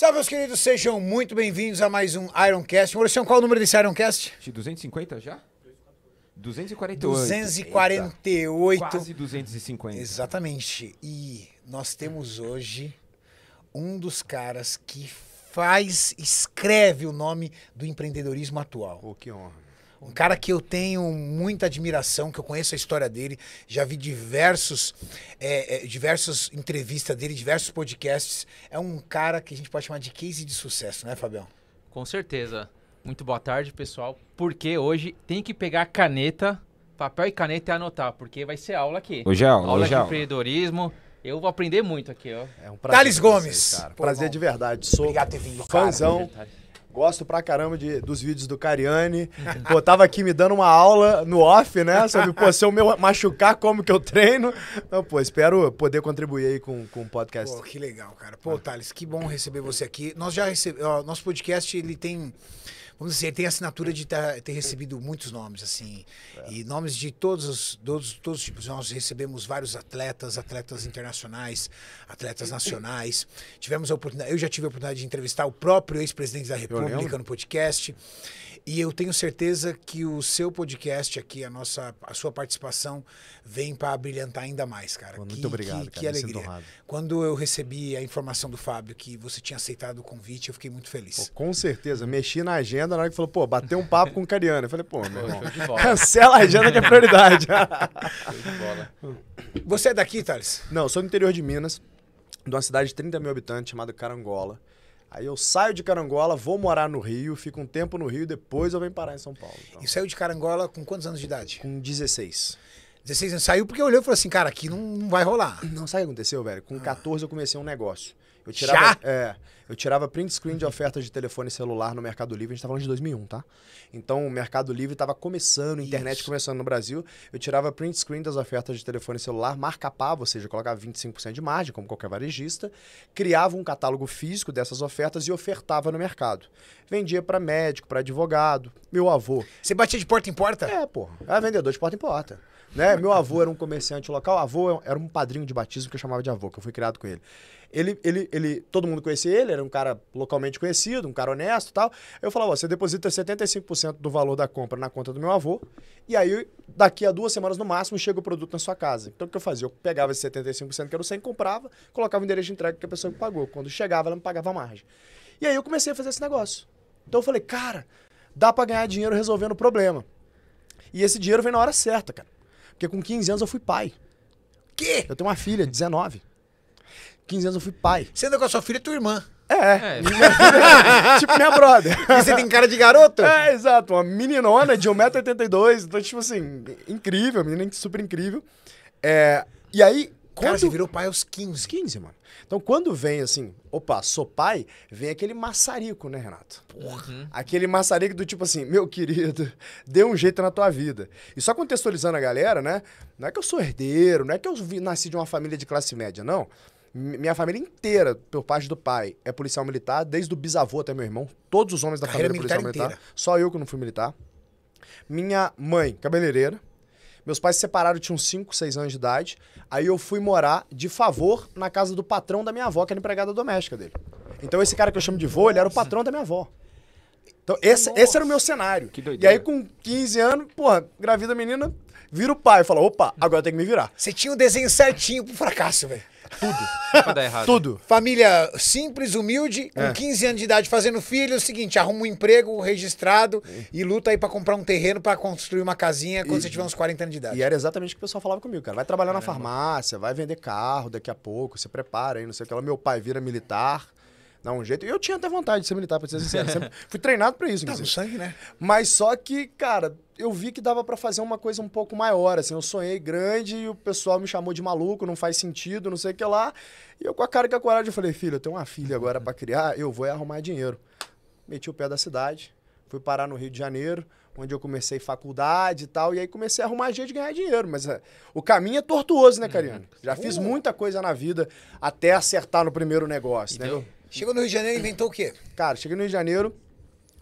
Salve, meus queridos, sejam muito bem-vindos a mais um Ironcast. Maurício, qual é o número desse Ironcast? De 250 já? 248. 248. Eita, quase 250. Exatamente. E nós temos hoje um dos caras que faz, escreve o nome do empreendedorismo atual. Pô, que honra. Um cara que eu tenho muita admiração, que eu conheço a história dele, já vi diversos, é, é, diversas entrevistas dele, diversos podcasts. É um cara que a gente pode chamar de case de sucesso, né, Fabião? Com certeza. Muito boa tarde, pessoal. Porque hoje tem que pegar caneta, papel e caneta e anotar, porque vai ser aula aqui. Hoje é aula. Aula é de aula. empreendedorismo. Eu vou aprender muito aqui, ó. É um prazer. Thales Gomes. Vocês, Pô, prazer bom. de verdade. Sou Obrigado por ter vindo, fãzão. Gosto pra caramba de, dos vídeos do Cariani. Pô, tava aqui me dando uma aula no off, né? Sobre, pô, se eu me machucar, como que eu treino. Então, pô, espero poder contribuir aí com, com o podcast. Pô, que legal, cara. Pô, Thales, que bom receber você aqui. Nós já recebemos... Nosso podcast, ele tem vamos dizer, tem a assinatura de ter, ter recebido muitos nomes, assim, é. e nomes de todos os todos, todos os tipos. Nós recebemos vários atletas, atletas internacionais, atletas nacionais. Tivemos a oportunidade, eu já tive a oportunidade de entrevistar o próprio ex-presidente da República no podcast. E eu tenho certeza que o seu podcast aqui, a nossa, a sua participação vem para brilhantar ainda mais, cara. Muito que, obrigado, que, cara. Que alegria. Quando eu recebi a informação do Fábio que você tinha aceitado o convite, eu fiquei muito feliz. Pô, com certeza, mexi na agenda na hora que falou, pô, bater um papo com o Cariano. Eu falei, pô, meu irmão, cancela a agenda que é prioridade. você é daqui, Thales? Não, eu sou do interior de Minas, de uma cidade de 30 mil habitantes chamada Carangola. Aí eu saio de Carangola, vou morar no Rio, fico um tempo no Rio, depois eu venho parar em São Paulo. Então. E saiu de Carangola com quantos anos de idade? Com 16. 16 anos. Saiu porque olhou e falou assim, cara, aqui não, não vai rolar. Não, sabe o que aconteceu, velho? Com ah. 14 eu comecei um negócio. Eu tirava, Já? É. Eu tirava print screen de ofertas de telefone celular no Mercado Livre, a gente tá falando de 2001, tá? Então, o Mercado Livre estava começando, a internet Isso. começando no Brasil. Eu tirava print screen das ofertas de telefone celular, marca-pavo, ou seja, colocava 25% de margem, como qualquer varejista, criava um catálogo físico dessas ofertas e ofertava no mercado. Vendia para médico, para advogado, meu avô. Você batia de porta em porta? É, pô. Era vendedor de porta em porta. Né? Meu avô era um comerciante local, avô é era um padrinho de batismo que eu chamava de avô, que eu fui criado com ele. Ele, ele, ele, todo mundo conhecia ele, era um cara localmente conhecido, um cara honesto e tal. Eu falava, ó, você deposita 75% do valor da compra na conta do meu avô, e aí daqui a duas semanas no máximo chega o produto na sua casa. Então o que eu fazia? Eu pegava esse 75% que era o 100, comprava, colocava o endereço de entrega que a pessoa me pagou. Quando chegava, ela me pagava a margem. E aí eu comecei a fazer esse negócio. Então eu falei, cara, dá para ganhar dinheiro resolvendo o problema. E esse dinheiro vem na hora certa, cara. Porque com 15 anos eu fui pai. Que? Eu tenho uma filha, 19. 15 anos eu fui pai. Você anda com a sua filha e tua irmã. É. é. Minha, tipo minha brother. E você tem cara de garoto? É, exato. Uma meninona de 1,82m. Então, tipo assim, incrível. Menina super incrível. É, e aí... Quando... Cara, você virou pai aos 15. 15, mano. Então, quando vem assim, opa, sou pai, vem aquele maçarico, né, Renato? Porra. Uhum. Aquele maçarico do tipo assim, meu querido, dê um jeito na tua vida. E só contextualizando a galera, né? Não é que eu sou herdeiro, não é que eu nasci de uma família de classe média, não. Minha família inteira, por parte do pai, é policial militar, desde o bisavô até meu irmão. Todos os homens da Carreira família é policial militar. militar. Só eu que não fui militar. Minha mãe, cabeleireira. Meus pais se separaram, tinham 5, 6 anos de idade. Aí eu fui morar de favor na casa do patrão da minha avó, que era empregada doméstica dele. Então esse cara que eu chamo de vô, ele era o patrão da minha avó. Então esse, esse era o meu cenário. Que doideira. E aí com 15 anos, porra, gravida a menina, vira o pai e fala, opa, agora tem que me virar. Você tinha o um desenho certinho pro fracasso, velho. Tudo. Vai dar errado. Tudo. Família simples, humilde, com é. 15 anos de idade fazendo filho, é o seguinte, arruma um emprego registrado e luta aí para comprar um terreno para construir uma casinha quando e, você tiver uns 40 anos de idade. E era exatamente o que o pessoal falava comigo, cara. Vai trabalhar Caramba. na farmácia, vai vender carro daqui a pouco, se prepara aí, não sei o que lá. Meu pai vira militar Dá um jeito. E eu tinha até vontade de ser militar, pra ser sincero. fui treinado pra isso, tá inclusive. sangue, né? Mas só que, cara, eu vi que dava para fazer uma coisa um pouco maior, assim. Eu sonhei grande e o pessoal me chamou de maluco, não faz sentido, não sei o que lá. E eu com a cara que com a coragem eu falei, filho, eu tenho uma filha agora para criar, eu vou é arrumar dinheiro. Meti o pé da cidade, fui parar no Rio de Janeiro, onde eu comecei faculdade e tal, e aí comecei a arrumar jeito de ganhar dinheiro. Mas é, o caminho é tortuoso, né, Cariano? Uhum. Já fiz muita coisa na vida até acertar no primeiro negócio, então, entendeu? Chegou no Rio de Janeiro e inventou o quê? Cara, cheguei no Rio de Janeiro,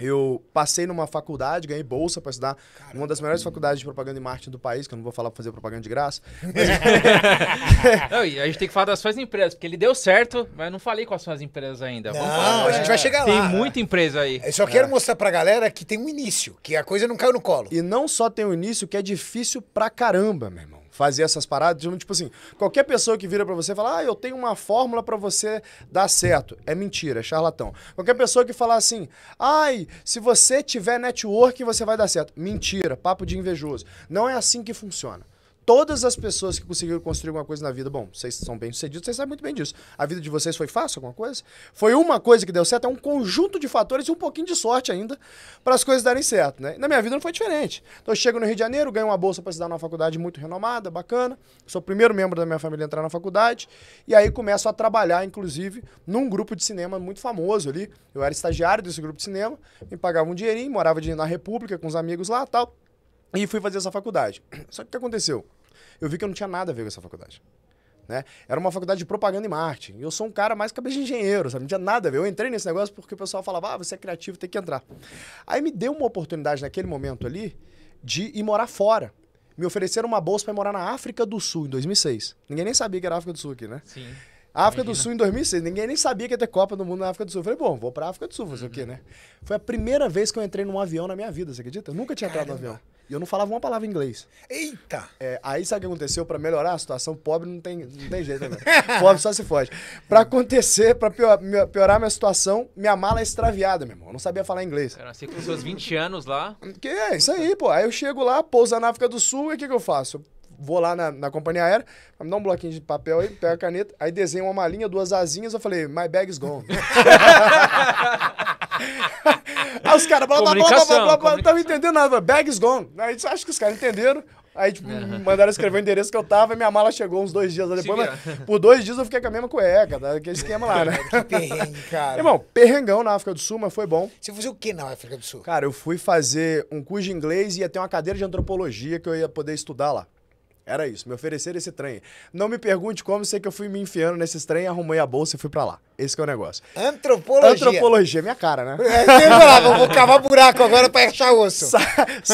eu passei numa faculdade, ganhei bolsa para estudar Caramba. uma das melhores faculdades de propaganda e marketing do país, que eu não vou falar para fazer propaganda de graça. Mas... não, a gente tem que falar das suas empresas, porque ele deu certo, mas eu não falei com as suas empresas ainda. Não, falar, a gente vai chegar lá. Tem muita empresa aí. Eu só quero é. mostrar pra galera que tem um início, que a coisa não caiu no colo. E não só tem um início, que é difícil pra caramba, meu irmão fazer essas paradas. Tipo assim, qualquer pessoa que vira para você e fala, ah, eu tenho uma fórmula para você dar certo. É mentira, é charlatão. Qualquer pessoa que falar assim, ai, se você tiver network, você vai dar certo. Mentira, papo de invejoso. Não é assim que funciona todas as pessoas que conseguiram construir alguma coisa na vida, bom, vocês são bem-sucedidos, vocês sabem muito bem disso. A vida de vocês foi fácil, alguma coisa? Foi uma coisa que deu certo, é um conjunto de fatores e um pouquinho de sorte ainda para as coisas darem certo, né? Na minha vida não foi diferente. Então eu chego no Rio de Janeiro, ganho uma bolsa para estudar numa faculdade muito renomada, bacana, sou o primeiro membro da minha família a entrar na faculdade, e aí começo a trabalhar, inclusive, num grupo de cinema muito famoso ali. Eu era estagiário desse grupo de cinema, me pagava um dinheirinho, morava na República com os amigos lá tal, e fui fazer essa faculdade. Só que o que aconteceu? eu vi que eu não tinha nada a ver com essa faculdade. Né? Era uma faculdade de propaganda e marketing. Eu sou um cara mais cabeça de engenheiro, sabe? Não tinha nada a ver. Eu entrei nesse negócio porque o pessoal falava, ah, você é criativo, tem que entrar. Aí me deu uma oportunidade naquele momento ali de ir morar fora. Me ofereceram uma bolsa para morar na África do Sul em 2006. Ninguém nem sabia que era África do Sul aqui, né? Sim. África Imagina. do Sul em 2006, ninguém nem sabia que ia ter Copa do Mundo na África do Sul. Eu falei, bom, vou pra África do Sul, fazer uhum. o quê, uhum. né? Foi a primeira vez que eu entrei num avião na minha vida, você acredita? Eu nunca tinha entrado num no avião. E eu não falava uma palavra em inglês. Eita! É, aí sabe o que aconteceu? Para melhorar a situação, pobre não tem, não tem jeito, né? pobre só se foge. Para acontecer, para pior, piorar a minha situação, minha mala é extraviada, meu irmão. Eu não sabia falar inglês. Eu nasci com seus 20 anos lá. Que é, isso aí, pô. Aí eu chego lá, pouso na África do Sul e o que, que eu faço? vou lá na, na companhia aérea, me dá um bloquinho de papel aí, pega a caneta, aí desenho uma malinha, duas asinhas, eu falei, my bag is gone. Aí os caras, blá, blá, blá, blá, blá, blá, blá, não tava entendendo nada. bags gone. Aí acho que os caras entenderam. Aí, tipo, uhum. mandaram escrever o endereço que eu tava e minha mala chegou uns dois dias depois. Mas, por dois dias eu fiquei com a mesma cueca, tá? Aquele esquema lá, né? que perrengue, cara. Irmão, perrengão na África do Sul, mas foi bom. Você fazer o que na África do Sul? Cara, eu fui fazer um curso de inglês e ia ter uma cadeira de antropologia que eu ia poder estudar lá. Era isso, me ofereceram esse trem. Não me pergunte como, sei que eu fui me enfiando nesses trem, arrumei a bolsa e fui pra lá. Esse é o negócio. Antropologia. Antropologia, minha cara, né? É, eu vou cavar buraco agora pra achar osso. Sa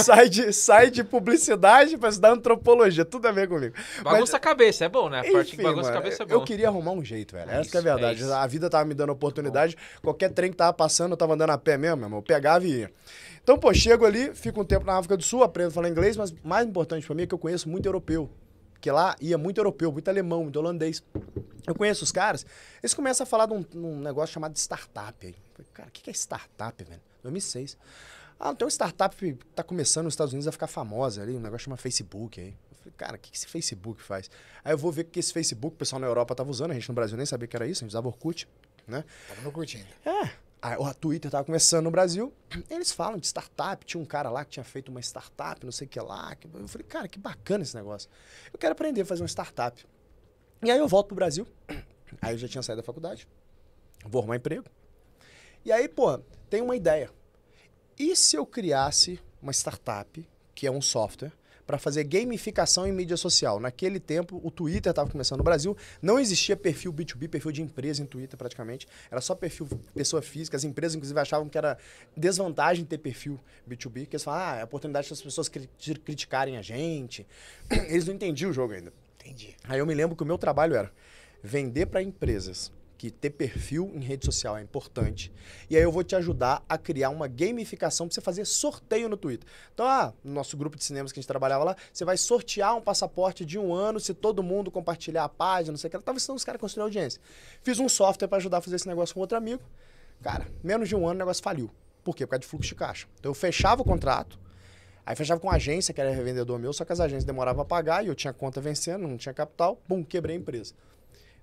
sai, de, sai de publicidade pra estudar antropologia, tudo a ver comigo. Bagunça Mas, a cabeça, é bom, né? A parte que bagunça mano, a cabeça é bom. Eu queria arrumar um jeito, velho. Isso, é Essa é a é verdade. É a vida tava me dando oportunidade. Qualquer trem que tava passando, eu tava andando a pé mesmo, meu irmão. Eu pegava e ia. Então, pô, chego ali, fico um tempo na África do Sul, aprendo a falar inglês, mas mais importante para mim é que eu conheço muito europeu. Porque lá ia muito europeu, muito alemão, muito holandês. Eu conheço os caras, eles começam a falar de um, um negócio chamado de startup. Aí. Cara, o que é startup, velho? 2006. Ah, tem uma startup que tá começando nos Estados Unidos a ficar famosa ali, um negócio chamado Facebook aí. Eu falei, cara, o que, que esse Facebook faz? Aí eu vou ver o que esse Facebook, o pessoal na Europa tava usando, a gente no Brasil nem sabia que era isso, a gente usava Orkut, né? Tava no Orkut ainda. É a, ah, a Twitter estava começando no Brasil, eles falam de startup, tinha um cara lá que tinha feito uma startup, não sei o que lá. Que, eu falei, cara, que bacana esse negócio. Eu quero aprender a fazer uma startup. E aí eu volto pro Brasil, aí eu já tinha saído da faculdade, vou arrumar emprego. E aí, pô, tem uma ideia. E se eu criasse uma startup, que é um software, para fazer gamificação em mídia social. Naquele tempo, o Twitter estava começando no Brasil, não existia perfil B2B, perfil de empresa em Twitter praticamente, era só perfil pessoa física. As empresas, inclusive, achavam que era desvantagem ter perfil B2B, porque eles falavam, ah, é a oportunidade das pessoas cri criticarem a gente. Eles não entendiam o jogo ainda. Entendi. Aí eu me lembro que o meu trabalho era vender para empresas que ter perfil em rede social é importante. E aí eu vou te ajudar a criar uma gamificação para você fazer sorteio no Twitter. Então, ah, no nosso grupo de cinemas que a gente trabalhava lá, você vai sortear um passaporte de um ano se todo mundo compartilhar a página, não sei o que. Estava ensinando os caras a construir audiência. Fiz um software para ajudar a fazer esse negócio com outro amigo. Cara, menos de um ano o negócio faliu. Por quê? Por causa de fluxo de caixa. Então eu fechava o contrato, Aí fechava com a agência, que era revendedor meu, só que as agências demoravam a pagar e eu tinha conta vencendo, não tinha capital, bum, quebrei a empresa.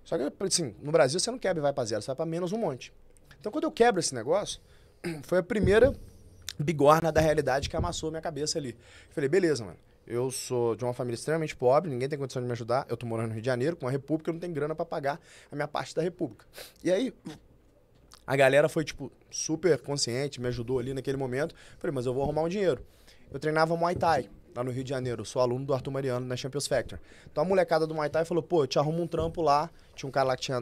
Só que, assim, no Brasil você não quebra e vai para zero, você vai para menos um monte. Então, quando eu quebro esse negócio, foi a primeira bigorna da realidade que amassou minha cabeça ali. Eu falei, beleza, mano. Eu sou de uma família extremamente pobre, ninguém tem condição de me ajudar. Eu tô morando no Rio de Janeiro, com uma república, eu não tenho grana para pagar a minha parte da república. E aí, a galera foi, tipo, super consciente, me ajudou ali naquele momento. falei, mas eu vou arrumar um dinheiro. Eu treinava Muay Thai lá no Rio de Janeiro. Sou aluno do Arthur Mariano na Champions Factor. Então a molecada do Muay Thai falou: pô, eu te arrumo um trampo lá. Tinha um cara lá que tinha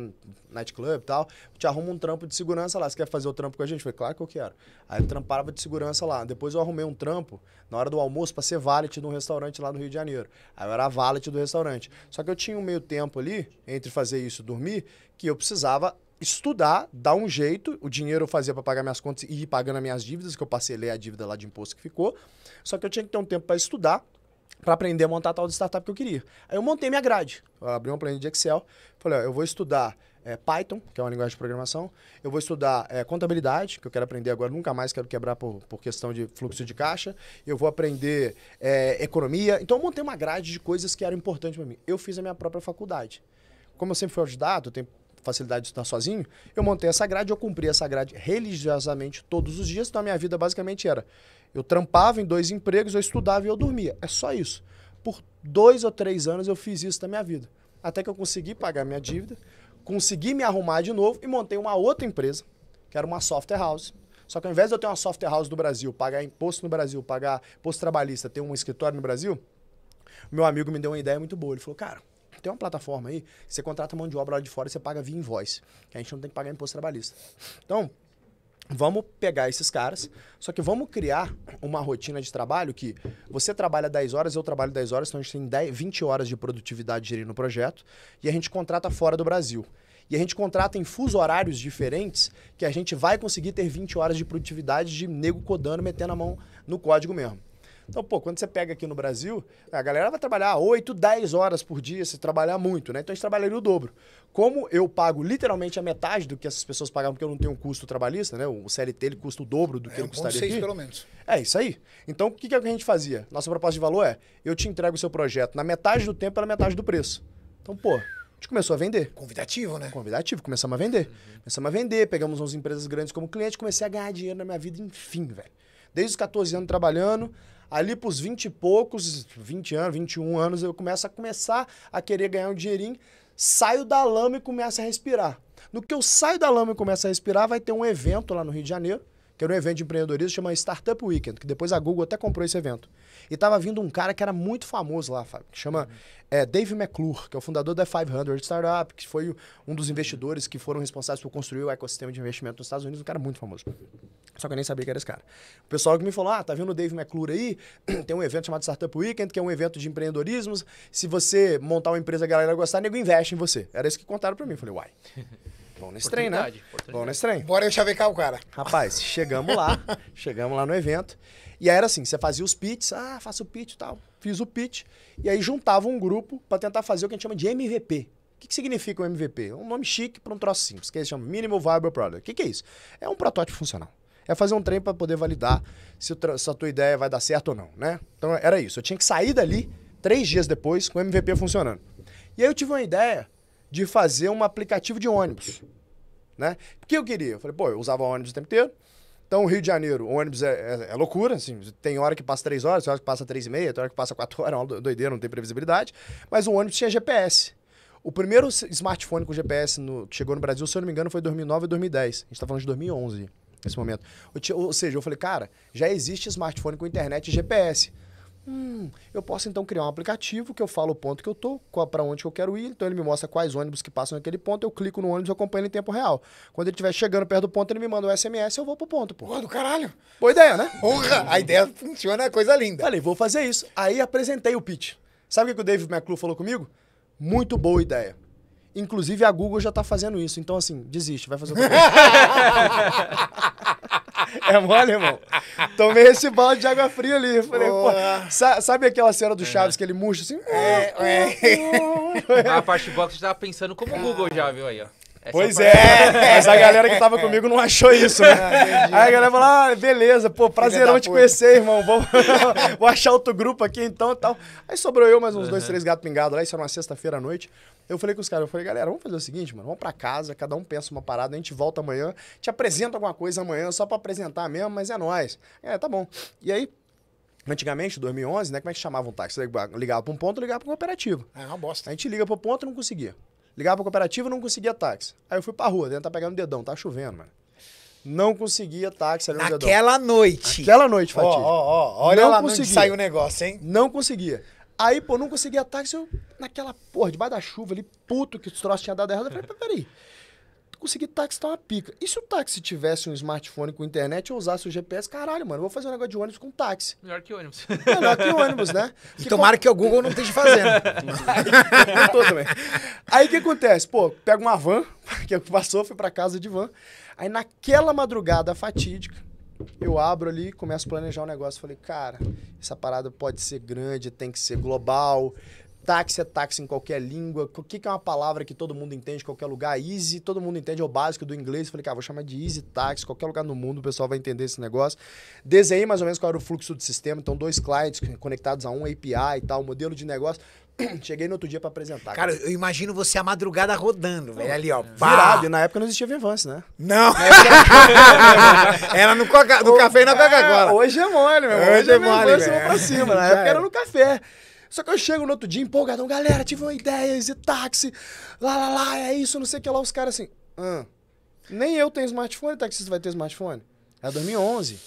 nightclub e tal. Te arrumo um trampo de segurança lá. Você quer fazer o trampo com a gente? Eu falei: claro que eu quero. Aí eu trampava de segurança lá. Depois eu arrumei um trampo na hora do almoço para ser valet de um restaurante lá no Rio de Janeiro. Aí eu era valet do restaurante. Só que eu tinha um meio tempo ali, entre fazer isso e dormir, que eu precisava estudar, dar um jeito, o dinheiro eu fazia para pagar minhas contas e ir pagando as minhas dívidas, que eu parcelei a dívida lá de imposto que ficou. Só que eu tinha que ter um tempo para estudar, para aprender a montar a tal de startup que eu queria. Aí eu montei minha grade, eu abri uma planilha de Excel, falei, ó, eu vou estudar é, Python, que é uma linguagem de programação, eu vou estudar é, contabilidade, que eu quero aprender agora, nunca mais quero quebrar por, por questão de fluxo de caixa, eu vou aprender é, economia. Então eu montei uma grade de coisas que eram importantes para mim. Eu fiz a minha própria faculdade. Como eu sempre fui ajudado eu tenho facilidade de estar sozinho, eu montei essa grade, eu cumpri essa grade religiosamente todos os dias, então a minha vida basicamente era, eu trampava em dois empregos, eu estudava e eu dormia. É só isso. Por dois ou três anos eu fiz isso da minha vida. Até que eu consegui pagar minha dívida, consegui me arrumar de novo e montei uma outra empresa, que era uma software house. Só que ao invés de eu ter uma software house do Brasil, pagar imposto no Brasil, pagar imposto trabalhista, ter um escritório no Brasil, meu amigo me deu uma ideia muito boa. Ele falou, cara, tem uma plataforma aí, você contrata mão de obra lá de fora e você paga via invoice. Que a gente não tem que pagar imposto trabalhista. Então, vamos pegar esses caras, só que vamos criar uma rotina de trabalho que você trabalha 10 horas, eu trabalho 10 horas, então a gente tem 10, 20 horas de produtividade gerindo o projeto e a gente contrata fora do Brasil. E a gente contrata em fuso horários diferentes que a gente vai conseguir ter 20 horas de produtividade de nego codando, metendo a mão no código mesmo. Então, pô, quando você pega aqui no Brasil, a galera vai trabalhar 8, 10 horas por dia, se trabalhar muito, né? Então a gente trabalharia o dobro. Como eu pago literalmente a metade do que essas pessoas pagavam, porque eu não tenho um custo trabalhista, né? O CLT ele custa o dobro do que é, ele custaria 6, aqui. pelo menos. É, isso aí. Então, o que, que, é que a gente fazia? Nossa proposta de valor é, eu te entrego o seu projeto na metade do tempo pela metade do preço. Então, pô, a gente começou a vender. Convidativo, né? Convidativo, começamos a vender. Uhum. Começamos a vender, pegamos umas empresas grandes como cliente, comecei a ganhar dinheiro na minha vida, enfim, velho. Desde os 14 anos trabalhando, Ali para os 20 e poucos, 20 anos, 21 anos, eu começo a começar a querer ganhar um dinheirinho, saio da lama e começo a respirar. No que eu saio da lama e começo a respirar, vai ter um evento lá no Rio de Janeiro, que era um evento de empreendedorismo chamado Startup Weekend, que depois a Google até comprou esse evento. E tava vindo um cara que era muito famoso lá, Fábio, que chama é, Dave McClure, que é o fundador da 500 Startup, que foi um dos investidores que foram responsáveis por construir o ecossistema de investimento nos Estados Unidos, um cara muito famoso. Só que eu nem sabia que era esse cara. O pessoal que me falou, ah, tá vendo o Dave McClure aí? Tem um evento chamado Startup Weekend, que é um evento de empreendedorismo. Se você montar uma empresa, a galera gostar, nego investe em você. Era isso que contaram para mim. Eu falei, uai. bom nesse trem, né? bom nesse trem. Bora eu chavecar o cara. Rapaz, chegamos lá, chegamos lá no evento. E aí era assim, você fazia os pits, ah, faço o pitch e tal. Fiz o pitch. E aí juntava um grupo para tentar fazer o que a gente chama de MVP. O que, que significa um MVP? Um nome chique para um troço simples, que eles chamam Minimal Viable Product. O que, que é isso? É um protótipo funcional. É fazer um trem para poder validar se, se a tua ideia vai dar certo ou não, né? Então era isso. Eu tinha que sair dali três dias depois com o MVP funcionando. E aí eu tive uma ideia de fazer um aplicativo de ônibus. Né? que eu queria. Eu falei, pô, eu usava ônibus o tempo inteiro. Então, Rio de Janeiro, ônibus é, é, é, loucura, assim, tem hora que passa três horas, tem hora que passa três e meia, tem hora que passa quatro horas, é uma doideira, não tem previsibilidade. Mas o ônibus tinha GPS. O primeiro smartphone com GPS no, que chegou no Brasil, se eu não me engano, foi 2009 e 2010. A gente está falando de 2011 nesse momento. Ou, ou seja, eu falei, cara, já existe smartphone com internet e GPS. Hum, eu posso então criar um aplicativo que eu falo o ponto que eu tô, para onde eu quero ir, então ele me mostra quais ônibus que passam naquele ponto, eu clico no ônibus e acompanho ele em tempo real. Quando ele estiver chegando perto do ponto, ele me manda um SMS, eu vou pro ponto, pô. Porra do caralho. Boa ideia, né? Porra, a ideia funciona, é coisa linda. Falei, vou fazer isso. Aí apresentei o pitch. Sabe o que o David McClure falou comigo? Muito boa ideia. Inclusive a Google já tá fazendo isso, então assim, desiste, vai fazer outra coisa. É mole, irmão? Tomei esse balde de água fria ali. Falei, pô, sabe aquela cena do é. Chaves que ele murcha assim? É, é. é. a parte box já tava pensando como o Google já, viu aí, ó. Essa pois é, é, mas a galera que tava comigo não achou isso, né? Ah, Aí a galera falou, ah, beleza, pô, prazerão te conhecer, irmão, vou, vou achar outro grupo aqui então e tal. Aí sobrou eu mais uns uhum. dois, três gatos pingados lá, isso era uma sexta-feira à noite. Eu falei com os caras, eu falei, galera, vamos fazer o seguinte, mano, vamos pra casa, cada um pensa uma parada, a gente volta amanhã, te apresenta alguma coisa amanhã, só pra apresentar mesmo, mas é nós. É, tá bom. E aí, Antigamente, 2011, né? Como é que chamava um táxi? Você ligava para um ponto, ligava para um operativo. Ah, é uma bosta. A gente liga para o ponto e não conseguia. Ligava pra cooperativa não conseguia táxi. Aí eu fui pra rua, tentar tá pegar no dedão, tá chovendo, mano. Não conseguia táxi ali no dedão. noite. Aquela noite, Fatih. Ó, ó, ó, olha não lá conseguia. onde saiu o negócio, hein? Não conseguia. Aí, pô, não conseguia táxi, eu naquela porra, debaixo da chuva ali, puto que os troços tinham dado errado. Eu falei, peraí, conseguir táxi tá uma pica. E se o táxi tivesse um smartphone com internet e usasse o GPS, caralho, mano, vou fazer um negócio de ônibus com táxi. Melhor que ônibus. É, melhor que ônibus, né? Porque e tomara com... que o Google não esteja fazendo. Aí, eu tô também. Aí o que acontece? Pô, pega uma van, que é que passou, fui pra casa de van. Aí naquela madrugada fatídica, eu abro ali, começo a planejar o um negócio. Falei, cara, essa parada pode ser grande, tem que ser global, Táxi é táxi em qualquer língua. O que, que é uma palavra que todo mundo entende em qualquer lugar? Easy, todo mundo entende, é o básico do inglês. Eu falei, cara, vou chamar de easy táxi, qualquer lugar no mundo o pessoal vai entender esse negócio. Desenhei mais ou menos qual era o fluxo do sistema. Então, dois clientes conectados a um API e tal, modelo de negócio. Cheguei no outro dia para apresentar. Cara, eu imagino você a madrugada rodando, velho, ali, ó. Virado, e na época não existia Vivance, né? Não! era no, coca, no café e na é, Coca-Cola. É, hoje é mole, meu. Hoje, hoje é mole, é velho. pra cima. Né? Na época era no café. Só que eu chego no outro dia empolgadão, galera, tive uma ideia, esse táxi, lá, lá, lá, é isso, não sei o que lá. Os caras assim, ah, nem eu tenho smartphone, taxista vai ter smartphone. Era 2011.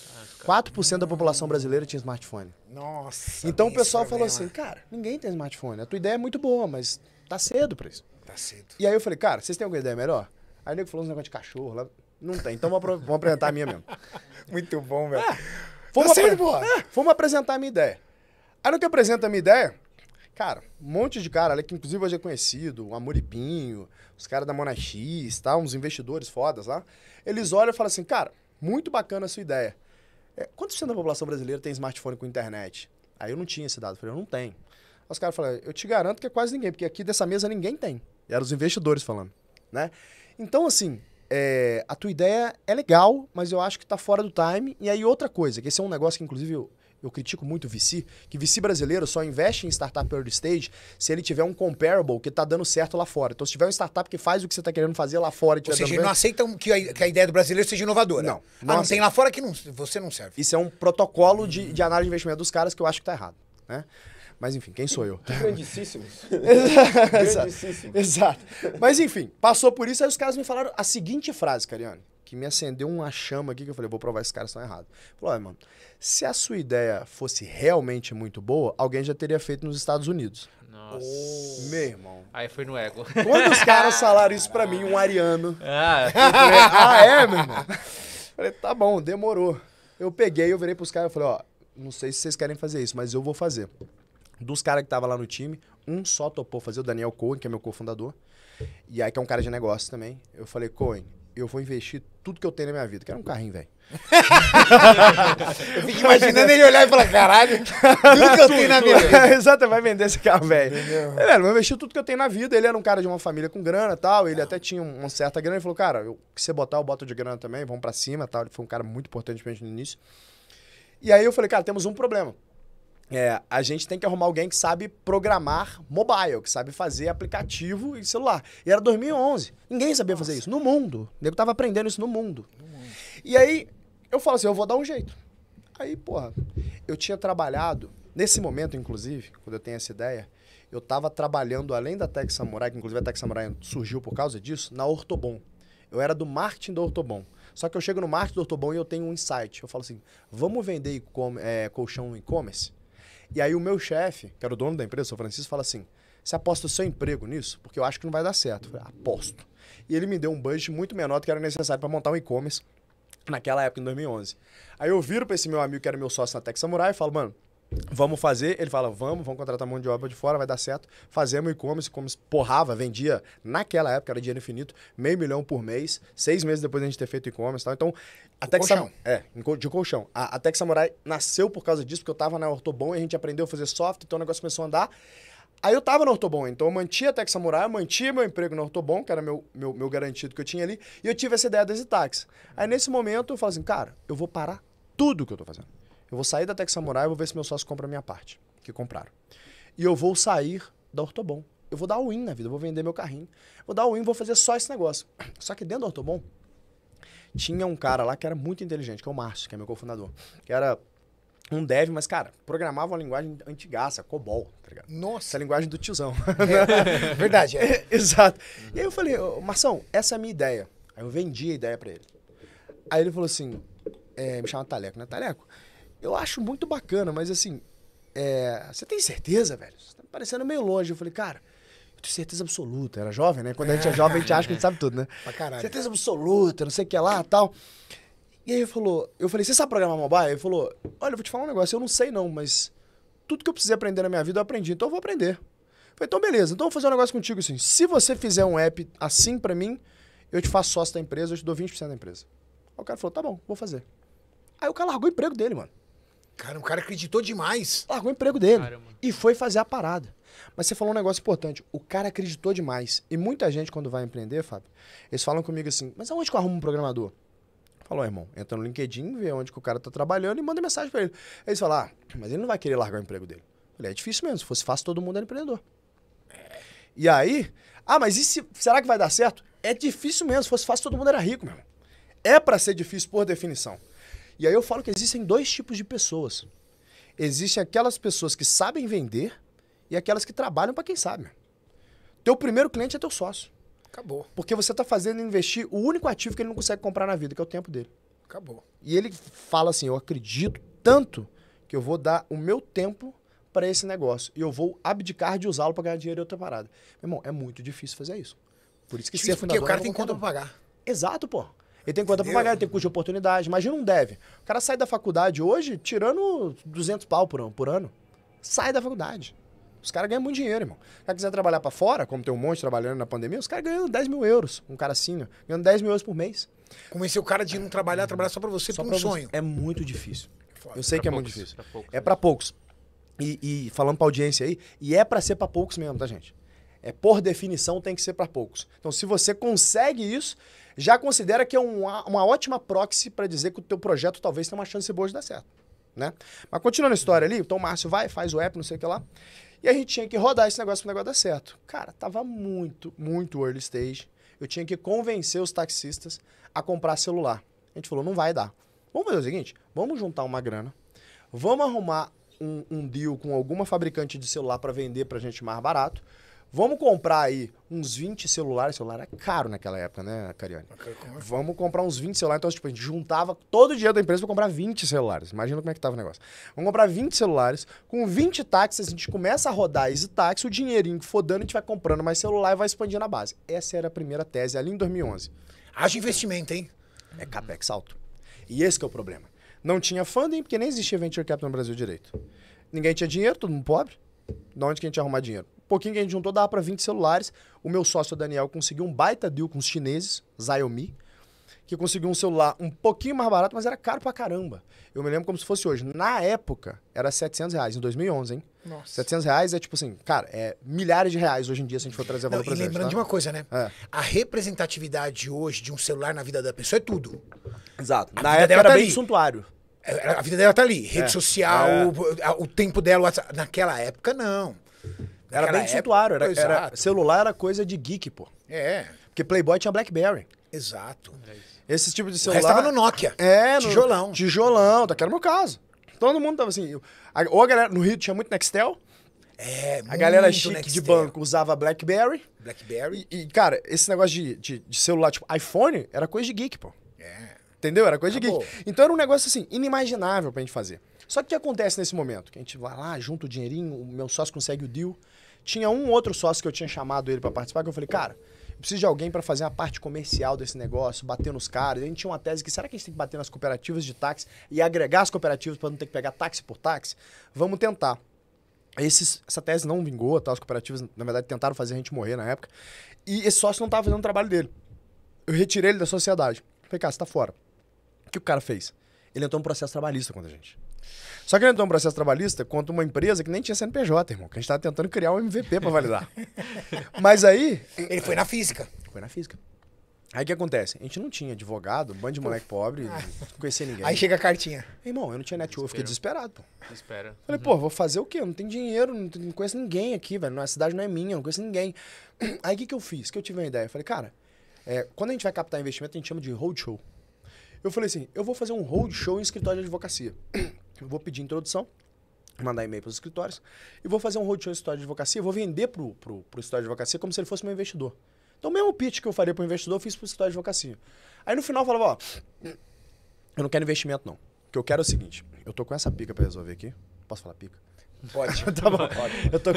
4% da população brasileira tinha smartphone. Nossa. Então o pessoal é falou assim, né? cara, ninguém tem smartphone. A tua ideia é muito boa, mas tá cedo pra isso. Tá cedo. E aí eu falei, cara, vocês têm alguma ideia melhor? Aí o nego falou uns negócios de cachorro lá. Não tem, então vamos apresentar a minha mesmo. muito bom, velho. É, fomos, tá apre... apresentar a minha ideia. Aí que eu apresenta a minha ideia. Cara, um monte de cara ali que inclusive hoje é conhecido, o Amoripinho, os caras da Monax, tá? uns investidores fodas lá. Eles olham e falam assim, cara, muito bacana a sua ideia. É, quanto por cento da população brasileira tem smartphone com internet? Aí eu não tinha esse dado, eu falei, eu não tenho. Aí os caras falaram, eu te garanto que é quase ninguém, porque aqui dessa mesa ninguém tem. E eram os investidores falando, né? Então, assim, é, a tua ideia é legal, mas eu acho que tá fora do time. E aí outra coisa, que esse é um negócio que inclusive... Eu, eu critico muito o VC, que VC brasileiro só investe em startup early stage se ele tiver um comparable que está dando certo lá fora. Então, se tiver um startup que faz o que você está querendo fazer lá fora... E Ou seja, não aceitam que a, que a, ideia do brasileiro seja inovadora. Não. Não, ah, não tem lá fora que não, você não serve. Isso é um protocolo de, de análise de investimento dos caras que eu acho que está errado. Né? Mas enfim, quem sou eu? Grandíssimos. Grandíssimos. Exato. Mas enfim, passou por isso, aí os caras me falaram a seguinte frase, Cariano que me acendeu uma chama aqui que eu falei, vou provar esses caras estão errados. Falou, mano, se a sua ideia fosse realmente muito boa, alguém já teria feito nos Estados Unidos. Nossa. Oh, meu irmão. Aí foi no ego. Quantos caras falaram isso pra mim, um ariano. Ah, ah é, meu irmão? Falei, tá bom, demorou. Eu peguei, eu virei pros caras e falei, ó, não sei se vocês querem fazer isso, mas eu vou fazer. Dos caras que tava lá no time, um só topou fazer, o Daniel Cohen, que é meu cofundador. E aí que é um cara de negócio também. Eu falei, Cohen, eu vou investir tudo que eu tenho na minha vida. Quero um carrinho, velho. eu fico imaginando ele olhar e falar, caralho, tudo que eu tenho na minha vida. Exato, vai vender esse carro, velho. É, ele eu investiu tudo que eu tenho na vida. Ele era um cara de uma família com grana tal. Ele até tinha uma certa grana. Ele falou, cara, se que você botar, eu boto de grana também. Vamos pra cima tal. Ele foi um cara muito importante pra gente no início. E aí eu falei, cara, temos um problema. É, a gente tem que arrumar alguém que sabe programar mobile, que sabe fazer aplicativo e celular. E era 2011. Ninguém sabia Nossa. fazer isso. No mundo. O nego tava aprendendo isso no mundo. no mundo. E aí, eu falo assim, eu vou dar um jeito. Aí, porra, eu tinha trabalhado... Nesse momento, inclusive, quando eu tenho essa ideia, eu tava trabalhando, além da Tech Samurai, que inclusive a Tech Samurai surgiu por causa disso, na Ortobon. Eu era do marketing da Ortobon. Só que eu chego no marketing do Ortobon e eu tenho um insight. Eu falo assim, vamos vender é, colchão e-commerce? E aí o meu chefe, que era o dono da empresa, o São Francisco, fala assim: você aposta o seu emprego nisso? Porque eu acho que não vai dar certo. Eu falei, aposto. E ele me deu um budget muito menor do que era necessário para montar um e-commerce naquela época, em 2011. Aí eu viro para esse meu amigo que era meu sócio na Tech Samurai e falo, mano, Vamos fazer. Ele fala, vamos, vamos contratar mão de obra de fora, vai dar certo. Fazemos e-commerce, e-commerce porrava, vendia. Naquela época era dinheiro infinito, meio milhão por mês. Seis meses depois a gente ter feito e-commerce e tal. Então, a Tech colchão. É, de colchão. A, a Samurai nasceu por causa disso, porque eu tava na Ortobon e a gente aprendeu a fazer software, então o negócio começou a andar. Aí eu tava na Ortobon, então eu mantinha a Tex Samurai, eu mantinha meu emprego na Ortobon, que era meu, meu, meu garantido que eu tinha ali, e eu tive essa ideia das Itax. Aí nesse momento eu falo assim, cara, eu vou parar tudo que eu tô fazendo. Eu vou sair da Tech Samurai, e vou ver se meu sócio compra a minha parte, que compraram. E eu vou sair da Ortobon. Eu vou dar o win na vida, eu vou vender meu carrinho. Vou dar o win, vou fazer só esse negócio. Só que dentro da Ortobon, tinha um cara lá que era muito inteligente, que é o Márcio, que é meu cofundador. Que era um dev, mas, cara, programava uma linguagem antigaça, COBOL, tá ligado? Nossa! Essa é a linguagem do tiozão. É, verdade, é. Exato. E aí eu falei, Marção, essa é a minha ideia. Aí eu vendi a ideia para ele. Aí ele falou assim, é, me chama Taleco, né? Taleco, eu acho muito bacana, mas assim, é, você tem certeza, velho? Você tá me parecendo meio longe. Eu falei, cara, eu tenho certeza absoluta. Era jovem, né? Quando a gente é jovem, a gente acha que a gente sabe tudo, né? Pra caralho. Certeza absoluta, não sei o que lá tal. E aí ele falou, eu falei, você sabe programar mobile? Ele falou, olha, eu vou te falar um negócio, eu não sei não, mas tudo que eu precisei aprender na minha vida eu aprendi, então eu vou aprender. Eu falei, então beleza, então eu vou fazer um negócio contigo assim. Se você fizer um app assim para mim, eu te faço sócio da empresa, eu te dou 20% da empresa. Aí o cara falou, tá bom, vou fazer. Aí o cara largou o emprego dele, mano. Cara, o cara acreditou demais. Largou o emprego dele Caramba. e foi fazer a parada. Mas você falou um negócio importante. O cara acreditou demais. E muita gente, quando vai empreender, Fábio, eles falam comigo assim: Mas aonde que eu arrumo um programador? Falou, irmão, entra no LinkedIn, vê onde que o cara tá trabalhando e manda mensagem para ele. Aí eles falam: Ah, mas ele não vai querer largar o emprego dele. falei: É difícil mesmo. Se fosse fácil, todo mundo era empreendedor. E aí, ah, mas e se, será que vai dar certo? É difícil mesmo. Se fosse fácil, todo mundo era rico, meu irmão. É para ser difícil por definição. E aí eu falo que existem dois tipos de pessoas. Existem aquelas pessoas que sabem vender e aquelas que trabalham para quem sabe. Teu primeiro cliente é teu sócio. Acabou. Porque você está fazendo investir o único ativo que ele não consegue comprar na vida, que é o tempo dele. Acabou. E ele fala assim: eu acredito tanto que eu vou dar o meu tempo para esse negócio e eu vou abdicar de usá-lo para ganhar dinheiro em outra parada. Meu irmão, é muito difícil fazer isso. Por isso que Difícil, ser fundador. Porque o cara é tem conta para pagar. Exato, pô. Ele tem conta Entendeu? pra pagar, ele tem custo de oportunidade. Imagina um dev. O cara sai da faculdade hoje tirando 200 pau por ano. Por ano. Sai da faculdade. Os caras ganham muito dinheiro, irmão. Se cara quiser trabalhar para fora, como tem um monte trabalhando na pandemia, os caras ganham 10 mil euros. Um cara assim, ganhando 10 mil euros por mês. Convencer é o cara de não trabalhar, trabalhar só para você, só pra um sonho. É muito difícil. É Eu sei é pra que poucos, é muito difícil. Pra poucos, é para poucos. E, e, falando pra audiência aí, e é para ser para poucos mesmo, tá, gente? é, por definição, tem que ser para poucos. Então, se você consegue isso, já considera que é uma uma ótima proxy para dizer que o teu projeto talvez tenha uma chance boa de dar certo. Né? Mas continuando a história ali, então o Márcio vai, faz o app, não sei o que lá. E a gente tinha que rodar esse negócio para o negócio dar certo. Cara, tava muito, muito early stage. Eu tinha que convencer os taxistas a comprar celular. A gente falou, não vai dar. Vamos fazer o seguinte, vamos juntar uma grana, vamos arrumar um, um deal com alguma fabricante de celular para vender para a gente mais barato, Vamos comprar aí uns 20 celulares. Celular é caro naquela época, né, Carione? Vamos comprar uns 20 celulares. Então, tipo, a gente juntava todo o dinheiro da empresa para comprar 20 celulares. Imagina como é que tava o negócio. Vamos comprar 20 celulares. Com 20 táxis, a gente começa a rodar esse táxi. O dinheirinho que for dando, a gente vai comprando mais celular e vai expandindo a base. Essa era a primeira tese ali em 2011. Haja investimento, hein? É capex alto. E esse é o problema. Não tinha funding, porque nem existia venture capital no Brasil direito. Ninguém tinha dinheiro, todo mundo pobre. De onde que a gente ia arrumar dinheiro? pouquinho que a gente juntou dava para 20 celulares. O meu sócio Daniel conseguiu um baita deal com os chineses, Xiaomi, que conseguiu um celular um pouquinho mais barato, mas era caro pra caramba. Eu me lembro como se fosse hoje. Na época, era 700 reais, em 2011, hein? Nossa. 700 reais é tipo assim, cara, é milhares de reais hoje em dia se a gente for trazer valor para presente. E lembrando tá? de uma coisa, né? É. A representatividade hoje de um celular na vida da pessoa é tudo. Exato. A na época era tá bem ali. suntuário. É, a vida dela tá ali. Rede é. social, é. O, o tempo dela, o WhatsApp. Naquela época, não. Era bem santuário. Era, era, celular era coisa de geek, pô. É. Porque Playboy tinha Blackberry. Exato. É esse tipo de celular. estava no Nokia. É, tijolão. No, tijolão, tá, que era o meu caso. Todo mundo tava assim. A, ou a galera no Rio tinha muito Nextel. É, a galera chique Nextel. de banco usava BlackBerry. BlackBerry. E, e cara, esse negócio de, de, de, celular, tipo, iPhone, era coisa de geek, pô. É. Entendeu? Era coisa Acabou. de geek. Então era um negócio, assim, inimaginável pra gente fazer. Só que o que acontece nesse momento? Que a gente vai lá, junta o dinheirinho, o meu sócio consegue o deal. Tinha um outro sócio que eu tinha chamado ele para participar, que eu falei, cara, eu preciso de alguém para fazer a parte comercial desse negócio, bater nos caras. A gente tinha uma tese que será que a gente tem que bater nas cooperativas de táxi e agregar as cooperativas para não ter que pegar táxi por táxi? Vamos tentar. Esses, essa tese não vingou, tá? As cooperativas, na verdade, tentaram fazer a gente morrer na época. E esse sócio não estava fazendo o trabalho dele. Eu retirei ele da sociedade. Falei, cara, você tá fora. O que o cara fez? Ele entrou um processo trabalhista contra a gente. Só que ele entrou um processo trabalhista contra uma empresa que nem tinha CNPJ, irmão. Que a gente tava tá tentando criar um MVP para validar. Mas aí... Ele foi na física. Foi na física. Aí o que acontece? A gente não tinha advogado, bando de moleque pobre, ah. não conhecia ninguém. Aí chega a cartinha. Irmão, eu não tinha network, eu fiquei desesperado, pô. Desespera. Falei, uhum. pô, vou fazer o quê? Eu não tenho dinheiro, não, conheço ninguém aqui, velho. A cidade não é minha, não conheço ninguém. Aí o que, que eu fiz? Que eu tive uma ideia. falei, cara, é, quando a gente vai captar investimento, a gente chama de roadshow. Eu falei assim, eu vou fazer um roadshow em escritório de advocacia. Eu vou pedir introdução, mandar e-mail para os escritórios e vou fazer um roadshow escritório de advocacia. Vou vender para o escritório de advocacia como se ele fosse meu investidor. Então, o mesmo pitch que eu faria para o investidor, eu fiz para o escritório de advocacia. Aí, no final, eu falava, ó, eu não quero investimento, não. O que eu quero é o seguinte, eu tô com essa pica para resolver aqui. Posso falar pica? Pode. tá bom. Pode. Eu tô,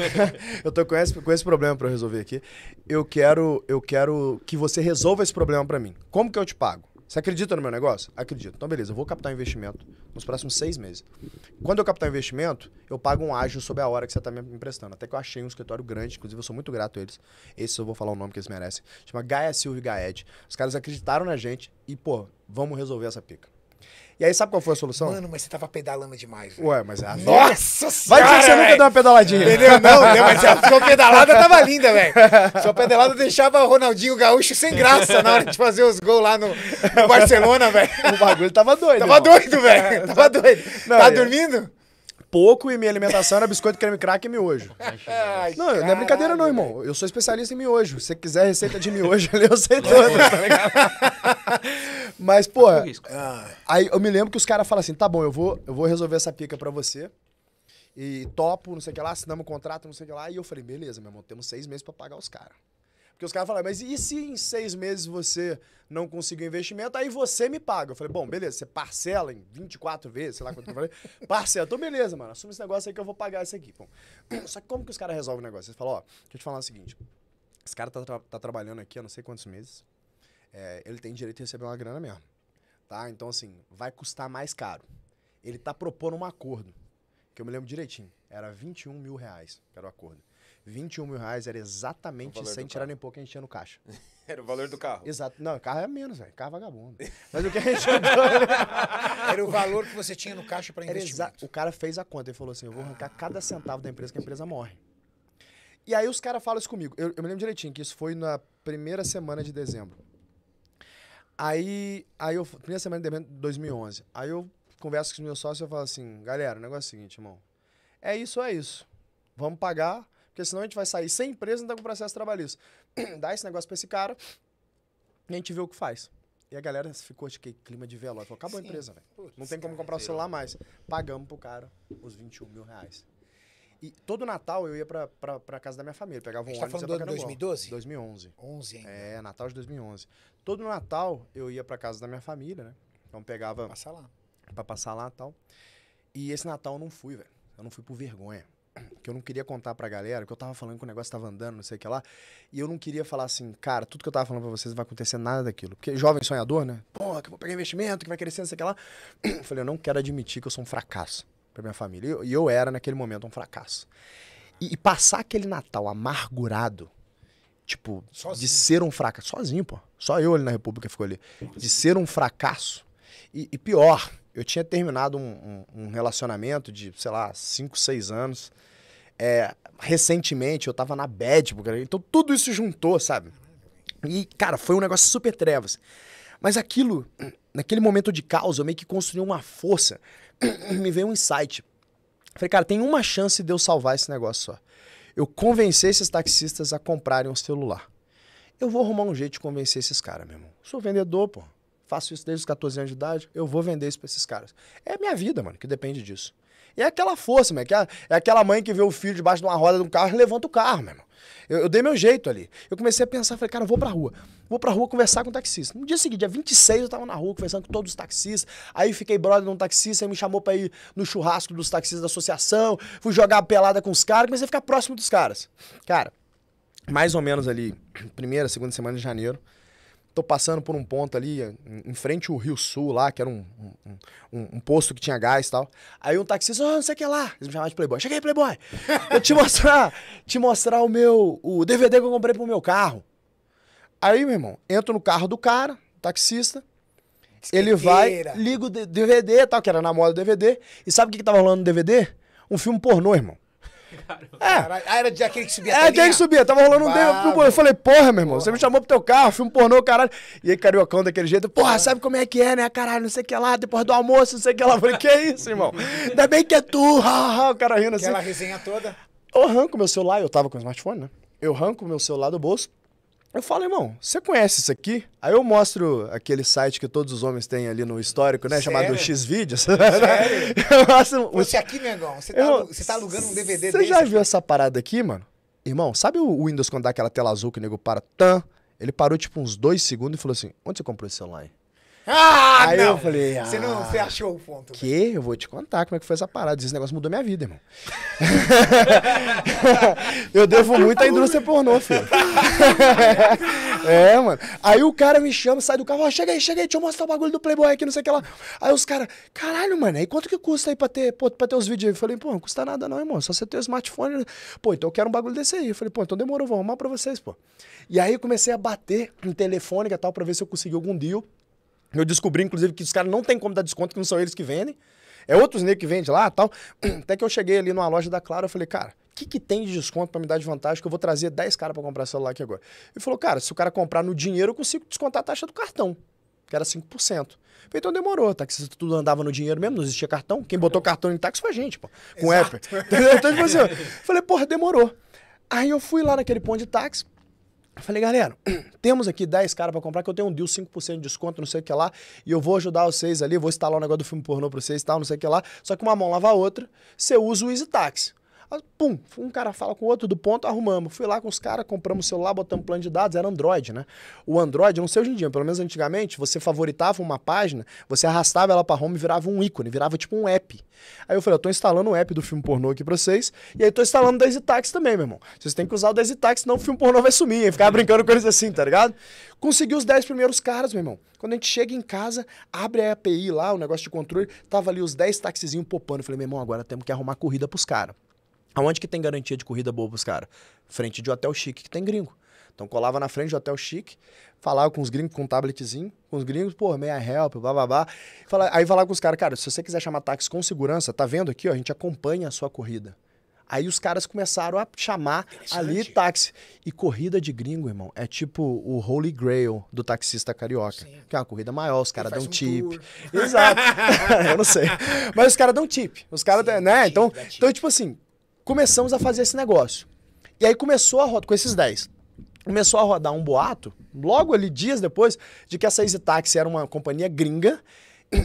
eu tô com, esse, com esse problema para resolver aqui. Eu quero, eu quero que você resolva esse problema para mim. Como que eu te pago? Você acredita no meu negócio? Acredito. Então, beleza, eu vou captar um investimento nos próximos seis meses. Quando eu captar um investimento, eu pago um ágio sobre a hora que você está me emprestando. Até que eu achei um escritório grande, inclusive eu sou muito grato a eles. Esse eu vou falar o nome que eles merecem. Chama Gaia Silva e Gaed. Os caras acreditaram na gente e, pô, vamos resolver essa pica. E aí, sabe qual foi a solução? Mano, mas você tava pedalando demais. Véio. Ué, mas é a. Assim. Nossa Vai senhora! Vai que você nunca deu uma pedaladinha. Entendeu? Não, não, mas a sua pedalada tava linda, velho. Sua pedalada deixava o Ronaldinho Gaúcho sem graça na hora de fazer os gols lá no, no Barcelona, velho. O bagulho tava doido. Tava doido, velho. Tava doido. Não, tá dormindo? pouco e minha alimentação era biscoito, creme crack e miojo. Ai, não, caralho, não é brincadeira não, irmão. Eu sou especialista em miojo. Se você quiser receita de miojo, eu sei toda, tá Mas, pô, ah, aí eu me lembro que os caras falam assim, tá bom, eu vou, eu vou resolver essa pica pra você e topo, não sei o que lá, assinamos um contrato, não sei o que lá. E eu falei, beleza, meu irmão, temos seis meses para pagar os caras. Porque os caras falaram, mas e se em seis meses você não conseguiu investimento, aí você me paga. Eu falei, bom, beleza, você parcela em 24 vezes, sei lá quanto que eu falei. Parcela, então beleza, mano, assume esse negócio aí que eu vou pagar isso aqui. Bom, só que como que os caras resolvem o negócio? Eles falam, ó, deixa eu te falar o seguinte, esse cara tá, tra tá trabalhando aqui há não sei quantos meses, é, ele tem direito de receber uma grana mesmo, tá? Então, assim, vai custar mais caro. Ele tá propondo um acordo, que eu me lembro direitinho, era 21 mil reais, que era o acordo. 21 mil reais era é exatamente sem tirar nem pouco que a gente tinha no caixa. era o valor do carro? Exato. Não, carro é menos, velho. Carro é vagabundo. Mas o que a gente Era o valor que você tinha no caixa para investimento. O cara fez a conta e falou assim, eu vou arrancar cada centavo da empresa que a empresa morre. E aí os caras falam isso comigo. Eu, eu, me lembro direitinho que isso foi na primeira semana de dezembro. Aí, aí eu... Primeira semana de dezembro de 2011. Aí eu converso com os meus sócios e eu falo assim, galera, o negócio é o seguinte, irmão. É isso, é isso. Vamos pagar porque senão a gente vai sair sem empresa e não tá com processo trabalhista. Dá esse negócio para esse cara e a gente vê o que faz. E a galera ficou de que clima de velório. Falou, acabou Sim. a empresa, velho. Não tem como comprar o celular mais. Pagamos pro cara os 21 mil reais. E todo Natal eu ia pra, pra, pra casa da minha família. Pegava um tá ônibus. Tá falando do ano 2012? 2011. 11 ainda. É, Natal de 2011. Todo Natal eu ia pra casa da minha família, né? Então pegava. Pra passar lá. Pra passar lá e tal. E esse Natal eu não fui, velho. Eu não fui por vergonha que eu não queria contar pra galera, que eu tava falando que o negócio tava andando, não sei o que lá, e eu não queria falar assim, cara, tudo que eu tava falando pra vocês não vai acontecer nada daquilo. Porque jovem sonhador, né? Porra, que eu vou pegar investimento, que vai crescer, não sei o que lá. Eu falei, eu não quero admitir que eu sou um fracasso pra minha família. E eu, era, naquele momento, um fracasso. E, e passar aquele Natal amargurado, tipo, sozinho. de ser um fracasso, sozinho, pô. Só eu ali na República ficou ali. De ser um fracasso. e, e pior, eu tinha terminado um, um, um relacionamento de, sei lá, 5, 6 anos. É, recentemente eu tava na bad, então tudo isso juntou, sabe? E, cara, foi um negócio super trevas. Mas aquilo, naquele momento de caos, eu meio que construí uma força. Me veio um insight. Falei, cara, tem uma chance de eu salvar esse negócio só. Eu convencer esses taxistas a comprarem um celular. Eu vou arrumar um jeito de convencer esses caras, meu irmão. Sou vendedor, pô faço isso desde os 14 anos de idade, eu vou vender isso pra esses caras. É minha vida, mano, que depende disso. E é aquela força, mano. É aquela mãe que vê o filho debaixo de uma roda de um carro e levanta o carro, meu irmão. Eu, eu, dei meu jeito ali. Eu comecei a pensar, falei, cara, eu vou pra rua. Vou pra rua conversar com o taxista. No dia seguinte, dia 26, eu tava na rua conversando com todos os taxistas. Aí fiquei brother de um taxista, aí me chamou pra ir no churrasco dos taxistas da associação. Fui jogar pelada com os caras, comecei a ficar próximo dos caras. Cara, mais ou menos ali, primeira, segunda semana de janeiro, tô passando por um ponto ali, em frente ao Rio Sul lá, que era um, um, um, um posto que tinha gás e tal. Aí um taxista, oh, não sei o que lá. Eles me chamavam de Playboy. Cheguei, Playboy! Vou te mostrar, te mostrar o meu, o DVD que eu comprei pro meu carro. Aí, meu irmão, entro no carro do cara, taxista, ele vai, liga o DVD e tal, que era na moda DVD, e sabe o que, que tava rolando no DVD? Um filme pornô, irmão. Caramba. É. Caralho, ah, era de aquele que subia. É, aquele que subia. Tava rolando um tempo. Eu falei, porra, meu irmão, porra. você me chamou pro teu carro, filme pornô, caralho. E aí, cariocão daquele jeito, porra, ah. sabe como é que é, né? Caralho, não sei o que lá, depois do almoço, não sei o que lá. Eu falei, que é isso, irmão? Ainda bem que é tu, ha, ha, o cara rindo assim. Aquela resenha toda. Eu arranco meu celular, eu tava com o smartphone, né? Eu arranco meu celular do bolso eu falo, irmão, você conhece isso aqui? Aí eu mostro aquele site que todos os homens têm ali no histórico, né? Sério? Chamado Xvideos. Sério? eu mostro... Você aqui, negão, você tá, eu... tá, alugando um DVD Você já viu essa parada aqui, mano? Irmão, sabe o Windows quando dá aquela tela azul que o nego para? Tan, ele parou tipo uns dois segundos e falou assim, onde você comprou esse celular aí? Ah, aí não. eu falei, ah, você não, você ah, achou o ponto. Que? Eu vou te contar como é que foi essa parada. Esse negócio mudou minha vida, irmão. eu devo muito à indústria pornô, filho. é, mano. Aí o cara me chama, sai do carro, ó, chega aí, chega aí, deixa eu mostrar o bagulho do Playboy aqui, não sei o que lá. Aí os caras, caralho, mano, aí quanto que custa aí pra ter, pô, pra ter os vídeos aí? Eu falei, pô, não custa nada não, irmão, só você ter o um smartphone. Pô, então eu quero um bagulho desse aí. Eu falei, pô, então demorou, vou arrumar pra vocês, pô. E aí comecei a bater em telefônica e tal, pra ver se eu consegui algum deal. Eu descobri, inclusive, que os caras não tem como dar desconto, que não são eles que vendem. É outros negros que vendem lá tal. Até que eu cheguei ali numa loja da Claro, eu falei, cara, o que, que tem de desconto para me dar de vantagem? Que eu vou trazer 10 caras para comprar celular aqui agora. Ele falou, cara, se o cara comprar no dinheiro, eu consigo descontar a taxa do cartão, que era 5%. Eu falei, então demorou, tá Que tudo andava no dinheiro mesmo, não existia cartão. Quem botou cartão em táxi foi a gente, pô, com Exato. app. então, tipo assim, eu falei, porra, demorou. Aí eu fui lá naquele ponto de táxi, eu falei, galera, temos aqui 10 caras para comprar, que eu tenho um deal, 5% de desconto, não sei o que lá, e eu vou ajudar vocês ali, vou instalar o um negócio do filme pornô para vocês e tal, não sei o que lá. Só que uma mão lava a outra, você usa o Easy Taxi. Pum, um cara fala com o outro do ponto, arrumamos. Fui lá com os caras, compramos o celular, botamos plano de dados, era Android, né? O Android, não sei hoje em dia, pelo menos antigamente, você favoritava uma página, você arrastava ela para home e virava um ícone, virava tipo um app. Aí eu falei, eu tô instalando o um app do filme pornô aqui pra vocês, e aí tô instalando o Taxi também, meu irmão. Vocês têm que usar o Taxi, senão o filme pornô vai sumir, e ficar brincando com eles assim, tá ligado? Consegui os 10 primeiros caras, meu irmão. Quando a gente chega em casa, abre a API lá, o negócio de controle, tava ali os 10 taxizinhos popando. Eu falei, meu irmão, agora temos que arrumar corrida pros caras. Aonde que tem garantia de corrida boa pros caras? Frente de hotel chique, que tem gringo. Então colava na frente do hotel chique, falava com os gringos, com um tabletzinho, com os gringos, pô, meia help, blá blá blá. Fala, aí falava com os caras, cara, se você quiser chamar táxi com segurança, tá vendo aqui, ó, a gente acompanha a sua corrida. Aí os caras começaram a chamar ali táxi. E corrida de gringo, irmão, é tipo o Holy Grail do taxista carioca. Sim. Que é uma corrida maior, os caras dão um tip. Tour. Exato. eu não sei. Mas os caras dão tip. Os caras, né? Então, então, tipo assim, começamos a fazer esse negócio. E aí começou a rodar, com esses 10, começou a rodar um boato, logo ali, dias depois, de que essa Easy Taxi era uma companhia gringa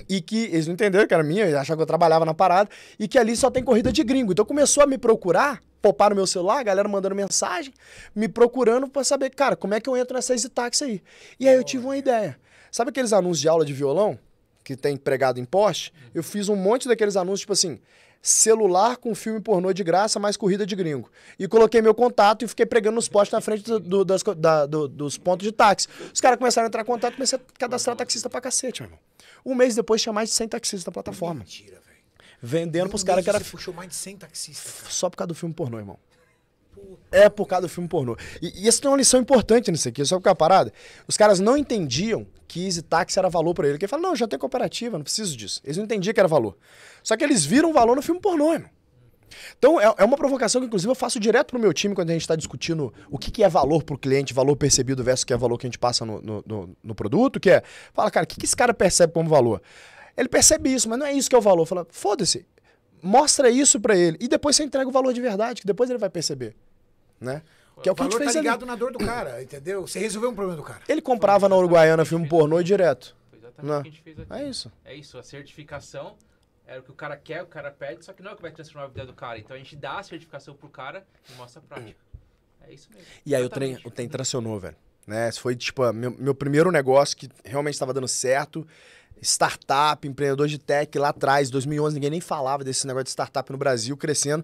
e que eles não entenderam que era minha, achavam que eu trabalhava na parada, e que ali só tem corrida de gringo. Então começou a me procurar, popar no meu celular, a galera mandando mensagem, me procurando para saber, cara, como é que eu entro nessa Easy Taxi aí? E aí eu tive uma ideia. Sabe aqueles anúncios de aula de violão? Que tem pregado em poste? Eu fiz um monte daqueles anúncios, tipo assim, celular com filme pornô de graça, mais corrida de gringo. E coloquei meu contato e fiquei pregando nos postes na frente do, do, das, da, do, dos pontos de táxi. Os caras começaram a entrar em contato, comecei a cadastrar taxista pra cacete, meu irmão. Um mês depois tinha mais de 100 taxistas na plataforma. Mentira, velho. Vendendo meu pros caras que era. Você puxou mais de 100 taxistas. Cara. Só por causa do filme pornô, irmão. É por causa do filme pornô. E, e isso tem é uma lição importante nisso aqui, só porque a parada. Os caras não entendiam que Easy Taxi era valor para ele. Porque falaram, não, já tem cooperativa, não preciso disso. Eles não entendiam que era valor. Só que eles viram valor no filme pornô, irmão. Então, é, é uma provocação que, inclusive, eu faço direto pro meu time quando a gente está discutindo o que, que é valor pro cliente, valor percebido versus o que é valor que a gente passa no, no, no, no produto, que é, fala, cara, o que, que esse cara percebe como valor? Ele percebe isso, mas não é isso que é o valor. Fala, foda-se, mostra isso para ele e depois você entrega o valor de verdade, que depois ele vai perceber né? Que é o, o que a gente fez tá ligado ali. na dor do cara, entendeu? Você resolveu um problema do cara. Ele comprava na Uruguaiana filme pornô e direto. Foi exatamente né? o que a gente fez aqui. É isso. É isso, a certificação era o que o cara quer, o cara pede, só que não é o que vai transformar a vida do cara. Então a gente dá a certificação pro cara e mostra a prática. É isso mesmo. E aí exatamente. o trem, o trem tracionou, velho. Né? Foi tipo meu, meu primeiro negócio que realmente estava dando certo. Startup, empreendedor de tech lá atrás, 2011, ninguém nem falava desse negócio de startup no Brasil crescendo.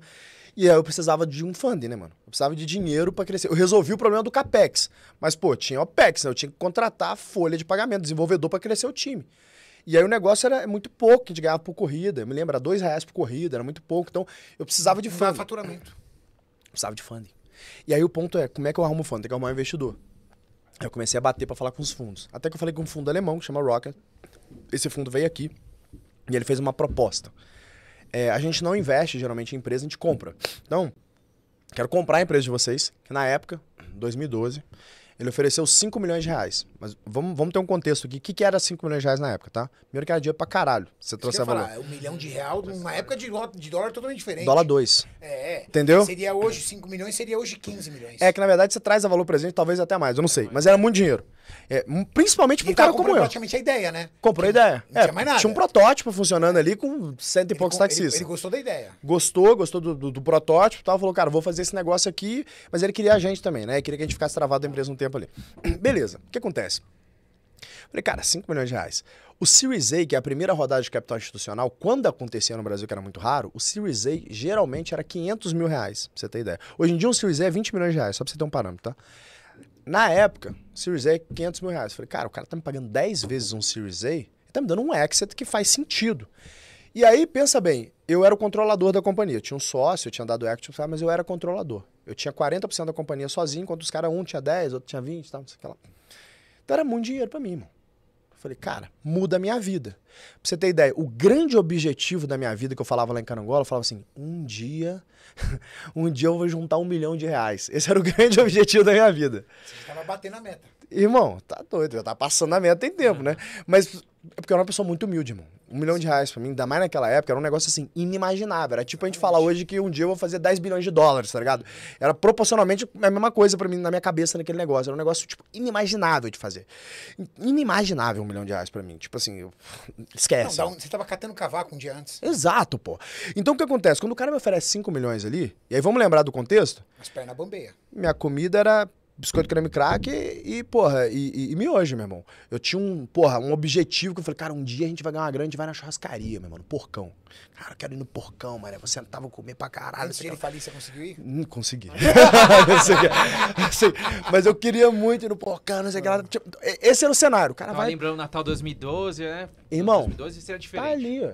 E aí eu precisava de um funding, né, mano? Eu precisava de dinheiro para crescer. Eu resolvi o problema do CapEx. Mas, pô, tinha OPEX, né? Eu tinha que contratar a folha de pagamento, desenvolvedor para crescer o time. E aí o negócio era muito pouco, a gente ganhava por corrida. Eu me lembro, era dois reais por corrida, era muito pouco. Então, eu precisava de funding. faturamento. Eu precisava de funding. E aí o ponto é, como é que eu arrumo fundo? Tem que arrumar um investidor. Eu comecei a bater para falar com os fundos. Até que eu falei com um fundo alemão que chama Rocket. Esse fundo veio aqui e ele fez uma proposta. É, a gente não investe geralmente em empresa, a gente compra. Então, quero comprar a empresa de vocês, que na época, 2012, ele ofereceu 5 milhões de reais. Mas vamos, vamos ter um contexto aqui. O que, que era 5 milhões de reais na época, tá? Primeiro que era dinheiro pra caralho. Você trouxe a valor. Falar, um milhão de real numa época de, de dólar totalmente diferente. Dólar 2. É, é. Entendeu? Seria hoje 5 milhões, seria hoje 15 milhões. É que na verdade você traz a valor presente, talvez até mais, eu não sei. É, Mas era muito dinheiro. É, principalmente pra um cara como eu. praticamente a ideia, né? Comprou a ideia. Não é, tinha mais nada. Tinha um protótipo funcionando ali com cento e ele, poucos taxistas. Ele, ele, gostou da ideia. Gostou, gostou do, do, do protótipo e tal. Falou, cara, vou fazer esse negócio aqui. Mas ele queria a gente também, né? Ele queria que a gente ficasse travado da empresa um tempo ali. Beleza. O que acontece? Falei, cara, 5 milhões de reais. O Series A, que é a primeira rodada de capital institucional, quando acontecia no Brasil, que era muito raro, o Series A geralmente era 500 mil reais, pra você ter ideia. Hoje em dia, um Series A é 20 milhões de reais, só pra você ter um parâmetro, tá? Na época, Series A, 500 mil reais. Eu falei, cara, o cara tá me pagando 10 vezes um Series A, ele tá me dando um exit que faz sentido. E aí, pensa bem, eu era o controlador da companhia. Eu tinha um sócio, eu tinha dado Exit, mas eu era controlador. Eu tinha 40% da companhia sozinho, enquanto os caras, um tinha 10, outro tinha 20, tal, não sei o que lá. Então era muito dinheiro para mim, mano. Falei, cara, muda a minha vida. Pra você ter ideia, o grande objetivo da minha vida que eu falava lá em Carangola, eu falava assim: um dia, um dia eu vou juntar um milhão de reais. Esse era o grande objetivo da minha vida. Você tava batendo a meta. Irmão, tá doido, já tá passando a meta tem tempo, é. né? Mas é porque eu era uma pessoa muito humilde, irmão. Um milhão de reais pra mim, ainda mais naquela época, era um negócio assim, inimaginável. Era tipo a gente falar hoje que um dia eu vou fazer 10 bilhões de dólares, tá ligado? Era proporcionalmente a mesma coisa para mim na minha cabeça naquele negócio. Era um negócio, tipo, inimaginável de fazer. Inimaginável um milhão de reais pra mim. Tipo assim, eu... esquece. Não, um... Você tava catando cavaco um dia antes. Exato, pô. Então o que acontece? Quando o cara me oferece 5 milhões ali, e aí vamos lembrar do contexto? As pernas bombeiam. Minha comida era biscoito creme crack e, e porra, e, e, e, miojo, meu irmão. Eu tinha um, porra, um objetivo que eu falei, cara, um dia a gente vai ganhar uma grande e vai na churrascaria, meu mano, porcão. Cara, eu quero ir no porcão, mano. Você sentava vou comer pra caralho. Você que ele falir, você conseguiu ir? Hum, não consegui. assim, mas eu queria muito ir no porcão, não sei o que lá. Ah. Tipo, esse era o cenário. O cara Tava vai... lembrando Natal 2012, né? Irmão, 2012 seria tá diferente. Tá ali, ó.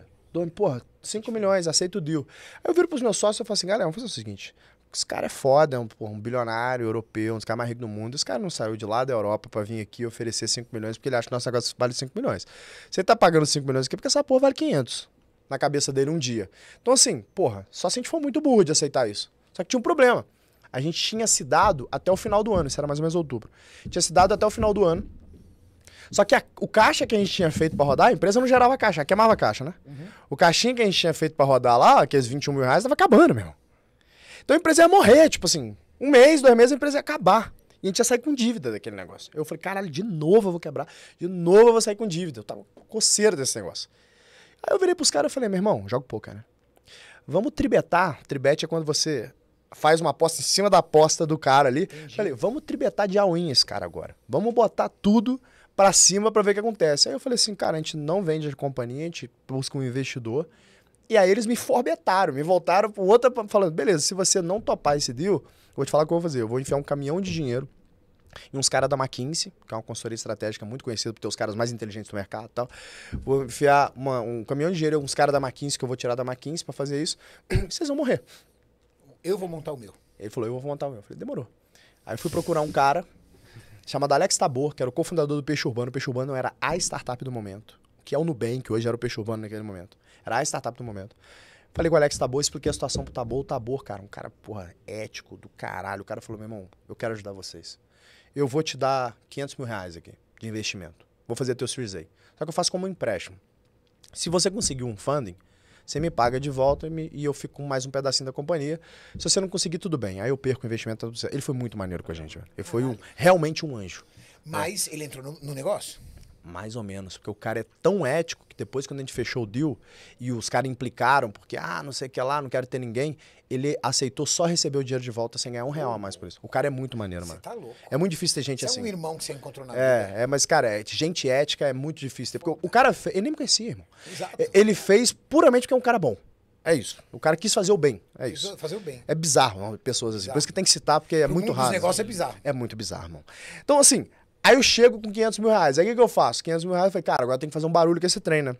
Porra, 5 milhões, aceito o deal. Aí eu viro pros meus sócios e falo assim, galera, vamos fazer o seguinte. Esse cara é foda, é um, um bilionário europeu, um dos caras mais ricos do mundo. Esse cara não saiu de lá da Europa para vir aqui oferecer 5 milhões porque ele acha que nosso negócio vale 5 milhões. Você tá pagando 5 milhões aqui porque essa porra vale 500 na cabeça dele um dia. Então, assim, porra, só se a gente for muito burro de aceitar isso. Só que tinha um problema. A gente tinha se dado até o final do ano, isso era mais ou menos outubro. Tinha se dado até o final do ano. Só que a, o caixa que a gente tinha feito para rodar, a empresa não gerava caixa, queimava caixa, né? Uhum. O caixinho que a gente tinha feito para rodar lá, aqueles 21 mil reais, tava acabando, meu. Então a empresa ia morrer, tipo assim, um mês, dois meses a empresa ia acabar. E a gente ia sair com dívida daquele negócio. Eu falei, caralho, de novo eu vou quebrar, de novo eu vou sair com dívida. Eu tava coceiro desse negócio. Aí eu virei pros caras e falei, meu irmão, joga pouca, né? Vamos tribetar. Tribete é quando você faz uma aposta em cima da aposta do cara ali. Entendi. Falei, vamos tribetar de all-in esse cara agora. Vamos botar tudo para cima para ver o que acontece. Aí eu falei assim, cara, a gente não vende a companhia, a gente busca um investidor. E aí eles me forbetaram, me voltaram para outra falando: beleza, se você não topar esse deal, vou te falar o que eu vou fazer. Eu vou enfiar um caminhão de dinheiro em uns caras da McKinsey, que é uma consultoria estratégica muito conhecida por ter os caras mais inteligentes do mercado e tal. Vou enfiar uma, um caminhão de dinheiro em uns caras da McKinsey que eu vou tirar da McKinsey para fazer isso. Vocês vão morrer. Eu vou montar o meu. Ele falou: eu vou montar o meu. Eu falei: demorou. Aí eu fui procurar um cara chamado Alex Tabor, que era o cofundador do Peixe Urbano. O Peixe Urbano era a startup do momento, que é o Nubank, que hoje era o Peixe Urbano naquele momento. Era a startup do momento. Falei com o Alex Tabor, tá expliquei a situação pro tá Tabor. Tá o Tabor, cara, um cara, porra, ético do caralho. O cara falou, meu irmão, eu quero ajudar vocês. Eu vou te dar 500 mil reais aqui de investimento. Vou fazer teu Series A. Só que eu faço como um empréstimo. Se você conseguir um funding, você me paga de volta e, me, e, eu fico com mais um pedacinho da companhia. Se você não conseguir, tudo bem. Aí eu perco o investimento. Ele foi muito maneiro com a gente. Ele foi um, realmente um anjo. Mas ele entrou no, no negócio? Mais ou menos, porque o cara é tão ético que depois, quando a gente fechou o deal e os caras implicaram, porque, ah, não sei o que lá, não quero ter ninguém, ele aceitou só receber o dinheiro de volta sem ganhar um real a mais por isso. O cara é muito maneiro, mano. Você tá louco. É muito difícil ter gente você assim. É um assim. irmão que você encontrou na é, vida. É, mas, cara, é, gente ética é muito difícil. Porque o, cara, fe... ele nem me conhecia, irmão. Exato. Ele fez puramente porque é um cara bom. É isso. O cara quis fazer o bem. É isso. Fazer o bem. É bizarro, irmão, pessoas assim. Bizarro. Por isso que tem que citar, porque é Pro muito raro. Esse assim. negócio é bizarro. É muito bizarro, irmão. Então, assim, Aí eu chego com 500 mil reais. Aí o que, que eu faço? 500 mil reais, eu falei, cara, agora tem que fazer um barulho com esse trem, né?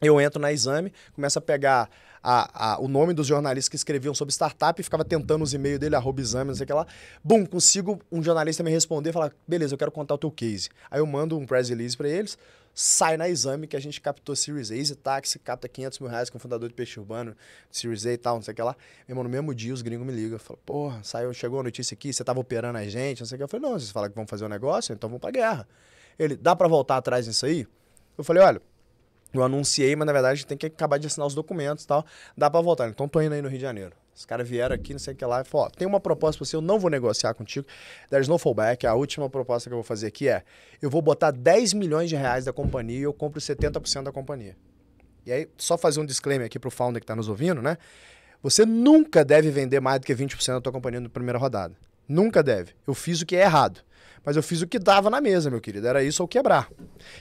Eu entro na exame, começo a pegar a, a, o nome dos jornalistas que escreviam sobre startup e ficava tentando os e-mails dele, arroba exame, não sei o que lá. Bum, consigo um jornalista me responder e falar, beleza, eu quero contar o teu case. Aí eu mando um press release para eles, sai na exame que a gente captou Series A, Easy Taxi, capta 500 mil reais com o fundador de Peixe Urbano, Series A e tal, não sei o que lá. Meu irmão, no mesmo dia os gringos me ligam, falam, porra, saiu, chegou a notícia aqui, você tava operando a gente, não sei o que. Eu falei, não, vocês falaram que vão fazer um negócio, então vamos pra guerra. Ele, dá para voltar atrás nisso aí? Eu falei, olha, eu anunciei, mas na verdade tem que acabar de assinar os documentos e tal. Dá para voltar. Então tô indo aí no Rio de Janeiro. Os caras vieram aqui, não sei o que lá, e falaram: Ó, tem uma proposta pra você, eu não vou negociar contigo. There's no fallback. A última proposta que eu vou fazer aqui é: eu vou botar 10 milhões de reais da companhia e eu compro 70% da companhia. E aí, só fazer um disclaimer aqui pro founder que tá nos ouvindo, né? Você nunca deve vender mais do que 20% da tua companhia na primeira rodada. Nunca deve. Eu fiz o que é errado. Mas eu fiz o que dava na mesa, meu querido. Era isso ou quebrar.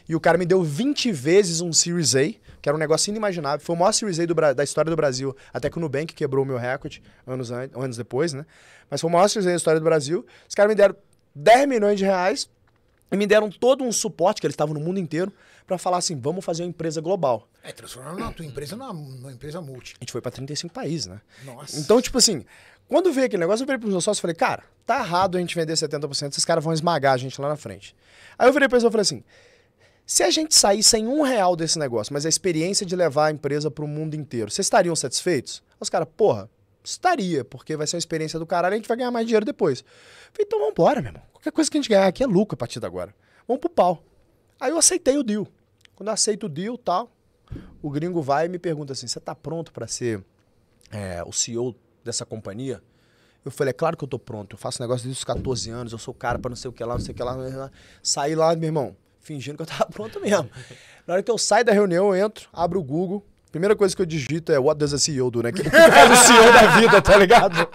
E o cara me deu 20 vezes um Series A, que era um negócio inimaginável. Foi o maior Series A do, da história do Brasil. Até que o Nubank quebrou o meu recorde anos, an anos depois, né? Mas foi o maior Series A da história do Brasil. Os caras me deram 10 milhões de reais e me deram todo um suporte, que eles estavam no mundo inteiro, para falar assim: vamos fazer uma empresa global. É, transformaram a tua empresa numa, numa empresa multi. A gente foi para 35 países, né? Nossa. Então, tipo assim, quando veio aquele negócio, eu virei pros meus sócios e falei, cara, tá errado a gente vender 70%, esses caras vão esmagar a gente lá na frente. Aí eu virei pra eles e falei assim, se a gente sair sem um real desse negócio, mas a experiência de levar a empresa para o mundo inteiro, vocês estariam satisfeitos? Os caras, porra, estaria, porque vai ser uma experiência do caralho e a gente vai ganhar mais dinheiro depois. Falei, então vambora, meu irmão. Qualquer coisa que a gente ganhar aqui é lucro a partir de agora. Vamos pro pau. Aí eu aceitei o deal. Quando eu aceito o deal tal, o gringo vai e me pergunta assim: você está pronto para ser é, o CEO dessa companhia? Eu falei, é claro que eu tô pronto, eu faço negócio desde os 14 anos, eu sou cara para não sei o que lá, não sei o que lá, lá. Saí lá, meu irmão, fingindo que eu tava pronto mesmo. Na hora que eu saio da reunião, eu entro, abro o Google, primeira coisa que eu digito é What does a CEO do, né? Que faz o CEO da vida, tá ligado?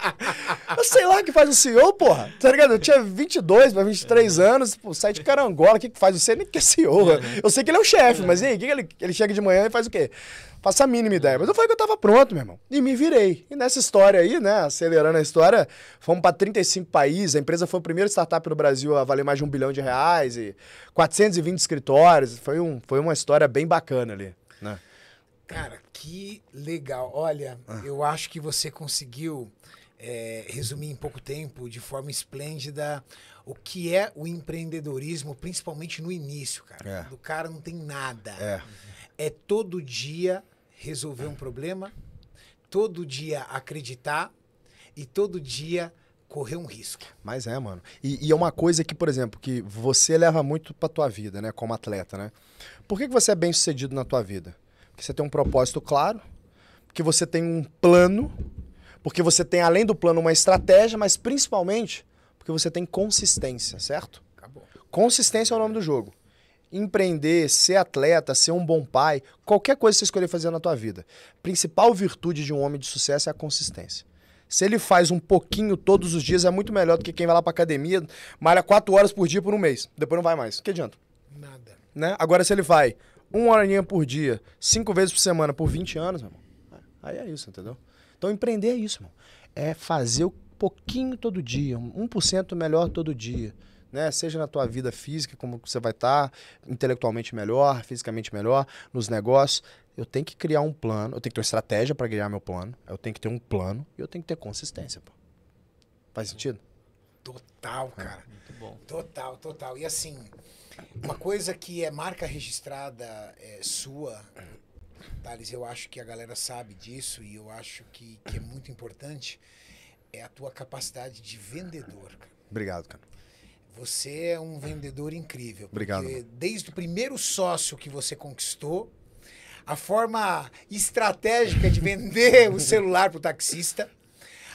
Eu sei lá o que faz o CEO, porra. Tá ligado? Eu tinha 22 para 23 é. anos, pô, sai de Carangola, o que, que faz? Você nem que é CEO. É, Eu sei que ele é o chefe, é. mas e aí? Que ele, ele chega de manhã e faz o quê? passa a mínima ideia. Mas eu falei que eu tava pronto, meu irmão. E me virei. E nessa história aí, né, acelerando a história, fomos para 35 países. A empresa foi a primeira startup no Brasil a valer mais de um bilhão de reais e 420 escritórios. Foi, um, foi uma história bem bacana ali, né? Cara, que legal. Olha, ah. eu acho que você conseguiu é, resumir em pouco tempo, de forma esplêndida, o que é o empreendedorismo, principalmente no início, cara. É. Do cara não tem nada. É, é todo dia resolver um problema, todo dia acreditar e todo dia correr um risco. Mas é, mano. E, e, é uma coisa que, por exemplo, que você leva muito pra tua vida, né? Como atleta, né? Por que, que você é bem sucedido na tua vida? Porque você tem um propósito claro, que você tem um plano porque você tem, além do plano, uma estratégia, mas principalmente porque você tem consistência, certo? Acabou. Consistência é o nome do jogo. Empreender, ser atleta, ser um bom pai, qualquer coisa que você escolher fazer na tua vida. Principal virtude de um homem de sucesso é a consistência. Se ele faz um pouquinho todos os dias, é muito melhor do que quem vai lá pra academia, malha quatro horas por dia por um mês. Depois não vai mais. Que adianta? Nada. Né? Agora, se ele vai uma horinha por dia, cinco vezes por semana, por 20 anos, meu irmão, aí é isso, entendeu? Então empreender é isso, mano. É fazer um pouquinho todo dia, 1% melhor todo dia. Né? Seja na tua vida física, como você vai estar tá, intelectualmente melhor, fisicamente melhor, nos negócios. Eu tenho que criar um plano, eu tenho que ter uma estratégia para criar meu plano, eu tenho que ter um plano e eu tenho que ter consistência, pô. Faz sentido? Total, é. cara. Muito bom. Total, total. E assim, uma coisa que é marca registrada é, sua, Thales, eu acho que a galera sabe disso e eu acho que, que é muito importante, é a tua capacidade de vendedor. Obrigado, cara. Você é um vendedor incrível. Obrigado. Desde o primeiro sócio que você conquistou, a forma estratégica de vender o celular para o taxista,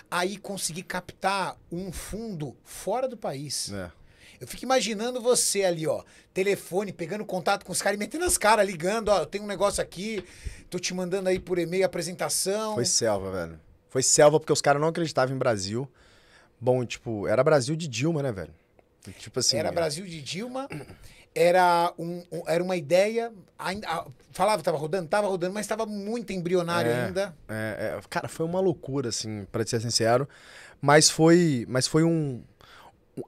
aí conseguir captar um fundo fora do país. É. Eu fico imaginando você ali, ó, telefone, pegando contato com os caras e metendo as caras, ligando, ó, eu tenho um negócio aqui, tô te mandando aí por e-mail apresentação. Foi selva, velho. Foi selva porque os caras não acreditavam em Brasil. Bom, tipo, era Brasil de Dilma, né, velho? Tipo assim. Era é. Brasil de Dilma. Era, um, um era uma ideia. Ainda, falava, tava rodando, tava rodando, mas estava muito embrionário é, ainda. É, é, cara, foi uma loucura, assim, para ser sincero. Mas foi, mas foi um,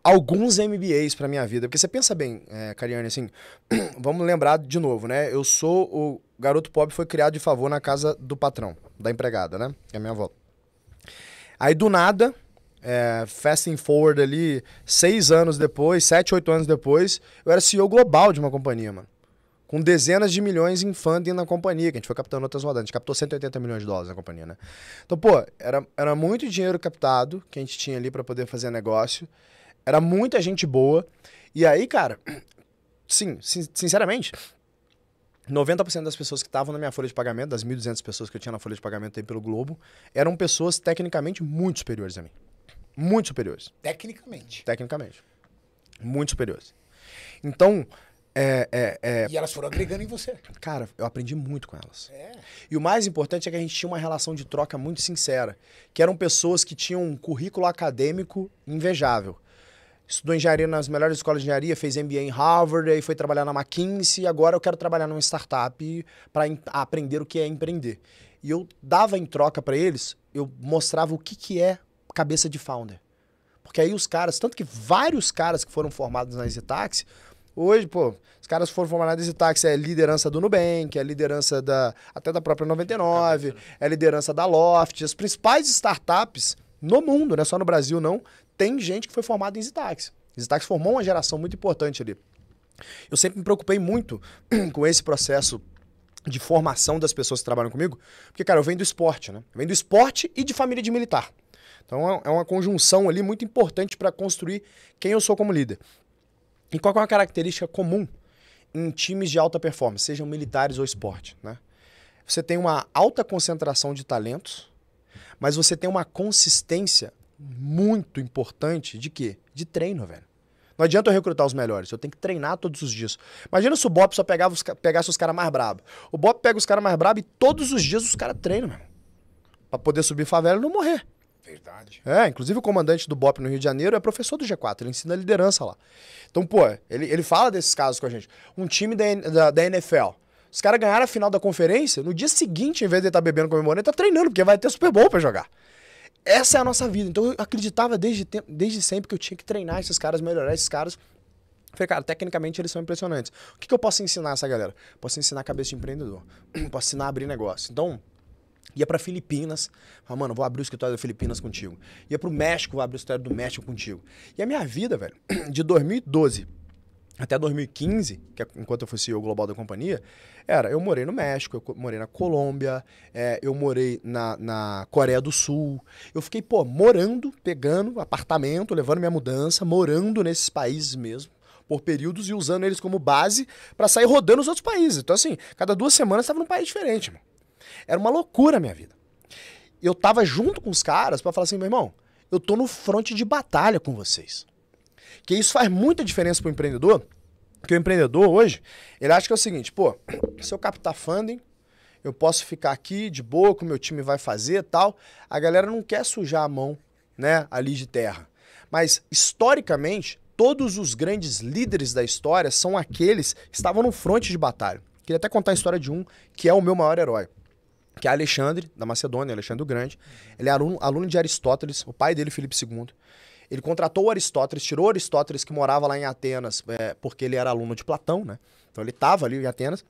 alguns MBAs para minha vida. Porque você pensa bem, é, Cariane, assim, vamos lembrar de novo, né? Eu sou o garoto pobre foi criado de favor na casa do patrão, da empregada, né? Que é minha avó. Aí do nada, é, fasting forward ali, seis anos depois, sete, oito anos depois, eu era CEO global de uma companhia, mano. Com dezenas de milhões em funding na companhia, que a gente foi captando outras rodadas. A gente captou 180 milhões de dólares na companhia, né? Então, pô, era, era muito dinheiro captado que a gente tinha ali para poder fazer negócio. Era muita gente boa. E aí, cara, sim, sinceramente, 90% das pessoas que estavam na minha folha de pagamento, das 1.200 pessoas que eu tinha na folha de pagamento aí pelo Globo, eram pessoas tecnicamente muito superiores a mim. Muito superiores. Tecnicamente? Tecnicamente. Muito superiores. Então. É, é, é... E elas foram agregando em você. Cara, eu aprendi muito com elas. É. E o mais importante é que a gente tinha uma relação de troca muito sincera. Que eram pessoas que tinham um currículo acadêmico invejável estudou engenharia nas melhores escolas de engenharia, fez MBA em Harvard, aí foi trabalhar na McKinsey, agora eu quero trabalhar numa startup para aprender o que é empreender. E eu dava em troca para eles, eu mostrava o que, que é cabeça de founder. Porque aí os caras, tanto que vários caras que foram formados na EasyTaxi, hoje, pô, os caras foram formados na EasyTaxi, é liderança do Nubank, é liderança da até da própria 99, ah, é. é liderança da Loft, as principais startups no mundo, não é só no Brasil não, tem gente que foi formada em Zitax. Zitax formou uma geração muito importante ali. Eu sempre me preocupei muito com esse processo de formação das pessoas que trabalham comigo, porque, cara, eu venho do esporte, né? Eu venho do esporte e de família de militar. Então é, é uma conjunção ali muito importante para construir quem eu sou como líder. E qual é uma característica comum em times de alta performance, sejam militares ou esporte, né? Você tem uma alta concentração de talentos, mas você tem uma consistência muito importante de quê? De treino, velho. Não adianta eu recrutar os melhores, eu tenho que treinar todos os dias. Imagina se o Bop só pegava os, pegasse os caras mais brabos. O Bop pega os caras mais brabos e todos os dias os caras treinam, mano. Pra poder subir favela e não morrer. Verdade. É, inclusive o comandante do BOP no Rio de Janeiro é professor do G4, ele ensina liderança lá. Então, pô, ele, ele fala desses casos com a gente. Um time da, da, da NFL. Os caras ganharam a final da conferência, no dia seguinte, em vez de ele estar tá bebendo comemorando, ele tá treinando, porque vai ter Super Bowl pra jogar essa é a nossa vida. Então eu acreditava desde, desde sempre que eu tinha que treinar esses caras, melhorar esses caras. Falei, cara, tecnicamente eles são impressionantes. O que, que eu posso ensinar essa galera? Posso ensinar cabeça de empreendedor. Posso ensinar a abrir negócio. Então, Ia para Filipinas, ah, mano, vou abrir o escritório da Filipinas contigo. Ia para o México, vou abrir o escritório do México contigo. E a minha vida, velho, de 2012 até 2015, que é enquanto eu fui o global da companhia, era eu morei no México, eu morei na Colômbia, é, eu morei na, na, Coreia do Sul. Eu fiquei, pô, morando, pegando apartamento, levando minha mudança, morando nesses países mesmo. Por períodos e usando eles como base para sair rodando os outros países. Então, assim, cada duas semanas estava num país diferente, mano. Era uma loucura a minha vida. Eu tava junto com os caras para falar assim, meu irmão, eu tô no fronte de batalha com vocês que isso faz muita diferença para o empreendedor, que o empreendedor hoje, ele acha que é o seguinte, pô, se eu captar funding, eu posso ficar aqui de boa, o meu time vai fazer tal. A galera não quer sujar a mão, né, ali de terra. Mas, historicamente, todos os grandes líderes da história são aqueles que estavam no fronte de batalha. Queria até contar a história de um que é o meu maior herói, que é Alexandre, da Macedônia, Alexandre o Grande. Ele é aluno, aluno de Aristóteles, o pai dele, Filipe II. Ele contratou Aristóteles, tirou Aristóteles, que morava lá em Atenas, é, porque ele era aluno de Platão, né? Então ele estava ali em Atenas.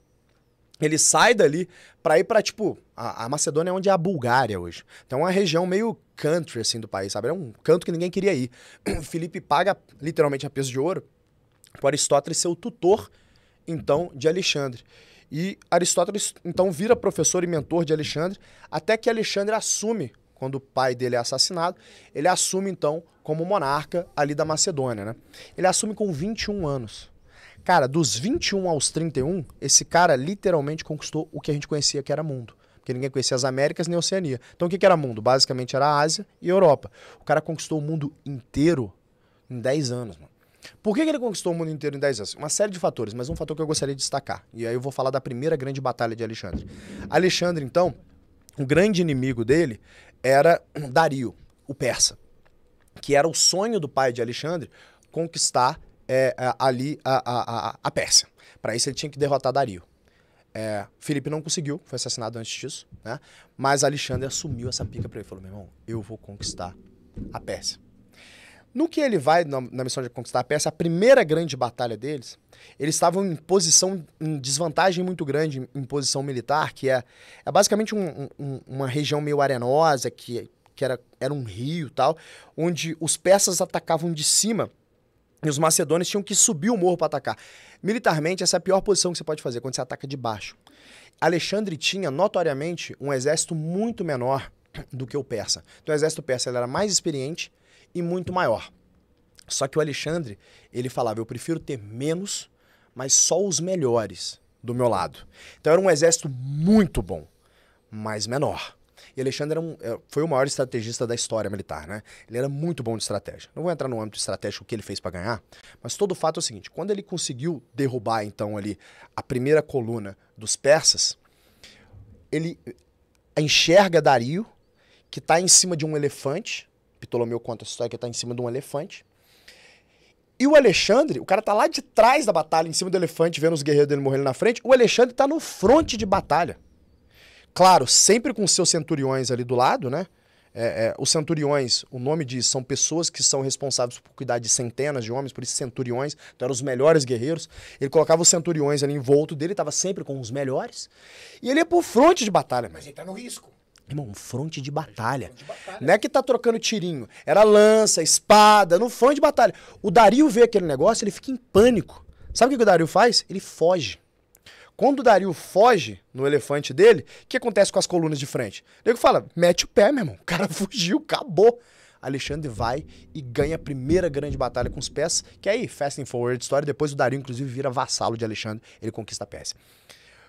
Ele sai dali para ir para tipo, a, a, Macedônia é onde é a Bulgária hoje. Então é uma região meio country, assim, do país, sabe? É um canto que ninguém queria ir. O Felipe paga, literalmente, a peso de ouro, para Aristóteles ser o tutor, então, de Alexandre. E Aristóteles, então, vira professor e mentor de Alexandre, até que Alexandre assume quando o pai dele é assassinado, ele assume então como monarca ali da Macedônia, né? Ele assume com 21 anos. Cara, dos 21 aos 31, esse cara literalmente conquistou o que a gente conhecia que era mundo. Porque ninguém conhecia as Américas nem a Oceania. Então o que era mundo? Basicamente era a Ásia e a Europa. O cara conquistou o mundo inteiro em 10 anos, mano. Por que ele conquistou o mundo inteiro em 10 anos? Uma série de fatores, mas um fator que eu gostaria de destacar. E aí eu vou falar da primeira grande batalha de Alexandre. Alexandre, então, o grande inimigo dele era Dario, o persa, que era o sonho do pai de Alexandre conquistar é, ali a, a, a Pérsia. Para isso ele tinha que derrotar Dario. É, Felipe não conseguiu, foi assassinado antes disso, né? Mas Alexandre assumiu essa pica para ele, e falou: "Meu irmão, eu vou conquistar a Pérsia". No que ele vai na, na missão de conquistar a Pérsia, a primeira grande batalha deles, eles estavam em posição, em desvantagem muito grande, em, em posição militar, que é, é basicamente um, um, uma região meio arenosa, que, que era, era um rio tal, onde os persas atacavam de cima e os macedônios tinham que subir o morro para atacar. Militarmente, essa é a pior posição que você pode fazer, quando você ataca de baixo. Alexandre tinha, notoriamente, um exército muito menor do que o persa. Então, o exército persa era mais experiente, e muito maior. Só que o Alexandre, ele falava: eu prefiro ter menos, mas só os melhores do meu lado. Então era um exército muito bom, mas menor. E Alexandre um, é, foi o maior estrategista da história militar, né? Ele era muito bom de estratégia. Não vou entrar no âmbito estratégico que ele fez para ganhar, mas todo o fato é o seguinte: quando ele conseguiu derrubar então ali a primeira coluna dos persas, ele é, enxerga Dario que está em cima de um elefante Ptolomeu conta a história que ele tá em cima de um elefante. E o Alexandre, o cara tá lá de trás da batalha, em cima do elefante, vendo os guerreiros dele morrendo na frente. O Alexandre tá no fronte de batalha. Claro, sempre com seus centuriões ali do lado, né? É, é, os centuriões, o nome diz, são pessoas que são responsáveis por cuidar de centenas de homens, por isso centuriões, então eram os melhores guerreiros. Ele colocava os centuriões ali em volta dele, estava sempre com os melhores. E ele ia pro fronte de batalha. Mas ele tá no risco. Irmão, um fronte de batalha. Não é que tá trocando tirinho. Era lança, espada, no fronte de batalha. O Dario vê aquele negócio, ele fica em pânico. Sabe o que o Dario faz? Ele foge. Quando o Dario foge no elefante dele, o que acontece com as colunas de frente? O nego fala: mete o pé, meu irmão. O cara fugiu, acabou. Alexandre vai e ganha a primeira grande batalha com os pés, que aí, fast and forward história, depois o Dario, inclusive, vira vassalo de Alexandre, ele conquista a Pérsia.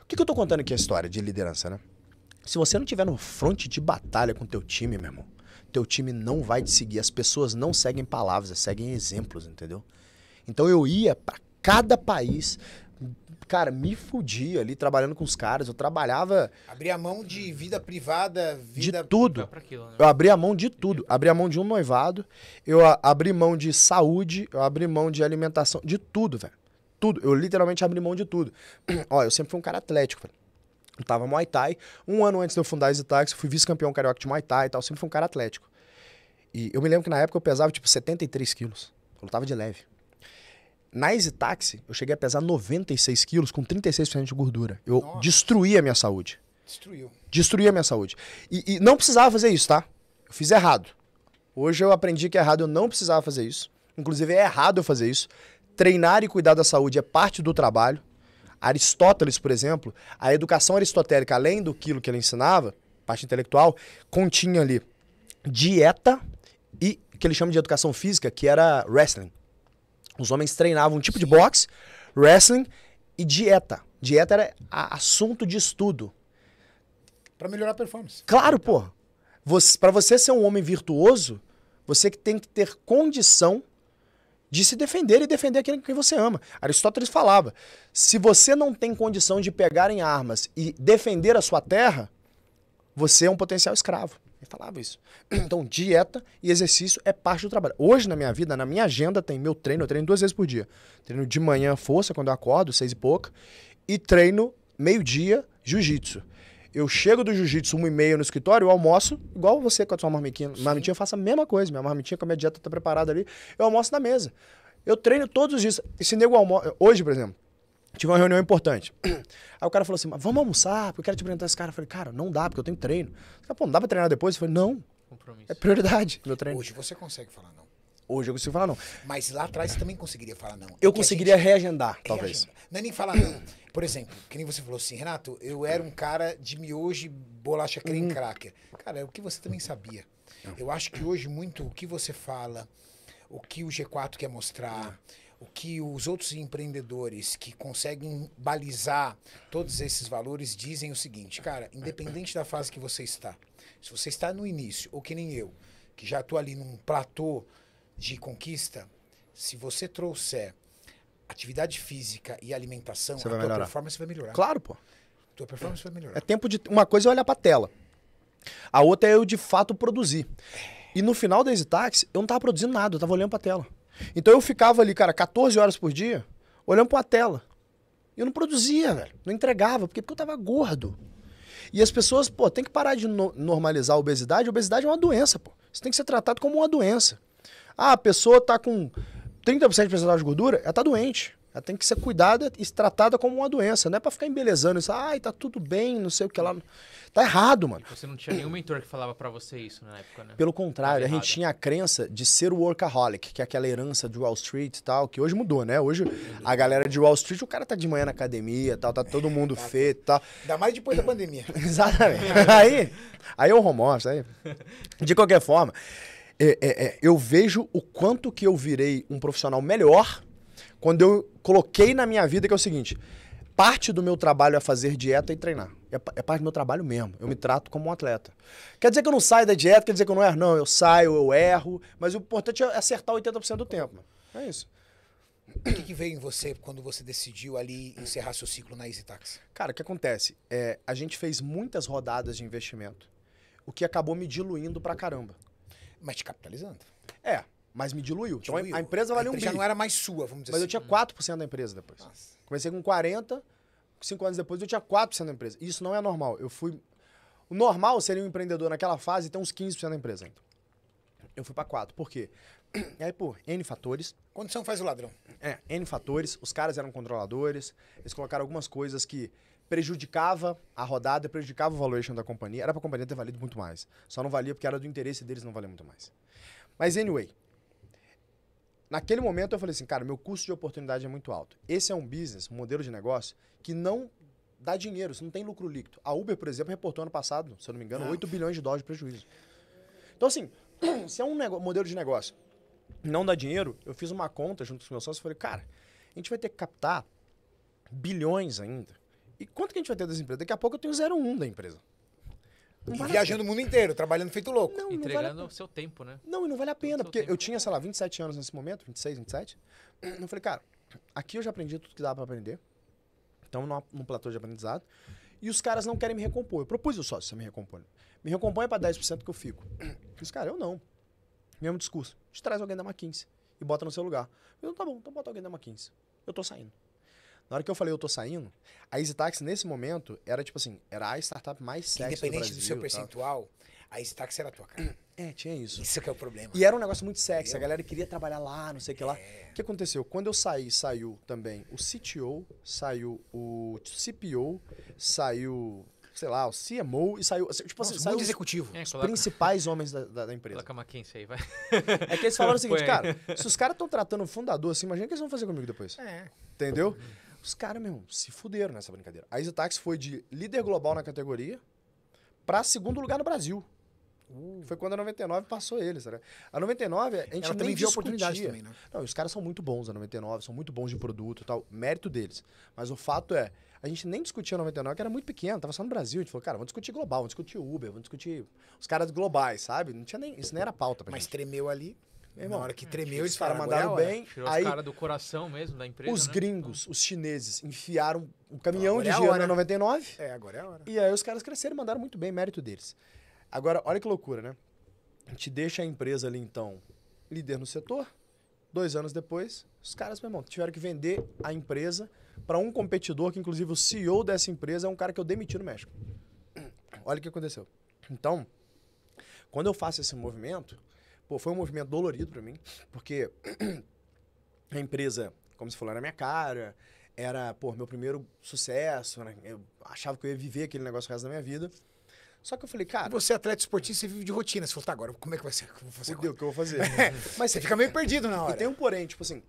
O que, que eu tô contando aqui a história de liderança, né? Se você não tiver no fronte de batalha com teu time, meu irmão, teu time não vai te seguir. As pessoas não seguem palavras, seguem exemplos, entendeu? Então eu ia para cada país, cara, me fudia ali trabalhando com os caras. Eu trabalhava. Abria mão de vida privada, vida. De tudo. Né? Eu abri a mão de tudo. Abri a mão de um noivado, eu abri mão de saúde, eu abri mão de alimentação, de tudo, velho. Tudo. Eu literalmente abri mão de tudo. Ó, eu sempre fui um cara atlético, velho lutava Muay Thai. Um ano antes de eu fundar a Taxi eu fui vice-campeão carioca de Muay Thai e tal. Sempre fui um cara atlético. E eu me lembro que na época eu pesava tipo 73 quilos. Eu lutava de leve. Na Easy Taxi, eu cheguei a pesar 96 quilos com 36% de gordura. Eu Nossa. destruí a minha saúde. Destruiu. Destruí a minha saúde. E, e, não precisava fazer isso, tá? Eu fiz errado. Hoje eu aprendi que é errado, eu não precisava fazer isso. Inclusive, é errado eu fazer isso. Treinar e cuidar da saúde é parte do trabalho. Aristóteles, por exemplo, a educação aristotélica, além do que ele ensinava, parte intelectual, continha ali dieta e que ele chama de educação física, que era wrestling. Os homens treinavam um tipo Sim. de boxe, wrestling e dieta. Dieta era assunto de estudo. Para melhorar a performance. Claro, pô. Você, para você ser um homem virtuoso, você tem que ter condição de se defender e defender aquele que você ama. Aristóteles falava: se você não tem condição de pegar em armas e defender a sua terra, você é um potencial escravo. Ele falava isso. Então, dieta e exercício é parte do trabalho. Hoje, na minha vida, na minha agenda, tem meu treino. Eu treino duas vezes por dia. Treino de manhã, força, quando eu acordo, seis e pouca. E treino meio-dia, jiu-jitsu. Eu chego do jiu-jitsu, uma e meio no escritório, eu almoço, igual você com a sua marmitinha. Sim. Marmitinha eu faço a mesma coisa, minha marmitinha com a minha dieta tá preparada ali, eu almoço na mesa. Eu treino todos os dias. esse nego almoço. Hoje, por exemplo, tive uma reunião importante. Aí o cara falou assim: Mas vamos almoçar, porque eu quero te apresentar esse cara. Eu falei, cara, não dá, porque eu tenho treino. Eu falei, Pô, não dá pra treinar depois? Eu falei, não. Compromisso. É prioridade, meu treino. Hoje você consegue falar, não. Hoje eu consigo falar não. Mas lá atrás você também conseguiria falar não. Eu é conseguiria gente... reagendar, talvez. Reagenda. Não é nem falar não. Por exemplo, que nem você falou assim, Renato, eu era um cara de miojo, bolacha, creme hum. cracker. Cara, é o que você também sabia. Eu acho que hoje muito o que você fala, o que o G4 quer mostrar, o que os outros empreendedores que conseguem balizar todos esses valores dizem é o seguinte, cara, independente da fase que você está, se você está no início, ou que nem eu, que já estou ali num platô de conquista, se você trouxer atividade física e alimentação, você a tua melhorar. performance vai melhorar. Claro, pô. Tua performance é. vai melhorar. É tempo de uma coisa é olhar para tela. A outra é eu de fato produzir. E no final da Easy eu não tava produzindo nada, eu tava olhando para tela. Então eu ficava ali, cara, 14 horas por dia, olhando para a tela. E eu não produzia, velho. Não entregava, porque, porque eu tava gordo. E as pessoas, pô, tem que parar de no normalizar a obesidade. A obesidade é uma doença, pô. Isso tem que ser tratado como uma doença. Ah, a pessoa está com 30% de percentual de gordura, ela está doente. Ela tem que ser cuidada e tratada como uma doença. Não é para ficar embelezando isso. Ai, tá tudo bem, não sei o que lá. Tá errado, mano. Tipo, você não tinha nenhum mentor que falava para você isso na época, né? Pelo contrário, a gente tinha a crença de ser o workaholic, que é aquela herança de Wall Street e tal, que hoje mudou, né? Hoje a galera de Wall Street, o cara tá de manhã na academia tal, tá todo mundo tá. feito, e tal. Ainda mais depois da pandemia. Exatamente. aí, aí é o home office, aí. De qualquer forma. É, é, é, eu vejo o quanto que eu virei um profissional melhor quando eu coloquei na minha vida que é o seguinte: parte do meu trabalho é fazer dieta e treinar. É, é parte do meu trabalho mesmo. Eu me trato como um atleta. Quer dizer que eu não saio da dieta, quer dizer que eu não erro. Não, eu saio, eu erro. Mas o importante é acertar 80% do tempo. É isso. O que, que, veio em você quando você decidiu ali encerrar seu ciclo na Easy Cara, o que acontece? É, a gente fez muitas rodadas de investimento, o que acabou me diluindo pra caramba. Mas te capitalizando. É, mas me diluiu. Então diluiu. a empresa valeu a empresa um bi. já não era mais sua, vamos dizer mas assim. Mas eu tinha 4% né? da empresa depois. Nossa. Comecei com 40, 5 anos depois eu tinha 4% da empresa. Isso não é normal. Eu fui... O normal seria um empreendedor naquela fase ter uns 15% da empresa. Eu fui para 4. Por quê? E aí, por N fatores. Condição faz o ladrão. É, N fatores. Os caras eram controladores. Eles colocaram algumas coisas que prejudicava a rodada, prejudicava o valuation da companhia. Era para a companhia ter valido muito mais. Só não valia porque era do interesse deles não valer muito mais. Mas, anyway, Naquele momento eu falei assim, cara, meu custo de oportunidade é muito alto. Esse é um business, um modelo de negócio, que não dá dinheiro, você não tem lucro líquido. A Uber, por exemplo, reportou ano passado, se eu não me engano, não. É. 8 bilhões de dólares de prejuízo. Então, assim, se é um modelo de negócio não dá dinheiro, eu fiz uma conta junto com os meus sócios e falei, cara, a gente vai ter que captar bilhões ainda e quanto que a gente vai ter das empresas? Daqui a pouco eu tenho 01 da empresa. Vale viajando o mundo inteiro, trabalhando feito louco. Não, Entregando não vale o seu tempo, né? Não, e não vale a pena, porque tempo. eu tinha, sei lá, 27 anos nesse momento, 26, 27. Eu falei, cara, aqui eu já aprendi tudo que dava para aprender. Estamos então, num platô de aprendizado. E os caras não querem me recompor. Eu propus o sócio, você me recompõe. Me recompõe para 10% que eu fico. Os cara eu não. Mesmo discurso. Te traz alguém da McKinsey e bota no seu lugar. Eu, tá bom, então bota alguém da McKinsey. Eu tô saindo. Na hora que eu falei, eu tô saindo, a EasyTax, nesse momento, era tipo assim, era a startup mais sexy Independente do, Brasil, do seu percentual, a EasyTax era a tua cara. É, tinha isso. Isso que é o problema. E era um negócio muito sexy, a galera queria trabalhar lá, não sei o que lá. É. O que aconteceu? Quando eu saí, saiu também o CTO, saiu o CPO, saiu sei lá, o CMO e saiu. Tipo assim, Nossa, assim, saiu os executivo. É, os principais homens da, da, da empresa. Coloca a quem aí, vai. É que eles falaram o seguinte, cara, se os caras estão tratando o fundador assim, imagina o que eles vão fazer comigo depois. É. Entendeu? Os caras, meu, se fuderam nessa brincadeira. A Easy Taxi foi de líder global na categoria para segundo lugar no Brasil. Uh. Foi quando a 99 passou eles, né? A 99, a gente Ela também viu oportunidade também, né? Não, os caras são muito bons a 99, são muito bons de produto e tal, mérito deles. Mas o fato é, a gente nem discutia a 99, que era muito pequeno, tava só no Brasil. A gente falou, cara, vamos discutir global, vamos discutir Uber, vamos discutir os caras globais, sabe? Não tinha nem, isso nem era pauta pra Mas gente. tremeu ali na hora que é, tremeu, eles falaram, mandaram bem. Tirou aí, os caras do coração mesmo da empresa. Os né? gringos, os chineses, enfiaram um caminhão agora é de é dinheiro na 99. É, agora é a hora. E aí os caras cresceram, mandaram muito bem, mérito deles. Agora, olha que loucura, né? A gente deixa a empresa ali, então, líder no setor. Dois anos depois, os caras, meu irmão, tiveram que vender a empresa para um competidor, que inclusive o CEO dessa empresa é um cara que eu demiti no México. Olha o que aconteceu. Então, quando eu faço esse movimento, Pô, foi um movimento dolorido para mim, porque a empresa, como se falou, na minha cara, era, pô, meu primeiro sucesso, né? eu achava que eu ia viver aquele negócio o resto da minha vida. Só que eu falei, cara. Você é atleta esportivo, você vive de rotina. Você falou, tá, agora como é que vai ser? Como vou o que eu vou fazer? mas você fica meio perdido na hora. E tem um porém, tipo assim,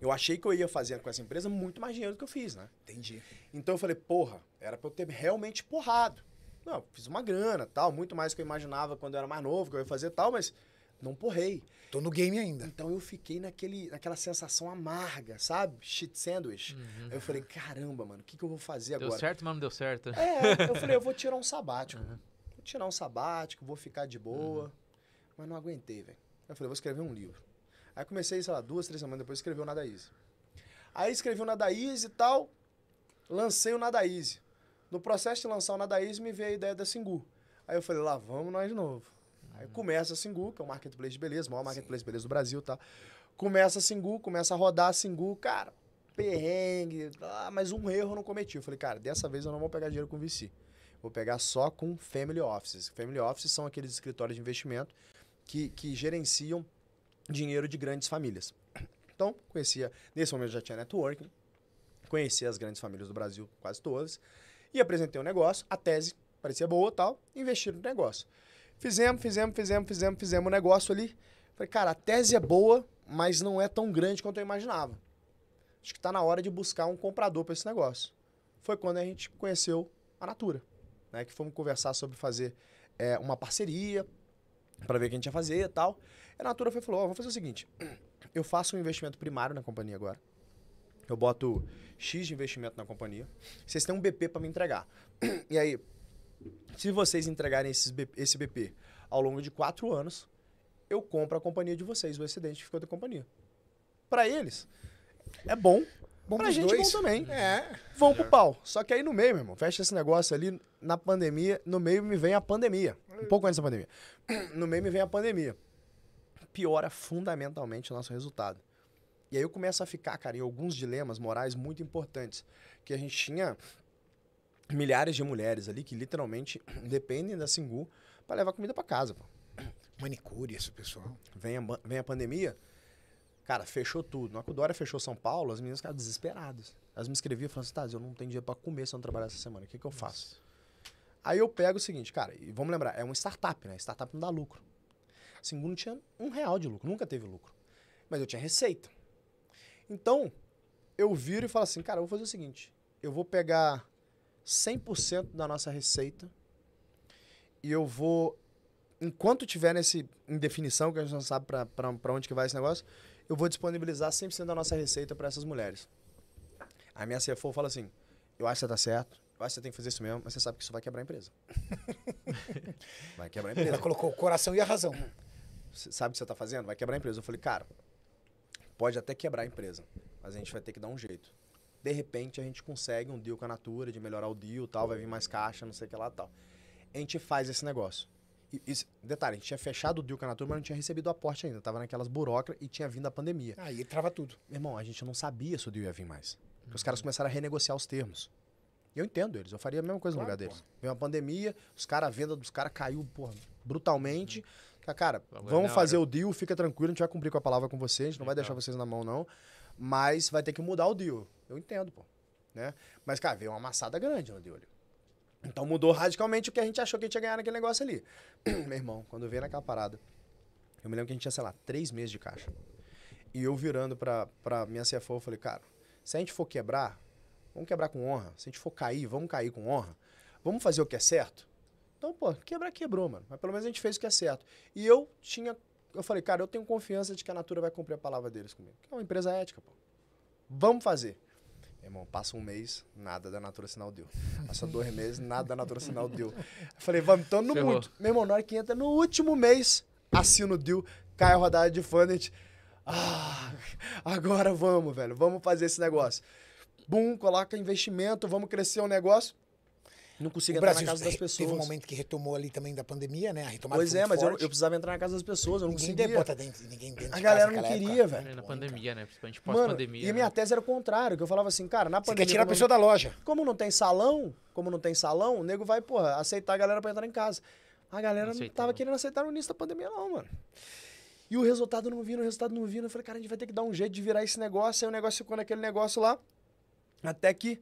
eu achei que eu ia fazer com essa empresa muito mais dinheiro do que eu fiz, né? Entendi. Então eu falei, porra, era pra eu ter realmente porrado. Não, fiz uma grana, tal, muito mais do que eu imaginava quando eu era mais novo, que eu ia fazer tal, mas não porrei. Tô no game ainda. Então eu fiquei naquele, naquela sensação amarga, sabe? Shit sandwich. Uhum. Aí eu falei, caramba, mano, o que, que eu vou fazer deu agora? Deu certo, mas não deu certo. É, eu falei, eu vou tirar um sabático. Uhum. Vou tirar um sabático, vou ficar de boa. Uhum. Mas não aguentei, velho. Eu falei, vou escrever um livro. Aí comecei, sei lá, duas, três semanas depois, escrevi o Nada Easy. Aí escrevi o Nada Easy e tal, lancei o Nada Easy. No processo de lançar o Nada Easy, me veio a ideia da Singu. Aí eu falei, lá vamos nós de novo. Aí começa a Singu, que é o um marketplace de beleza, o maior marketplace de beleza do Brasil, tá? Começa a Singu, começa a rodar a Singu, cara, perrengue, ah, mas um erro eu não cometi. Eu falei, cara, dessa vez eu não vou pegar dinheiro com VC. Vou pegar só com family offices. Family offices são aqueles escritórios de investimento que, que gerenciam dinheiro de grandes famílias. Então, conhecia, nesse momento já tinha networking, conhecia as grandes famílias do Brasil, quase todas, e apresentei o um negócio, a tese parecia boa tal, investir no negócio. Fizemos, fizemos, fizemos, fizemos, fizemos o um negócio ali. Falei, cara, a tese é boa, mas não é tão grande quanto eu imaginava. Acho que está na hora de buscar um comprador para esse negócio. Foi quando a gente conheceu a Natura, né? Que fomos conversar sobre fazer é, uma parceria para ver o que a gente ia fazer e tal. E a Natura foi, falou, oh, vamos fazer o seguinte, eu faço um investimento primário na companhia agora. Eu boto X de investimento na companhia. Vocês têm um BP para me entregar. E aí, se vocês entregarem BP, esse BP ao longo de quatro anos, eu compro a companhia de vocês, o excedente ficou da companhia. Para eles, é bom. Bom pra gente é dois. bom também. É. Vão pro pau. Só que aí no meio, meu irmão, fecha esse negócio ali na pandemia. No meio me vem a pandemia. Um pouco antes da pandemia. No meio me vem a pandemia. Piora fundamentalmente o nosso resultado. E aí eu começo a ficar, cara, em alguns dilemas morais muito importantes. Que a gente tinha milhares de mulheres ali que literalmente dependem da Singu para levar comida para casa. Pô. Manicure esse pessoal. Vem a, vem a pandemia, cara, fechou tudo. Na Cudória fechou São Paulo, as meninas ficaram desesperadas. Elas me escreviam e falavam assim, tá, eu não tenho dinheiro para comer se eu não trabalhar essa semana, o que, que eu faço? Nossa. Aí eu pego o seguinte, cara, e vamos lembrar, é uma startup, né? Startup não dá lucro. A Singu não tinha um real de lucro, nunca teve lucro. Mas eu tinha receita. Então, eu viro e falo assim, cara, eu vou fazer o seguinte, eu vou pegar 100% da nossa receita e eu vou, enquanto tiver nesse indefinição, que a gente não sabe para onde que vai esse negócio, eu vou disponibilizar 100% da nossa receita para essas mulheres. A minha CFO fala assim, eu acho que você tá certo, eu acho que você tem que fazer isso mesmo, mas você sabe que isso vai quebrar a empresa. vai quebrar a empresa. Ela colocou o coração e a razão. Você sabe o que você tá fazendo? Vai quebrar a empresa. Eu falei, cara, pode até quebrar a empresa, mas a gente vai ter que dar um jeito de repente a gente consegue um deal com a Natura, de melhorar o deal tal, vai vir mais caixa, não sei o que lá tal. A gente faz esse negócio. E, e, detalhe, a gente tinha fechado o deal com a Natura, mas não tinha recebido o aporte ainda. Tava naquelas burocras e tinha vindo a pandemia. Aí ah, trava tudo. Meu irmão, a gente não sabia se o deal ia vir mais. Uhum. Os caras começaram a renegociar os termos. Eu entendo eles, eu faria a mesma coisa claro, no lugar deles. Porra. Veio uma pandemia, os cara a venda dos caras caiu porra, brutalmente. Uhum. Cara, é vamos fazer o deal, fica tranquilo, a gente vai cumprir com a palavra com vocês, a gente não vai deixar vocês na mão, não. Mas vai ter que mudar o deal. Eu entendo, pô. Né? Mas, cara, veio uma amassada grande no deal. Então mudou radicalmente o que a gente achou que a gente ia ganhar naquele negócio ali. Meu irmão, quando veio naquela parada, eu me lembro que a gente tinha, sei lá, três meses de caixa. E eu virando pra, pra minha CFO, eu falei, cara, se a gente for quebrar, vamos quebrar com honra. Se a gente for cair, vamos cair com honra. Vamos fazer o que é certo? Então, pô, quebrar quebrou, mano. Mas pelo menos a gente fez o que é certo. E eu tinha eu falei, cara, eu tenho confiança de que a Natura vai cumprir a palavra deles comigo. Que é uma empresa ética, pô. Vamos fazer. Meu irmão, passa um mês, nada da Natura Sinal deu. Passa dois meses, nada da Natura Sinal deu. Eu falei, vamos, então no muito. Meu irmão, na hora que entra no último mês, assino o deal, cai a rodada de fundo Ah, agora vamos, velho. Vamos fazer esse negócio. Bum, coloca investimento, vamos crescer o um negócio não consigo entrar na casa das pessoas. Teve um momento que retomou ali também da pandemia, né? A retomada Pois é, mas eu, eu, precisava entrar na casa das pessoas, eu não ninguém conseguia. Bota dentro, ninguém dentro A galera não queria, velho. É, na pandemia, né? Principalmente pós-pandemia. E a né? minha tese era o contrário, que eu falava assim, cara, na pandemia. Você quer tirar a pessoa da loja. Como não tem salão, como não tem salão, o nego vai, porra, aceitar a galera pra entrar em casa. A galera não, não tava querendo aceitar no início da pandemia, não, mano. E o resultado não vindo, o resultado não vindo. Eu falei, cara, a gente vai ter que dar um jeito de virar esse negócio. Aí o negócio ficou naquele negócio lá. Até que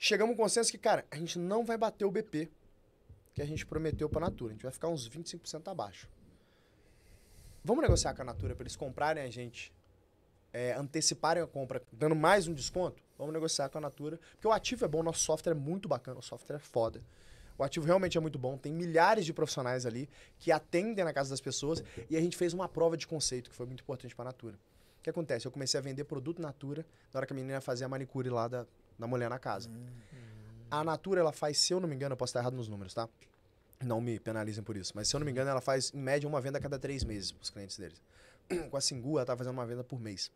chegamos a um consenso que, cara, a gente não vai bater o BP que a gente prometeu para a Natura. A gente vai ficar uns 25% abaixo. Vamos negociar com a Natura para eles comprarem a gente, é, anteciparem a compra, dando mais um desconto? Vamos negociar com a Natura. Porque o ativo é bom, nosso software é muito bacana, o software é foda. O ativo realmente é muito bom, tem milhares de profissionais ali que atendem na casa das pessoas e a gente fez uma prova de conceito que foi muito importante para a Natura. O que acontece? Eu comecei a vender produto Natura na hora que a menina fazia a manicure lá da, da mulher na casa. Uhum. A Natura, ela faz, se eu não me engano, eu posso estar errado nos números, tá? Não me penalizem por isso. Mas se eu não me engano, ela faz, em média, uma venda a cada três meses para os clientes deles. Com a Singu, ela tá fazendo uma venda por mês.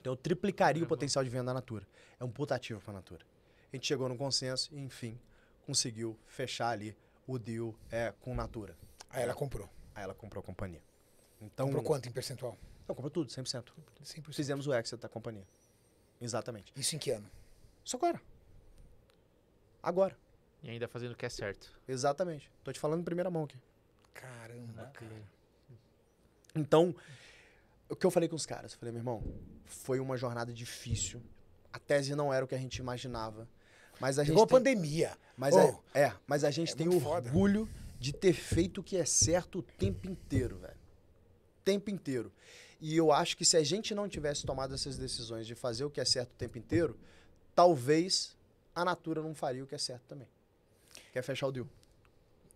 Então eu triplicaria é o bom. Uhum. potencial de venda da Natura. É um putativo para a Natura. A gente chegou num consenso e, enfim, conseguiu fechar ali o deal é, com Natura. Aí ela comprou. Aí ela comprou a companhia. Então, comprou quanto em percentual? Não, comprou tudo, 100%. 100%. Fizemos o exit da companhia. Exatamente. Isso em que ano? Só agora. Agora. E ainda fazendo o que é certo. Exatamente. Tô te falando em primeira mão aqui. Caramba, ah, cara. Então, o que eu falei com os caras? Eu falei, meu irmão, foi uma jornada difícil. A tese não era o que a gente imaginava. Mas a Chegou gente. Tem... a pandemia. Mas oh, a... é, mas a gente é tem orgulho foda. de ter feito o que é certo o tempo inteiro, velho. Tempo inteiro. E eu acho que se a gente não tivesse tomado essas decisões de fazer o que é certo o tempo inteiro, talvez a Natura não faria o que é certo também. Quer fechar o deal.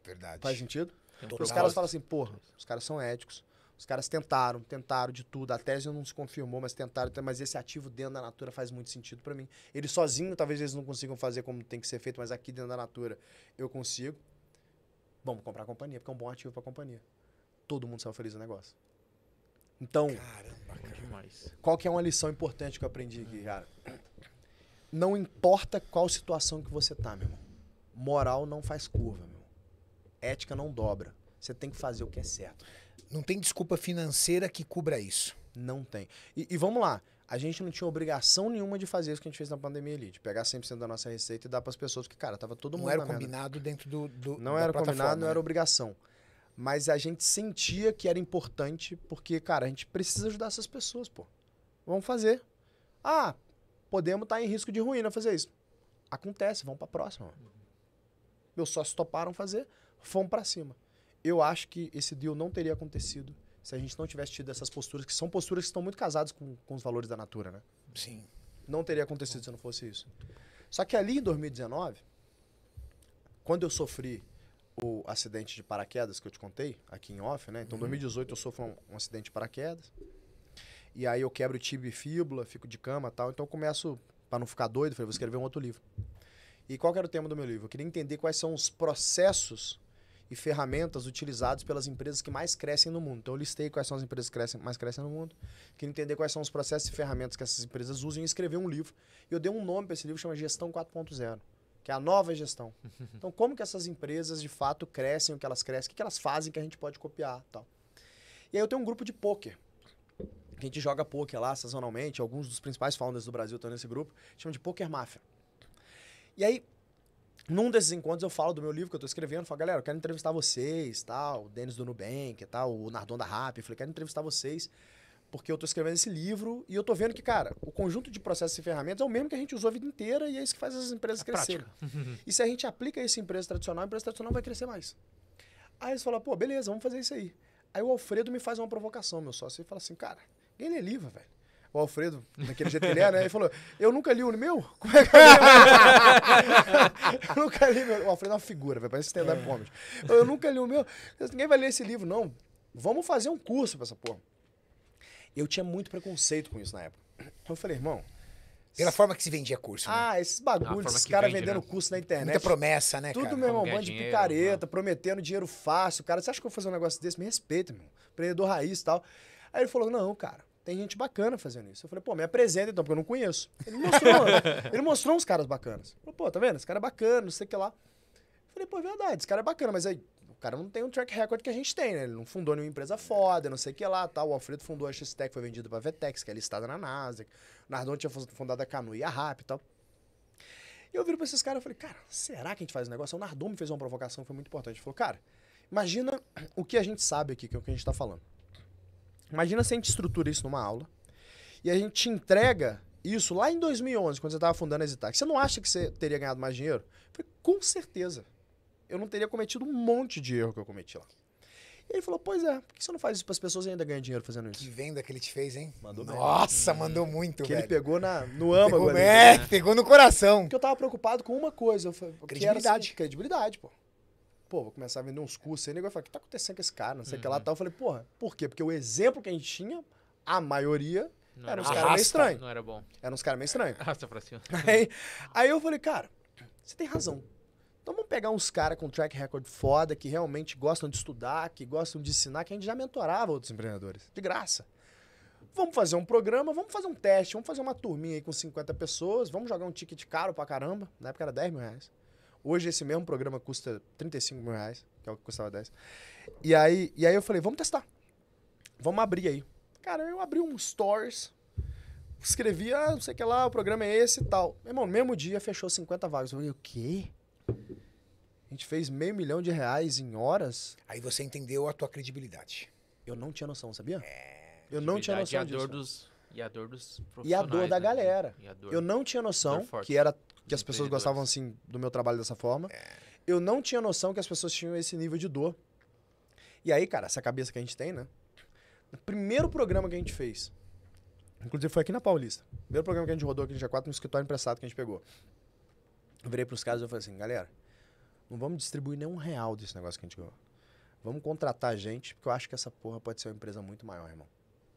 Verdade. Faz sentido? Os caras falam assim, porra, os caras são éticos, os caras tentaram, tentaram de tudo, a tese não se confirmou, mas tentaram, então, mas esse ativo dentro da Natura faz muito sentido para mim. Ele sozinho, talvez eles não consigam fazer como tem que ser feito, mas aqui dentro da Natura eu consigo. Vamos comprar a companhia, porque é um bom ativo para a companhia. Todo mundo saiu feliz no negócio. Então, Caramba, cara. qual que é uma lição importante que eu aprendi aqui, cara? não importa qual situação que você tá, meu irmão. Moral não faz curva, meu. Ética não dobra. Você tem que fazer o que é certo. Não tem desculpa financeira que cubra isso. Não tem. E, e, vamos lá. A gente não tinha obrigação nenhuma de fazer isso que a gente fez na pandemia ali, de pegar 100% da nossa receita e dar para as pessoas, Porque cara, tava todo mundo. Não era combinado merda. dentro do. do não era combinado, né? não era né? obrigação. Mas a gente sentia que era importante, porque, cara, a gente precisa ajudar essas pessoas, pô. Vamos fazer. Ah, podemos estar tá em risco de ruína fazer isso. Acontece, vamos para a próxima. Meus sócios toparam fazer, fomos para cima. Eu acho que esse deal não teria acontecido se a gente não tivesse tido essas posturas, que são posturas que estão muito casadas com, com os valores da Natura, né? Sim. Não teria acontecido se não fosse isso. Só que ali em 2019, quando eu sofri o acidente de paraquedas que eu te contei, aqui em off, né? Então, em uhum. 2018 eu sofro um, um acidente de paraquedas. E aí eu quebro tibia e fíbula, fico de cama tal. Então eu começo, para não ficar doido, falei, vou escrever um outro livro. E qual que era o tema do meu livro? Eu queria entender quais são os processos e ferramentas utilizados pelas empresas que mais crescem no mundo. Então eu listei quais são as empresas que crescem, mais crescem no mundo, queria entender quais são os processos e ferramentas que essas empresas usam e escrever um livro. E eu dei um nome para esse livro, chama Gestão 4.0, que é a nova gestão. Então como que essas empresas de fato crescem, o que elas crescem, o que elas fazem que a gente pode copiar, tal. E aí eu tenho um grupo de poker a gente joga poker lá sazonalmente, alguns dos principais founders do Brasil estão nesse grupo, chama de Poker Máfia. E aí, num desses encontros eu falo do meu livro que eu tô escrevendo, falo, galera, eu quero entrevistar vocês, tal, o Denis do Nubank, tal, o Nardon da Rap, falei, quero entrevistar vocês, porque eu tô escrevendo esse livro e eu tô vendo que, cara, o conjunto de processos e ferramentas é o mesmo que a gente usou a vida inteira e é isso que faz as empresas a é crescerem. Uhum. e se a gente aplica isso em empresa tradicional, a empresa tradicional vai crescer mais. Aí eles falam, pô, beleza, vamos fazer isso aí. Aí o Alfredo me faz uma provocação, meu sócio, e fala assim, cara, Ninguém lê livro, velho. O Alfredo, naquele jeito é, né? Ele falou, eu nunca li o meu? Como é que eu é? li? eu nunca li meu. O Alfredo é uma figura, velho. Parece stand-up é. comedy. Eu nunca li o meu. Ninguém vai ler esse livro, não. Vamos fazer um curso pra essa porra. Eu tinha muito preconceito com isso na época. Eu falei, irmão, pela forma que se vendia curso. Né? Ah, esses bagulhos, esses caras vendendo né? curso na internet. Muita promessa, né, Tudo, cara? meu irmão, bando de picareta, não. Né? prometendo dinheiro fácil. Cara, você acha que eu vou fazer um negócio desse? Me respeita, meu. Empreendedor raiz e tal. Aí ele falou: não, cara, tem gente bacana fazendo isso. Eu falei, pô, me apresenta então, porque eu não conheço. Ele mostrou, ele mostrou uns caras bacanas. Falou, pô, tá vendo? Esse cara é bacana, não sei o que lá. Eu falei, pô, é verdade, esse cara é bacana, mas aí o cara não tem um track record que a gente tem, né? Ele não fundou nenhuma empresa foda, não sei o que lá, tal. Tá? O Alfredo fundou a X-Tech, foi vendido pra Vetex, que é listada na Nasdaq. O Nardon tinha fundado a Canoe e a Rap e tal. E eu viro pra esses caras e falei, cara, será que a gente faz um negócio? O Nardon me fez uma provocação que foi muito importante. Ele falou, cara, imagina o que a gente sabe aqui, que é o que a gente tá falando. Imagina se a gente estrutura isso numa aula e a gente te entrega isso lá em 2011, quando você estava fundando a Exitac. Você não acha que você teria ganhado mais dinheiro? Falei, com certeza. Eu não teria cometido um monte de erro que eu cometi lá. E ele falou, pois é, por que você não faz isso para as pessoas e ainda ganha dinheiro fazendo isso? Que venda que ele te fez, hein? Mandou Nossa, bem. Hum. mandou muito, Que velho. ele pegou na, no âmago pegou, ali. Né? É, né? pegou no coração. Porque eu tava preocupado com uma coisa. Eu falei, credibilidade. Assim, credibilidade, pô pô, vou começar a vender uns cursos. Aí o negócio fala, o que tá acontecendo com esse cara? Não sei o uhum. que lá uhum. tal. Eu falei, porra, por quê? Porque o exemplo que a gente tinha, a maioria, não era uns caras meio estranhos. Não era bom. Era uns caras meio estranhos. Arrasta pra cima. Aí, aí eu falei, cara, você tem razão. Então vamos pegar uns caras com track record foda, que realmente gostam de estudar, que gostam de ensinar, que a gente já mentorava outros empreendedores. De graça. Vamos fazer um programa, vamos fazer um teste, vamos fazer uma turminha aí com 50 pessoas, vamos jogar um ticket caro pra caramba. Na época era 10 mil reais. Hoje esse mesmo programa custa 35 mil reais, que é o que custava 10. E aí, e aí eu falei, vamos testar. Vamos abrir aí. Cara, eu abri um stores, escrevi, ah, não sei o que lá, o programa é esse e tal. Meu irmão, no mesmo dia fechou 50 vagas. Eu falei, o quê? A gente fez meio milhão de reais em horas. Aí você entendeu a tua credibilidade. Eu não tinha noção, sabia? É, eu não tinha noção e a disso. Dor dos, e a dor dos profissionais. E a dor da né? galera. Dor, eu não tinha noção que era que as pessoas gostavam assim do meu trabalho dessa forma. É. Eu não tinha noção que as pessoas tinham esse nível de dor. E aí, cara, essa cabeça que a gente tem, né? No primeiro programa que a gente fez, inclusive foi aqui na Paulista. Primeiro programa que a gente rodou aqui no G4, no escritório emprestado que a gente pegou. Eu virei pros caras e falei assim, galera, não vamos distribuir nenhum real desse negócio que a gente ganhou. Vamos contratar gente, porque eu acho que essa porra pode ser uma empresa muito maior, irmão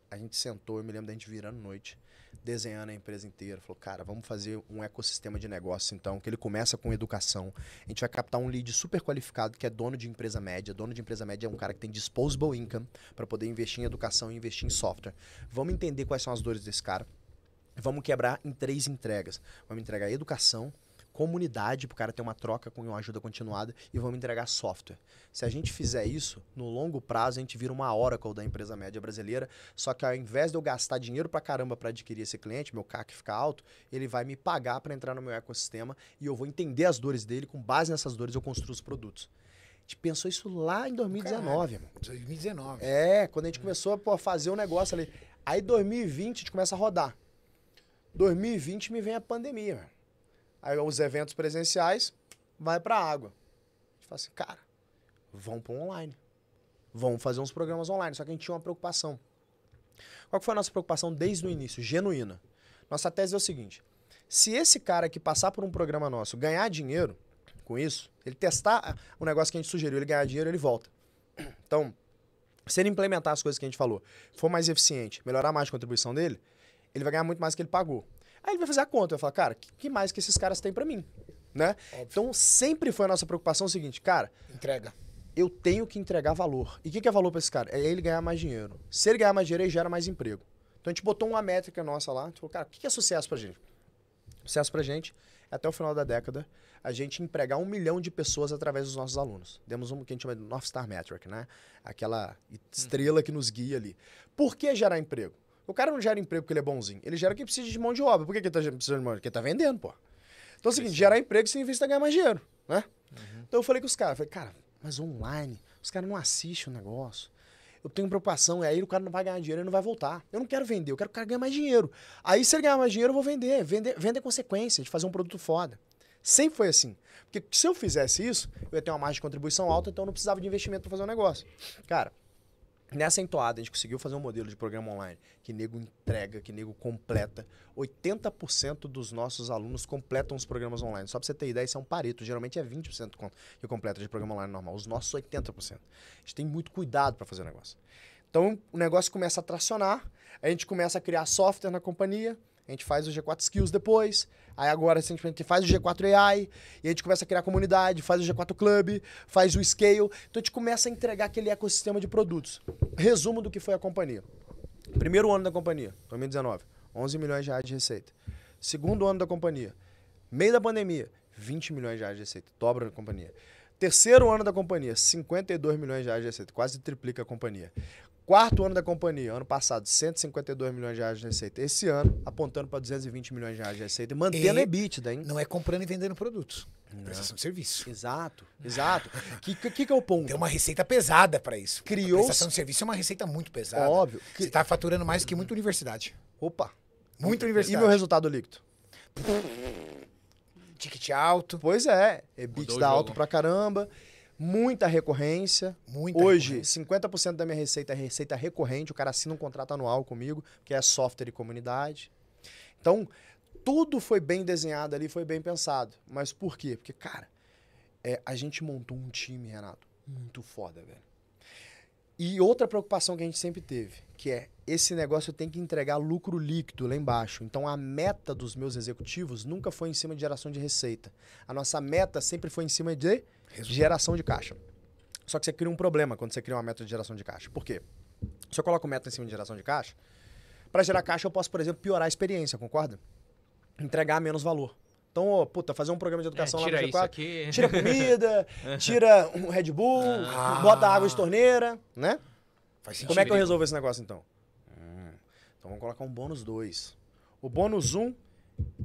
a gente sentou, eu me lembro da gente virando noite, desenhando a empresa inteira. Falou, cara, vamos fazer um ecossistema de negócio, então, que ele começa com educação. A gente vai captar um lead super qualificado que é dono de empresa média. Dono de empresa média é um cara que tem disposable income para poder investir em educação e investir em software. Vamos entender quais são as dores desse cara. Vamos quebrar em três entregas. Vamos entregar educação, comunidade, para o cara ter uma troca com uma ajuda continuada e vamos entregar software. Se a gente fizer isso, no longo prazo a gente vira uma Oracle da empresa média brasileira, só que ao invés de eu gastar dinheiro para caramba para adquirir esse cliente, meu CAC fica alto, ele vai me pagar para entrar no meu ecossistema e eu vou entender as dores dele, com base nessas dores eu construo os produtos. A gente pensou isso lá em 2019, Caralho, 2019. É, quando a gente começou a fazer o um negócio ali. Aí 2020 a gente começa a rodar. 2020 me vem a pandemia, mano. Aí os eventos presenciais vai para água. A gente fala assim, cara, vão para online. Vão fazer uns programas online. Só que a gente tinha uma preocupação. Qual foi a nossa preocupação desde o início? Genuína. Nossa tese é o seguinte: se esse cara que passar por um programa nosso ganhar dinheiro com isso, ele testar o negócio que a gente sugeriu, ele ganhar dinheiro, ele volta. Então, se ele implementar as coisas que a gente falou, for mais eficiente, melhorar mais a contribuição dele, ele vai ganhar muito mais do que ele pagou. Aí ele vai fazer a conta, vai falar, cara, que, que mais que esses caras têm para mim? Né? Então sempre foi a nossa preocupação o seguinte, cara. Entrega. Eu tenho que entregar valor. E o que, que é valor para esse cara? É ele ganhar mais dinheiro. Se ele ganhar mais dinheiro, ele gera mais emprego. Então a gente botou uma métrica nossa lá, a gente falou, cara, o que, que é sucesso pra gente? Sucesso pra gente é até o final da década a gente empregar um milhão de pessoas através dos nossos alunos. Demos um que a gente chama de North Star Metric, né? Aquela uhum. estrela que nos guia ali. Por que gerar emprego? O cara não gera emprego porque ele é bonzinho. Ele gera que precisa de mão de obra. Por que, que ele tá precisando de mão de obra? Porque ele tá vendendo, pô. Então é o seguinte, gerar emprego significa tá ganhar mais dinheiro, né? Uhum. Então eu falei com os caras, falei, cara, mas online, os caras não assistem o negócio. Eu tenho preocupação, e aí o cara não vai ganhar dinheiro, ele não vai voltar. Eu não quero vender, eu quero que o cara ganhe mais dinheiro. Aí se ele ganhar mais dinheiro, eu vou vender. Vender, vender é consequência de fazer um produto foda. Sempre foi assim. Porque se eu fizesse isso, eu ia ter uma margem de contribuição alta, então eu não precisava de investimento para fazer um negócio. Cara, Nessa né, entoada, a gente conseguiu fazer um modelo de programa online que nego entrega, que nego completa. 80% dos nossos alunos completam os programas online. Só para você ter ideia, isso é um pareto. Geralmente é 20% que completa de programa online normal. Os nossos 80%. A gente tem muito cuidado para fazer o negócio. Então, o negócio começa a tracionar, a gente começa a criar software na companhia, a gente faz o G4 Skills depois, aí agora simplesmente faz o G4 AI, e a gente começa a criar comunidade, faz o G4 Club, faz o Scale, então a gente começa a entregar aquele ecossistema de produtos. Resumo do que foi a companhia. Primeiro ano da companhia, 2019, 11 milhões de reais de receita. Segundo ano da companhia, meio da pandemia, 20 milhões de reais de receita, dobra a companhia. Terceiro ano da companhia, 52 milhões de reais de receita, quase triplica a companhia. Quarto ano da companhia, ano passado, 152 milhões de reais de receita. Esse ano, apontando para 220 milhões de reais de receita e mantendo e a EBITDA, hein? Não é comprando e vendendo produtos. Não. Prestação de serviço. Exato, exato. O que, que, que, é o ponto? Tem uma receita pesada para isso. Criou. A prestação de serviço é uma receita muito pesada. Óbvio. Que... Você está faturando mais que muita universidade. Opa! Muita universidade. E meu resultado líquido? Ticket alto. Pois é. EBITDA alto para caramba muita recorrência. Muita Hoje, recorrência. 50% da minha receita é receita recorrente. O cara assina um contrato anual comigo, que é software e comunidade. Então, tudo foi bem desenhado ali, foi bem pensado. Mas por quê? Porque, cara, é, a gente montou um time, Renato, muito foda, velho. E outra preocupação que a gente sempre teve, que é esse negócio tem que entregar lucro líquido lá embaixo. Então a meta dos meus executivos nunca foi em cima de geração de receita. A nossa meta sempre foi em cima de Resultado. geração de caixa. Só que você cria um problema quando você cria uma meta de geração de caixa. Por quê? Se eu coloco meta em cima de geração de caixa, para gerar caixa eu posso, por exemplo, piorar a experiência, concorda? Entregar menos valor. Então, oh, puta, fazer um programa de educação é, lá no G4. Aqui. Tira comida, tira um Red Bull, ah. bota água de torneira, né? Faz sentido. Como é que eu resolvo esse negócio então? Hum. Então vamos colocar um bônus 2. O bônus 1 um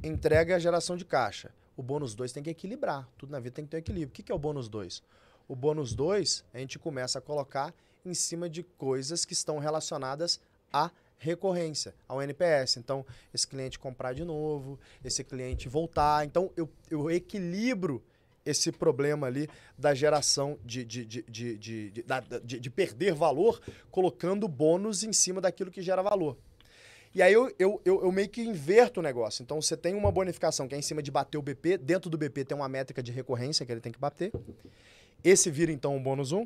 entrega a geração de caixa. O bônus 2 tem que equilibrar. Tudo na vida tem que ter um equilíbrio. O que, que é o bônus 2? O bônus 2 a gente começa a colocar em cima de coisas que estão relacionadas a recorrência ao NPS. Então, esse cliente comprar de novo, esse cliente voltar. Então, eu, eu equilibro esse problema ali da geração de, de, de, de, de, de, de, de perder valor, colocando bônus em cima daquilo que gera valor. E aí eu, eu, eu, eu, meio que inverto o negócio. Então você tem uma bonificação que é em cima de bater o BP, dentro do BP tem uma métrica de recorrência que ele tem que bater. Esse vira então o um bônus 1.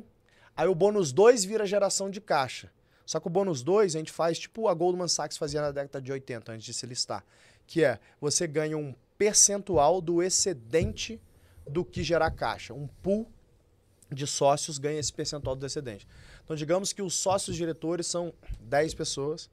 Aí o bônus 2 vira geração de caixa. Só que o bônus 2 a gente faz tipo a Goldman Sachs fazia na década de 80, antes de se listar. Que é, você ganha um percentual do excedente do que gerar caixa. Um pool de sócios ganha esse percentual do excedente. Então, digamos que os sócios diretores são 10 pessoas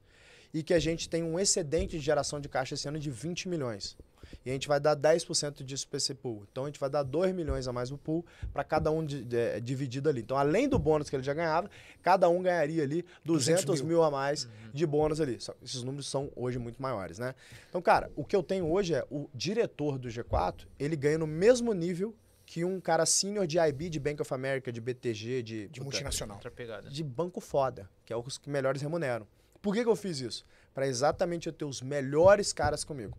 e que a gente tem um excedente de geração de caixa esse ano de 20 milhões e a gente vai dar 10% disso para esse pool. Então a gente vai dar 2 milhões a mais no pool para cada um de, de, é, dividido ali. Então, além do bônus que ele já ganhava, cada um ganharia ali 200, mil. mil. a mais uhum. de bônus ali. Só, esses números são hoje muito maiores, né? Então, cara, o que eu tenho hoje é o diretor do G4, ele ganha no mesmo nível que um cara sênior de IB, de Bank of America, de BTG, de, de multinacional, de banco foda, que é os que melhores remuneram. Por que, que eu fiz isso? Para exatamente eu ter os melhores caras comigo.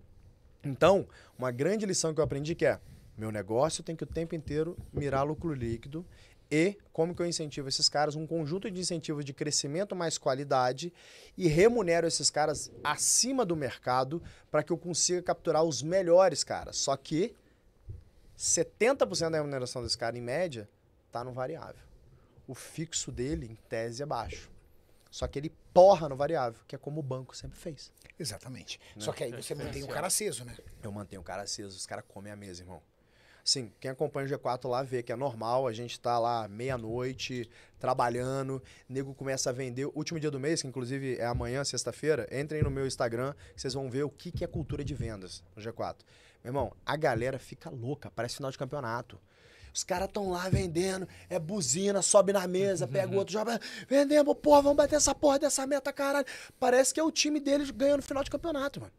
Então, uma grande lição que eu aprendi que é meu negócio tem que o tempo inteiro mirar lucro líquido e como que eu incentivo esses caras um conjunto de incentivos de crescimento mais qualidade e remunero esses caras acima do mercado para que eu consiga capturar os melhores caras. Só que 70% da remuneração desse cara em média está no variável. O fixo dele em tese é baixo. Só que ele porra no variável, que é como o banco sempre fez. Exatamente. Né? Só que aí você mantém o cara aceso, né? Eu mantenho o cara aceso, os caras comem a mesa, irmão. Sim, quem acompanha o G4 lá vê que é normal, a gente tá lá meia-noite, trabalhando, nego começa a vender. Último dia do mês, que inclusive é amanhã, sexta-feira, entrem no meu Instagram, vocês vão ver o que, que é cultura de vendas no G4. Meu irmão, a galera fica louca, parece final de campeonato. Os caras estão lá vendendo, é buzina, sobe na mesa, pega o outro, joga. Vendemos, porra, vamos bater essa porra dessa meta, caralho. Parece que é o time deles ganhando final de campeonato, mano.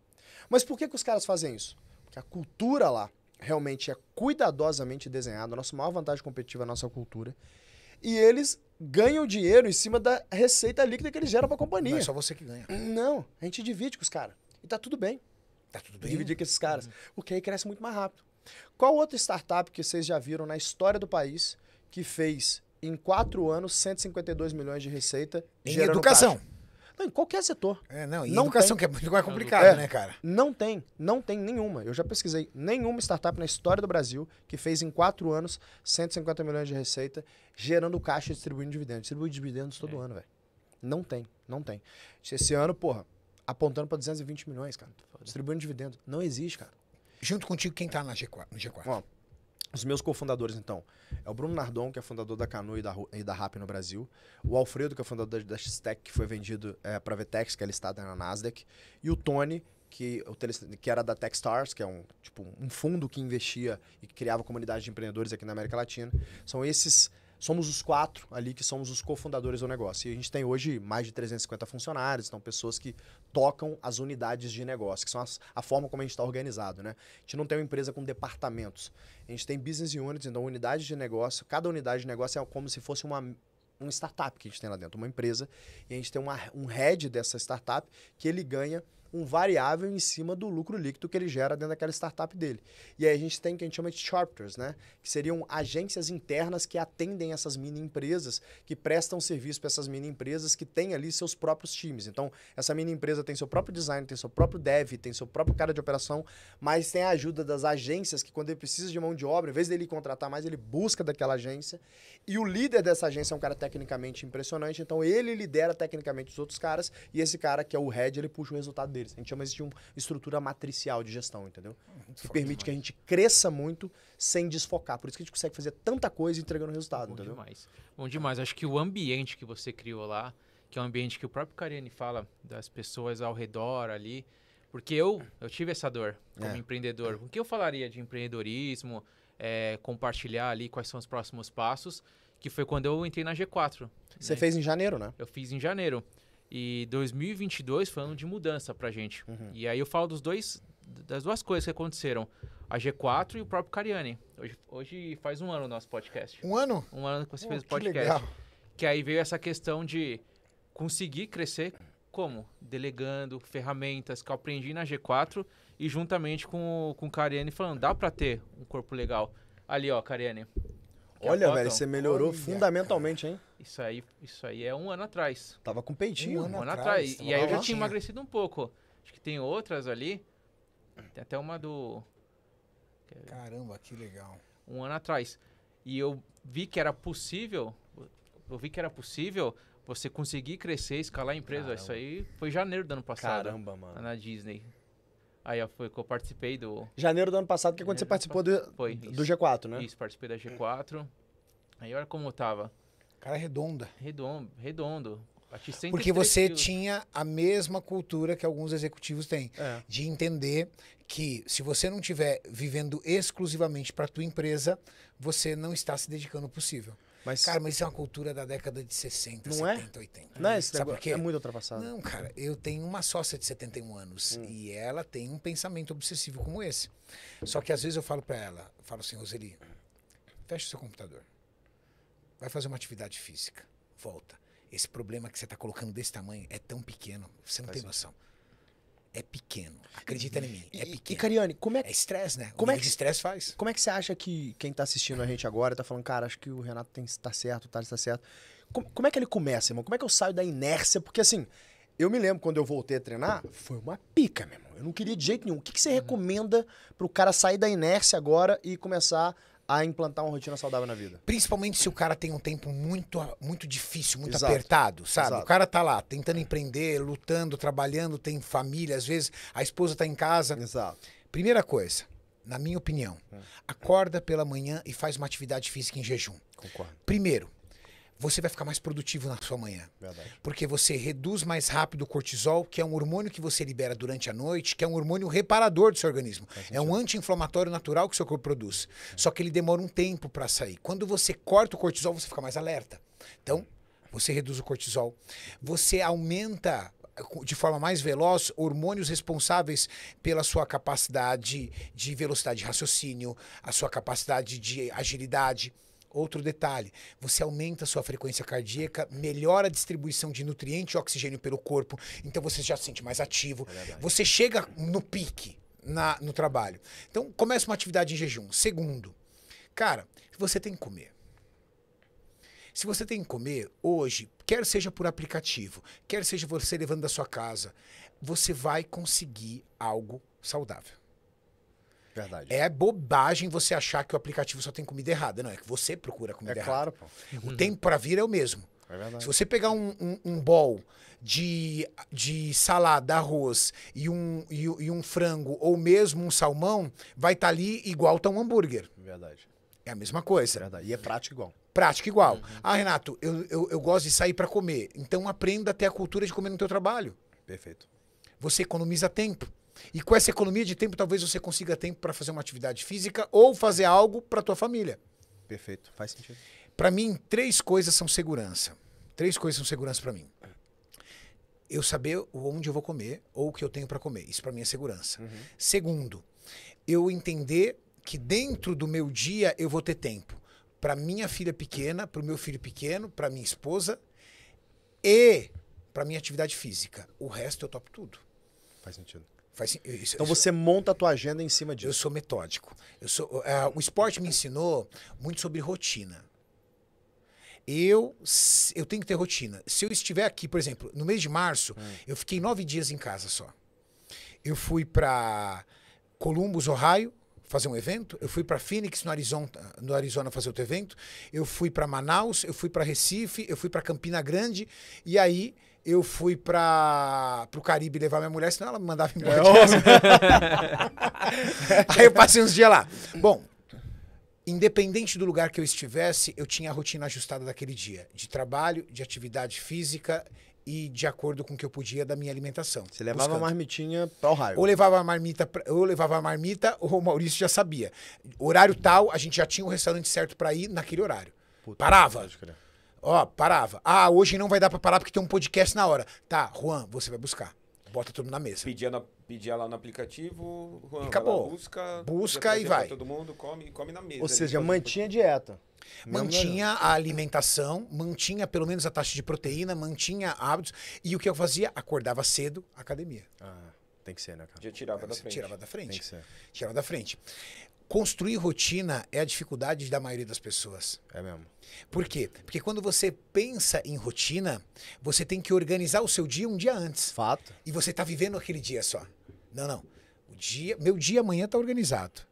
Mas por que, que os caras fazem isso? Porque a cultura lá realmente é cuidadosamente desenhada. A nossa maior vantagem competitiva é a nossa cultura. E eles ganham dinheiro em cima da receita líquida que eles geram para a companhia. Não é só você que ganha. Não, a gente divide com os caras. E tá tudo bem. Tá tudo bem. Dividir com esses caras. Uhum. Porque aí cresce muito mais rápido. Qual outra startup que vocês já viram na história do país que fez em quatro anos 152 milhões de receita em educação? Caixa? Não, em qualquer setor. É, não, e não educação, tem. que é muito mais é complicado, é, né, cara? Não tem, não tem nenhuma. Eu já pesquisei nenhuma startup na história do Brasil que fez em quatro anos 150 milhões de receita, gerando caixa e distribuindo dividendos. Distribui dividendos todo é. ano, velho. Não tem, não tem. Esse ano, porra, apontando para 220 milhões, cara. Distribuindo dividendos. Não existe, cara. Junto contigo, quem está no G4? Ó, os meus cofundadores, então, é o Bruno Nardon, que é fundador da Canoa e da, e da RAP no Brasil, o Alfredo, que é fundador da X-Tech, que foi vendido é, para a Vetex, que é listada na Nasdaq, e o Tony, que, que era da Techstars, que é um, tipo, um fundo que investia e que criava comunidade de empreendedores aqui na América Latina. São esses somos os quatro ali que somos os cofundadores do negócio. E a gente tem hoje mais de 350 funcionários, então pessoas que tocam as unidades de negócio, que são as, a forma como a gente está organizado. Né? A gente não tem uma empresa com departamentos. A gente tem business units, então unidades de negócio. Cada unidade de negócio é como se fosse uma um startup que a gente tem lá dentro, uma empresa, e a gente tem uma, um head dessa startup que ele ganha um variável em cima do lucro líquido que ele gera dentro daquela startup dele. E aí a gente tem o que a gente chama de chapters, né? Que seriam agências internas que atendem essas mini empresas, que prestam serviço para essas mini empresas que têm ali seus próprios times. Então, essa mini empresa tem seu próprio design, tem seu próprio dev, tem seu próprio cara de operação, mas tem a ajuda das agências que quando ele precisa de mão de obra, em vez dele contratar mais, ele busca daquela agência. E o líder dessa agência é um cara tecnicamente impressionante, então ele lidera tecnicamente os outros caras e esse cara que é o head, ele puxa o resultado dele deles. A gente chama isso de uma estrutura matricial de gestão, entendeu? Muito hum, que permite demais. que a gente cresça muito sem desfocar. Por isso que a gente consegue fazer tanta coisa entregando resultado, Bom entendeu? demais. Bom demais. Acho que o ambiente que você criou lá, que é um ambiente que o próprio Karine fala das pessoas ao redor ali, porque eu, eu tive essa dor como é. empreendedor. É. O que eu falaria de empreendedorismo, é, compartilhar ali quais são os próximos passos, que foi quando eu entrei na G4. Você né? fez em janeiro, né? Eu fiz em janeiro. E 2022 foi um ano de mudança pra gente. Uhum. E aí eu falo dos dois, das duas coisas que aconteceram. A G4 e o próprio Cariani. Hoje, hoje faz um ano o nosso podcast. Um ano? Um ano que você oh, fez o podcast. Que, que aí veio essa questão de conseguir crescer como? Delegando ferramentas que eu aprendi na G4 e juntamente com, com o Cariani falando, dá para ter um corpo legal. Ali, ó, Cariani. Olha, velho, você melhorou Olha, fundamentalmente, cara. hein? Isso aí, isso aí é um ano atrás. Tava com peitinho. Um ano, um ano atrás. atrás. E aí eu já tinha emagrecido um pouco. Acho que tem outras ali. Tem até uma do. Caramba, que legal. Um ano atrás. E eu vi que era possível. Eu vi que era possível você conseguir crescer, escalar a empresa. Caramba. Isso aí foi janeiro do ano passado. Caramba, mano. Na Disney. Aí foi que eu participei do. Janeiro do ano passado, que é quando você participou do, foi, do G4, né? Isso, participei da G4. Aí olha como eu tava. Cara redonda. É redondo, redondo. Porque você quilos. tinha a mesma cultura que alguns executivos têm, é. de entender que se você não estiver vivendo exclusivamente para a tua empresa, você não está se dedicando ao possível. Mas, cara, mas isso é uma cultura da década de 60, não 70, é? 80. Não é esse Sabe É muito ultrapassado. Não, cara, eu tenho uma sócia de 71 anos hum. e ela tem um pensamento obsessivo como esse. Só que às vezes eu falo para ela, falo assim, Roseli, fecha o seu computador vai fazer uma atividade física, volta. Esse problema que você está colocando desse tamanho é tão pequeno, você não Faz tem noção. É pequeno. Acredita e, em mim. É e, pequeno. E, Cariane, como é que. É estresse, né? Como é que estresse faz? Como é que você acha que quem está assistindo a gente agora está falando, cara, acho que o Renato tem, tá certo, o Thales tá certo. Como, como é que ele começa, irmão? Como é que eu saio da inércia? Porque assim, eu me lembro quando eu voltei a treinar, foi uma pica, meu irmão. Eu não queria de jeito nenhum. O que, que você uhum. recomenda para o cara sair da inércia agora e começar a implantar uma rotina saudável na vida. Principalmente se o cara tem um tempo muito, muito difícil, muito Exato. apertado, sabe? Exato. O cara tá lá tentando empreender, lutando, trabalhando, tem família, às vezes a esposa tá em casa. Exato. Primeira coisa, na minha opinião, é. acorda pela manhã e faz uma atividade física em jejum. Concordo. Primeiro, você vai ficar mais produtivo na sua manhã. Verdade. Porque você reduz mais rápido o cortisol, que é um hormônio que você libera durante a noite, que é um hormônio reparador do seu organismo. É um anti-inflamatório natural que o seu corpo produz. Só que ele demora um tempo para sair. Quando você corta o cortisol, você fica mais alerta. Então, você reduz o cortisol. Você aumenta de forma mais veloz hormônios responsáveis pela sua capacidade de velocidade de raciocínio, a sua capacidade de agilidade. Outro detalhe, você aumenta a sua frequência cardíaca, melhora a distribuição de nutriente e oxigênio pelo corpo, então você já se sente mais ativo. É você chega no pique na, no trabalho. Então, começa uma atividade em jejum. Segundo, cara, você tem que comer. Se você tem que comer hoje, quer seja por aplicativo, quer seja você levando da sua casa, você vai conseguir algo saudável. Verdade. É bobagem você achar que o aplicativo só tem comida errada. Não, é que você procura comida é errada. É claro, pô. O uhum. tempo para vir é o mesmo. É verdade. Se você pegar um, um, um bol de, de salada, arroz e um, e, e, um frango ou mesmo um salmão, vai estar tá ali igual tá um hambúrguer. Verdade. É a mesma coisa. É verdade. E é prático igual. Prático igual. Uhum. Ah, Renato, eu, eu, eu gosto de sair para comer. Então aprenda a ter a cultura de comer no teu trabalho. Perfeito. Você economiza tempo. E com essa economia de tempo, talvez você consiga tempo para fazer uma atividade física ou fazer algo para tua família. Perfeito, faz sentido. Para mim, três coisas são segurança. Três coisas são segurança para mim. Eu saber onde eu vou comer ou o que eu tenho para comer. Isso para mim é segurança. Uhum. Segundo, eu entender que dentro do meu dia eu vou ter tempo para minha filha pequena, para o meu filho pequeno, para minha esposa e para minha atividade física. O resto eu topo tudo. Faz sentido. Faz, isso, então você isso, monta a tua agenda em cima disso. Eu sou metódico. Eu sou, uh, o esporte me ensinou muito sobre rotina. Eu, eu tenho que ter rotina. Se eu estiver aqui, por exemplo, no mês de março, hum. eu fiquei nove dias em casa só. Eu fui para Columbus, Ohio, fazer um evento. Eu fui para Phoenix, no Arizona, no Arizona, fazer outro evento. Eu fui para Manaus, eu fui para Recife, eu fui para Campina Grande. E aí eu fui para o Caribe levar minha mulher, senão ela me mandava é embora. Aí eu passei uns dias lá. Bom, independente do lugar que eu estivesse, eu tinha a rotina ajustada daquele dia, de trabalho, de atividade física e de acordo com o que eu podia da minha alimentação. Você levava buscando. a marmitinha para o raio. Ou levava a marmita, ou levava a marmita, ou o Maurício já sabia. Horário tal, a gente já tinha o restaurante certo para ir naquele horário. Puta Parava. Ó, parava. Ah, hoje não vai dar pra parar porque tem um podcast na hora. Tá, Juan, você vai buscar. Bota tudo na mesa. Pedia, na, pedia lá no aplicativo, Juan, e acabou. Lá, busca, busca e vai. Todo mundo come, come na mesa. Ou seja, mantinha a dieta. Mantinha a alimentação, mantinha pelo menos a taxa de proteína, mantinha hábitos. E o que eu fazia? Acordava cedo, academia. Ah, tem que ser, né, cara? Já tirava é, da frente. Tirava da frente. Tem que ser. Tirava da frente construir rotina é a dificuldade da maioria das pessoas. É mesmo. Por quê? Porque quando você pensa em rotina, você tem que organizar o seu dia um dia antes. Fato. E você está vivendo aquele dia só. Não, não. O dia, meu dia amanhã está organizado.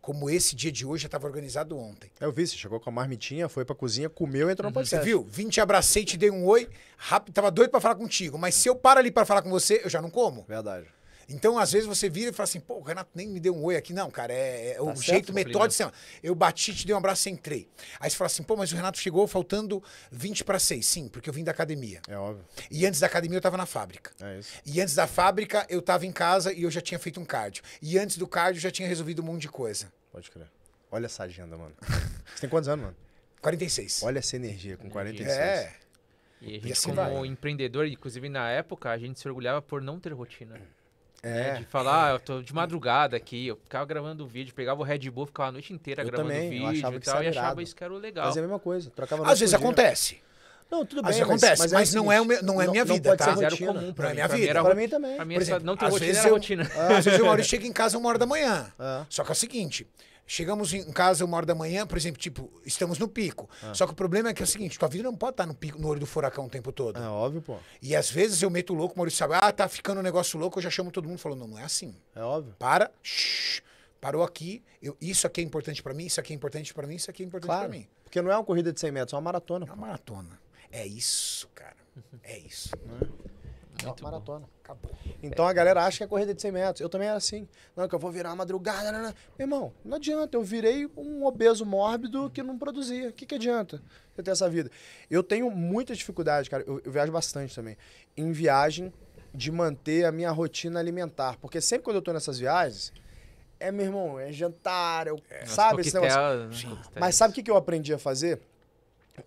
Como esse dia de hoje já estava organizado ontem. É, eu vi, você chegou com a marmitinha, foi para a cozinha, comeu e entrou uhum. no podcast. Você viu? Vim, te abracei, te dei um oi, rápido, tava doido para falar contigo. Mas se eu paro ali para falar com você, eu já não como. Verdade. Então, às vezes, você vira e fala assim, pô, o Renato nem me deu um oi aqui. Não, cara, é, é tá o certo, jeito tá metódico. eu bati, te dei um abraço e entrei. Aí você fala assim, pô, mas o Renato chegou faltando 20 para 6. Sim, porque eu vim da academia. É óbvio. E antes da academia, eu estava na fábrica. É isso. E antes da fábrica, eu estava em casa e eu já tinha feito um cardio. E antes do cardio, eu já tinha resolvido um monte de coisa. Pode crer. Olha essa agenda, mano. Você tem quantos anos, mano? 46. Olha essa energia com 46. É. E a gente, e assim como vai. empreendedor, inclusive na época, a gente se orgulhava por não ter rotina. Né, é. Né, de falar, ah, eu tô de madrugada aqui, eu ficava gravando vídeo, pegava o Red Bull, ficava a noite inteira eu gravando também, vídeo eu achava e tal, que e achava isso que era legal. fazia a mesma coisa, trocava Às vezes acontece. Não, tudo bem. Às vezes mas, acontece, mas, é mas não, é, não é minha não vida, não tá? Mas era comum pra, é mim. Minha pra vida. Mim pra mim também. Pra mim, Por exemplo, não tem rotina, é vezes eu, rotina. às vezes o Maurício chega em casa uma hora da manhã. Ah. Só que é o seguinte, Chegamos em casa uma hora da manhã, por exemplo, tipo, estamos no pico. Ah. Só que o problema é que é o seguinte, tua vida não pode estar no, pico, no olho do furacão o tempo todo. É óbvio, pô. E às vezes eu meto louco, o Maurício sabe, ah, tá ficando um negócio louco, eu já chamo todo mundo falando, não, não é assim. É óbvio. Para, shh, parou aqui, eu, isso aqui é importante para mim, isso aqui é importante para mim, isso aqui é importante claro, para mim. Porque não é uma corrida de 100 metros, é uma maratona. É uma maratona. É isso, cara. É isso. É. Muito maratona. Bom. Acabou. Então é. a galera acha que é corrida de 100 metros. Eu também era assim. Não, que eu vou virar uma madrugada. Não, né, não. Né, né. Irmão, não adianta. Eu virei um obeso mórbido que não produzia. O que, que adianta eu ter essa vida? Eu tenho muita dificuldade, cara. Eu, eu viajo bastante também. Em viagem, de manter a minha rotina alimentar. Porque sempre quando eu tô nessas viagens, é, meu irmão, é jantar, eu, é, sabe esse negócio. Né? É mas sabe o que, que eu aprendi a fazer?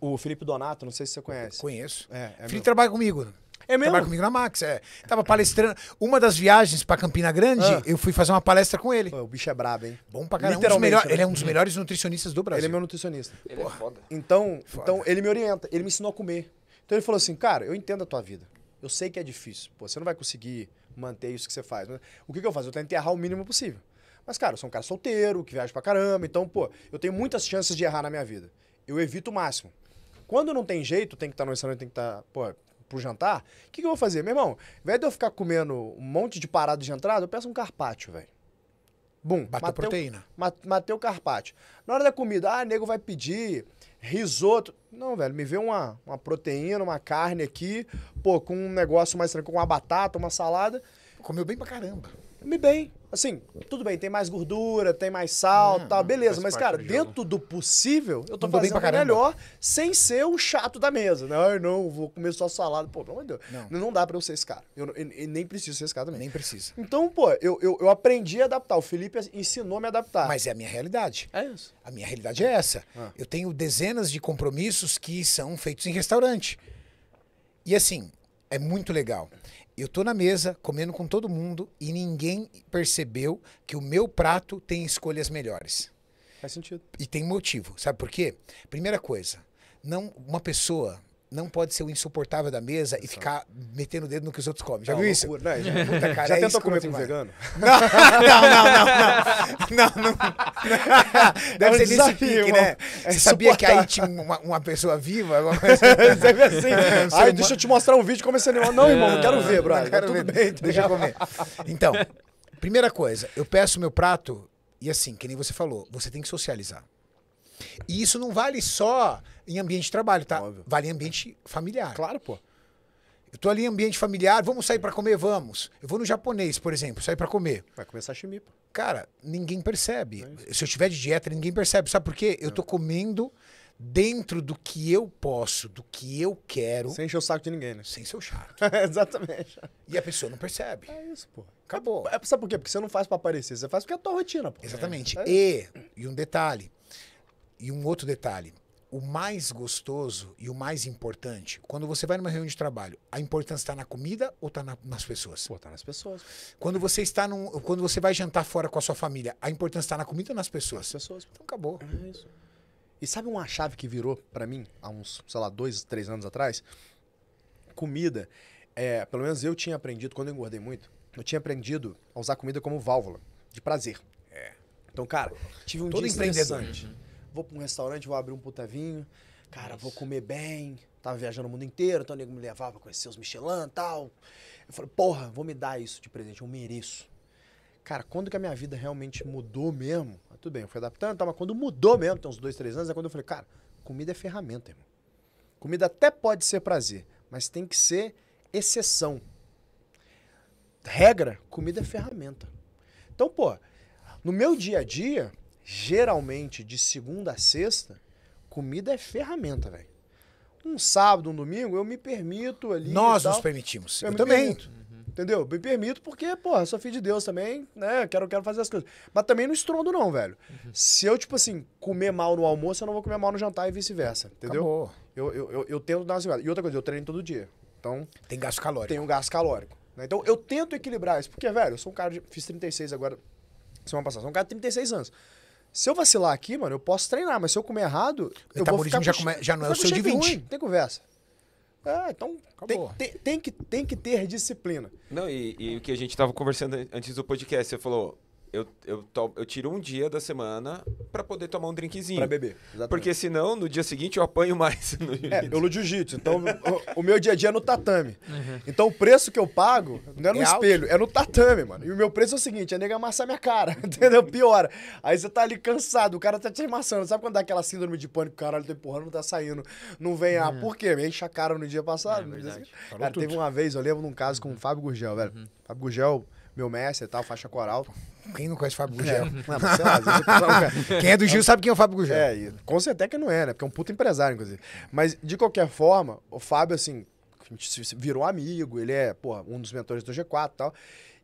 O Felipe Donato, não sei se você conhece. Eu conheço. É, é Felipe meu... trabalha comigo. É mesmo? Trabalha comigo na Max, é. Tava palestrando. Uma das viagens pra Campina Grande, ah. eu fui fazer uma palestra com ele. Pô, o bicho é brabo, hein? Bom pra caramba. Um melhor... né? Ele é um dos melhores nutricionistas do Brasil. Ele é meu nutricionista. Ele é Porra. é foda. Então, foda. então, ele me orienta. Ele me ensinou a comer. Então, ele falou assim, cara, eu entendo a tua vida. Eu sei que é difícil. Pô, você não vai conseguir manter isso que você faz. O que, que eu faço? Eu tento errar o mínimo possível. Mas, cara, eu sou um cara solteiro, que viaja pra caramba. Então, pô, eu tenho muitas chances de errar na minha vida. Eu evito o máximo. Quando não tem jeito, tem que estar tá no restaurante, tem que estar, tá, pô, pro jantar, o que, que, eu vou fazer? Meu irmão, ao invés de eu ficar comendo um monte de parada de entrada, eu peço um carpaccio, velho. Bum, bateu proteína. matei o carpaccio. Na hora da comida, ah, nego vai pedir risoto. Não, velho, me vê uma, uma proteína, uma carne aqui, pô, com um negócio mais tranquilo, uma batata, uma salada. Comeu bem pra caramba. Comi bem. Assim, tudo bem, tem mais gordura, tem mais sal, uhum, tal, beleza. Mas, cara, do dentro do possível, eu tô Mudou fazendo melhor sem ser o chato da mesa. não né? eu não, vou comer só salada. Pô, pelo amor de Deus. Não. não dá pra eu ser esse cara. Eu, eu, eu, nem preciso ser esse cara também. Nem precisa. Então, pô, eu, eu, eu aprendi a adaptar. O Felipe ensinou me a adaptar. Mas é a minha realidade. É isso. A minha realidade é essa. Ah. Eu tenho dezenas de compromissos que são feitos em restaurante. E assim, é muito legal. Eu tô na mesa, comendo com todo mundo, e ninguém percebeu que o meu prato tem escolhas melhores. Faz sentido. E tem motivo. Sabe por quê? Primeira coisa, não uma pessoa não pode ser o insuportável da mesa e ficar metendo o dedo no que os outros comem. Já não, viu isso? É, já Puta, cara, já é tentou comer com vegano? Não, não, não, não. não, não. Deve é um ser desafio, desse pique, né? É Você sabia que aí tinha uma, uma pessoa viva? Uma pessoa... É, assim. É, deixa eu te mostrar um vídeo como esse animal. Não, irmão, não quero ver, brother. quero tá ver. Bem, tá deixa eu comer. Então, primeira coisa, eu peço meu prato e assim, que nem você falou, você tem que socializar. E isso não vale só em ambiente de trabalho, tá? Óbvio. Vale em ambiente familiar. Claro, pô. Eu tô ali em ambiente familiar, vamos sair para comer, vamos. Eu vou no japonês, por exemplo, sair para comer. Vai começar a chimir, pô. Cara, ninguém percebe. É Se eu estiver de dieta, ninguém percebe. Sabe por quê? Eu tô comendo dentro do que eu posso, do que eu quero. Sem encher o saco de ninguém, né? Sem seu chato. Exatamente. E a pessoa não percebe. É isso, pô. Acabou. É, é sabe por quê? Porque você não faz para aparecer, você faz porque é a tua rotina, pô. Exatamente. É. E, e um detalhe, e um outro detalhe, o mais gostoso e o mais importante, quando você vai numa reunião de trabalho, a importância está na comida ou está na, nas pessoas? Pô, tá nas pessoas. Quando você está num, quando você vai jantar fora com a sua família, a importância está na comida ou nas pessoas? Nas pessoas. Então acabou. É isso. E sabe uma chave que virou para mim há uns, sei lá, dois, três anos atrás? Comida. É, pelo menos eu tinha aprendido quando eu engordei muito. Eu tinha aprendido a usar comida como válvula de prazer. É. Então, cara, tive um Todo dia empreendedor. Uhum vou para um restaurante, vou abrir um puta vinho, cara, vou comer bem. Tava viajando o mundo inteiro, então o nego me levava pra conhecer os Michelin e tal. Eu falei, porra, vou me dar isso de presente, eu mereço. Cara, quando que a minha vida realmente mudou mesmo? Ah, tudo bem, eu fui adaptando, tá, mas quando mudou mesmo, tem uns dois, três anos, é quando eu falei, cara, comida é ferramenta, irmão. Comida até pode ser prazer, mas tem que ser exceção. Regra, comida é ferramenta. Então, pô, no meu dia a dia, geralmente de segunda a sexta, comida é ferramenta, velho. Um sábado, um domingo, eu me permito ali. Nós nos permitimos. Eu, eu também. Permito, uhum. Entendeu? Me permito porque, porra, sou filho de Deus também, né? Quero, quero fazer as coisas. Mas também não estrondo, não, velho. Uhum. Se eu, tipo assim, comer mal no almoço, eu não vou comer mal no jantar e vice-versa. Entendeu? Acabou. Eu, eu, eu, eu tento dar uma E outra coisa, eu treino todo dia. Então. Tem gasto calórico. Tem um gasto calórico. Né? Então eu tento equilibrar isso. Porque, velho, eu sou um cara de. Fiz 36 agora, semana passada. Sou um cara de 36 anos. Se eu vacilar aqui, mano, eu posso treinar, mas se eu comer errado, o eu vou ficar já, come... já não é o seu de 20. Ruim, tem conversa. Ah, então tem, tem, tem, que, tem que ter disciplina. Não, e, e o que a gente estava conversando antes do podcast, você falou, eu, eu, to, eu tiro um dia da semana para poder tomar um drinkzinho. Pra beber, exatamente. Porque senão, no dia seguinte, eu apanho mais. É, no jiu-jitsu. Então, o, o, meu dia a dia é no tatame. Uhum. Então, o preço que eu pago não é no é espelho, alto. é no tatame, mano. E o meu preço é o seguinte, é nega amassar minha cara, entendeu? Piora. Aí você tá ali cansado, o cara tá te amassando. Sabe quando dá aquela síndrome de pânico, caralho, tô empurrando, não tá saindo, não vem. Uhum. Ah, por quê? Me enche a cara no dia passado. É, assim, Cara, tudo. teve uma vez, eu lembro num caso com o Fábio Gurgel, velho. Uhum. Fábio Gurgel, meu mestre e tal, faixa coral. Quem não conhece o Fábio é. Gugel? É. Não, lá, quem é do Gil sabe quem é o Fábio Gugel. É, com certeza que não é, né? Porque é um puto empresário, inclusive. Mas, de qualquer forma, o Fábio, assim, a gente virou amigo, ele é, pô, um dos mentores do G4 e tal.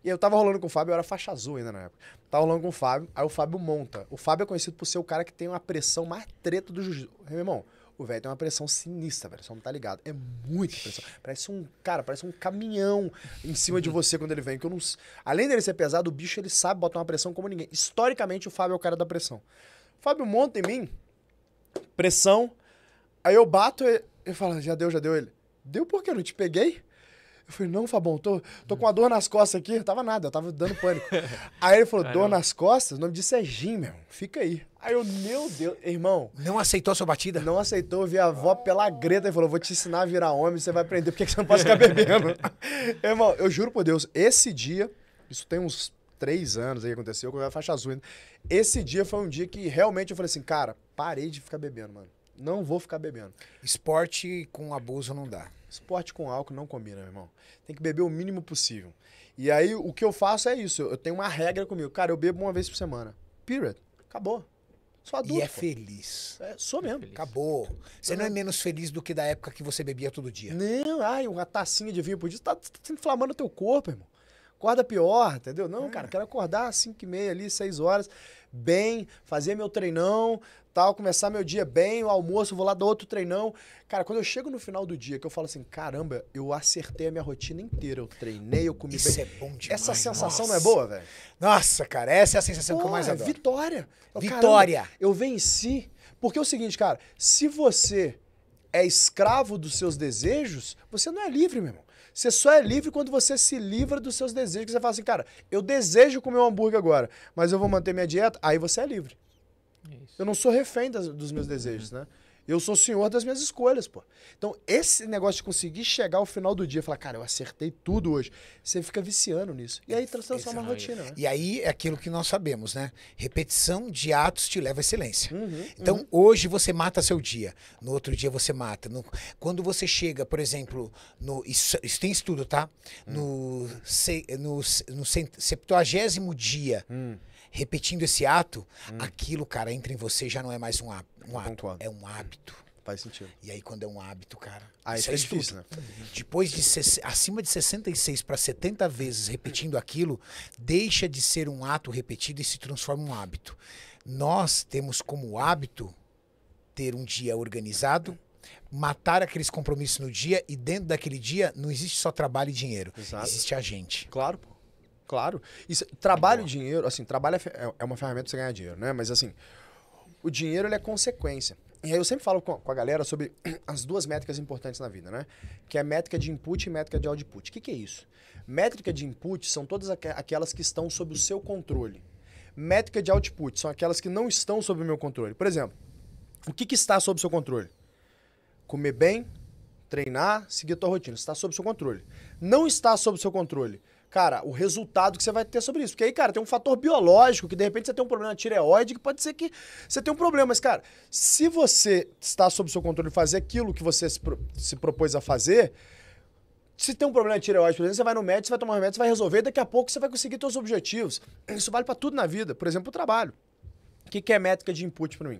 E eu tava rolando com o Fábio, eu era faixa azul ainda na época. Tava rolando com o Fábio, aí o Fábio monta. O Fábio é conhecido por ser o cara que tem uma pressão mais treta do jiu-jitsu. Meu irmão, o velho tem uma pressão sinistra, velho. Só não tá ligado. É muita pressão. Parece um, cara, parece um caminhão em cima de você quando ele vem. Que eu não... Além dele ser pesado, o bicho ele sabe botar uma pressão como ninguém. Historicamente, o Fábio é o cara da pressão. O Fábio monta em mim, pressão. Aí eu bato, ele, ele fala, já deu, já deu. Ele, deu porque eu não te peguei? Eu falei, não, Fabão, tô, tô com uma dor nas costas aqui. Eu tava nada, eu tava dando pânico. aí ele falou, dor nas costas? O nome disso é Jim, meu. Fica aí. Aí eu, meu Deus, irmão. Não aceitou a sua batida? Não aceitou, eu vi a avó pela greta e falou: vou te ensinar a virar homem, você vai aprender porque você não pode ficar bebendo. irmão, eu juro por Deus, esse dia, isso tem uns três anos aí que aconteceu, com a faixa azul ainda. Esse dia foi um dia que realmente eu falei assim, cara, parei de ficar bebendo, mano. Não vou ficar bebendo. Esporte com abuso não dá. Esporte com álcool não combina, meu irmão. Tem que beber o mínimo possível. E aí, o que eu faço é isso. Eu tenho uma regra comigo. Cara, eu bebo uma vez por semana. Period. Acabou. Sou adulto. E é pô. feliz. É, sou é mesmo. É Acabou. Você não é menos feliz do que da época que você bebia todo dia. Não, ai, uma tacinha de vinho por dia. Tá, tá inflamando o teu corpo, irmão. Acorda pior, entendeu? Não, é. cara, quero acordar às 5 e meia ali, 6 horas bem, fazer meu treinão, tal, começar meu dia bem, o almoço, vou lá dar outro treinão. Cara, quando eu chego no final do dia, que eu falo assim, caramba, eu acertei a minha rotina inteira. Eu treinei, eu comi Isso bem. Isso é bom demais. Essa sensação nossa. não é boa, velho? Nossa, cara, essa é a sensação Pô, que eu mais adoro. Vitória. Eu, vitória. Caramba, eu venci. Porque é o seguinte, cara, se você é escravo dos seus desejos, você não é livre, meu irmão. Você só é livre quando você se livra dos seus desejos. Que você fala assim, cara, eu desejo comer um hambúrguer agora, mas eu vou manter minha dieta. Aí você é livre. É isso. Eu não sou refém das, dos meus desejos, né? Eu sou senhor das minhas escolhas, pô. Então, esse negócio de conseguir chegar ao final do dia e falar, cara, eu acertei tudo hoje, você fica viciando nisso. E aí transforma uma é rotina. Né? E aí é aquilo que nós sabemos, né? Repetição de atos te leva à excelência. Uhum, uhum. então, uhum. hoje você mata seu dia, no outro dia você mata. No... Quando você chega, por exemplo, no. Isso, isso tem estudo, tá? No, hum. se... no, no septuagésimo dia. Hum repetindo esse ato, hum. aquilo, cara, entra em você já não é mais um, um é ato, é um hábito. Faz sentido. E aí, quando é um hábito, cara. Aí ah, isso é, é difícil, né? Depois de acima de 66 para 70 vezes repetindo aquilo, deixa de ser um ato repetido e se transforma em um hábito. Nós temos como hábito ter um dia organizado, matar aqueles compromissos no dia e dentro daquele dia não existe só trabalho e dinheiro. Exato. Existe a gente. Claro, pô. Claro. Isso, trabalho e dinheiro, assim, trabalho é, é, é uma ferramenta para você ganhar dinheiro, né? Mas assim, o dinheiro ele é consequência. E aí eu sempre falo com a galera sobre as duas métricas importantes na vida, né? Que é métrica de input e métrica de output. O que, que é isso? Métrica de input são todas aquelas que estão sob o seu controle. Métrica de output são aquelas que não estão sob o meu controle. Por exemplo, o que, que está sob o seu controle? Comer bem, treinar, seguir a tua rotina. Está sob o seu controle. Não está sob o seu controle cara, o resultado que você vai ter sobre isso. Porque aí, cara, tem um fator biológico que de repente você tem um problema na tireoide que pode ser que você tenha um problema. Mas, cara, se você está sob seu controle fazer aquilo que você se, pro, se propôs a fazer, se tem um problema de tireoide, por exemplo, você vai no médico, você vai tomar um remédio, você vai resolver, daqui a pouco você vai conseguir seus objetivos. Isso vale para tudo na vida, por exemplo, o trabalho. O que, que é métrica de input para mim?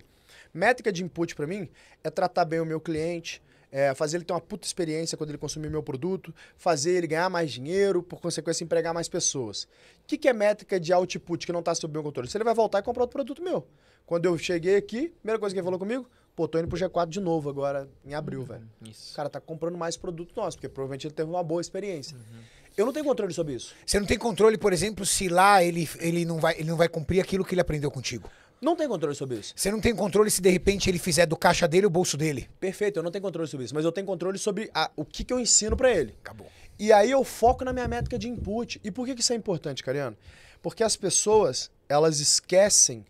Métrica de input para mim é tratar bem o meu cliente, é, fazer ele ter uma puta experiência quando ele consumir meu produto, fazer ele ganhar mais dinheiro, por consequência, empregar mais pessoas. O que, que é métrica de output que não está sob meu controle? Se ele vai voltar e comprar outro produto meu. Quando eu cheguei aqui, primeira coisa que ele falou comigo, pô, tô indo pro G4 de novo agora, em abril, uhum, velho. Isso. O cara tá comprando mais produto nosso, porque provavelmente ele teve uma boa experiência. Uhum. Eu não tenho controle sobre isso. Você não tem controle, por exemplo, se lá ele, ele, não, vai, ele não vai cumprir aquilo que ele aprendeu contigo. Não tem controle sobre isso. Você não tem controle se de repente ele fizer do caixa dele o bolso dele. Perfeito, eu não tenho controle sobre isso, mas eu tenho controle sobre a, o que, que eu ensino para ele. Acabou. E aí eu foco na minha métrica de input. E por que, que isso é importante, Cariano? Porque as pessoas, elas esquecem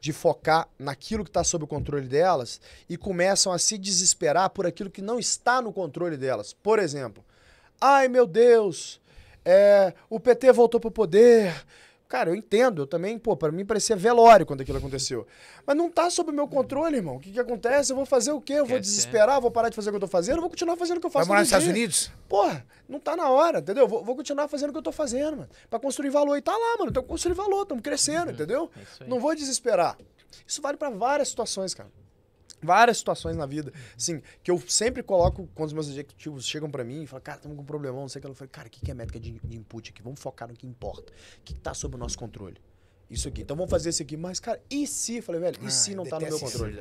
de focar naquilo que está sob o controle delas e começam a se desesperar por aquilo que não está no controle delas. Por exemplo, ai meu Deus, é, o PT voltou para o poder, Cara, eu entendo, eu também, pô, para mim parecia velório quando aquilo aconteceu. Mas não tá sob o meu controle, irmão. O que que acontece? Eu vou fazer o quê? Eu vou Quer desesperar, ser. vou parar de fazer o que eu tô fazendo, vou continuar fazendo o que eu faço Vai morar nos Estados Unidos? Porra, não tá na hora, entendeu? Vou, vou, continuar fazendo o que eu tô fazendo, mano. Pra construir valor. E tá lá, mano, tô então, construindo valor, estamos crescendo, uhum. entendeu? É não vou desesperar. Isso vale para várias situações, cara. Várias situações na vida, assim, que eu sempre coloco quando os meus executivos chegam para mim e falam, cara, estamos com um problemão, não sei o que. Eu falei, cara, o que, é métrica de input aqui? Vamos focar no que importa. O que está sob o nosso controle? isso aqui. Então vamos fazer isso aqui. Mas, cara, e se? Falei, velho, e ah, se não tá no meu controle?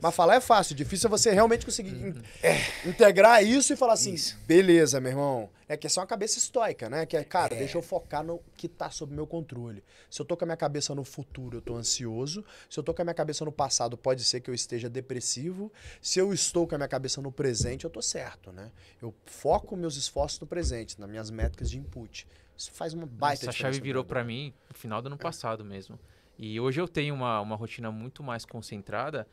Mas falar é fácil, difícil é você realmente conseguir uhum. in é, integrar isso e falar assim, isso. beleza, meu irmão. É que é só uma cabeça estoica, né? Que é, cara, é. deixa eu focar no que tá sob meu controle. Se eu tô com a minha cabeça no futuro, eu tô ansioso. Se eu tô com a minha cabeça no passado, pode ser que eu esteja depressivo. Se eu estou com a minha cabeça no presente, eu tô certo, né? Eu foco meus esforços no presente, nas minhas métricas de input. Isso faz uma baita Essa chave virou para mim no final do ano é. passado mesmo. E hoje eu tenho uma, uma rotina muito mais concentrada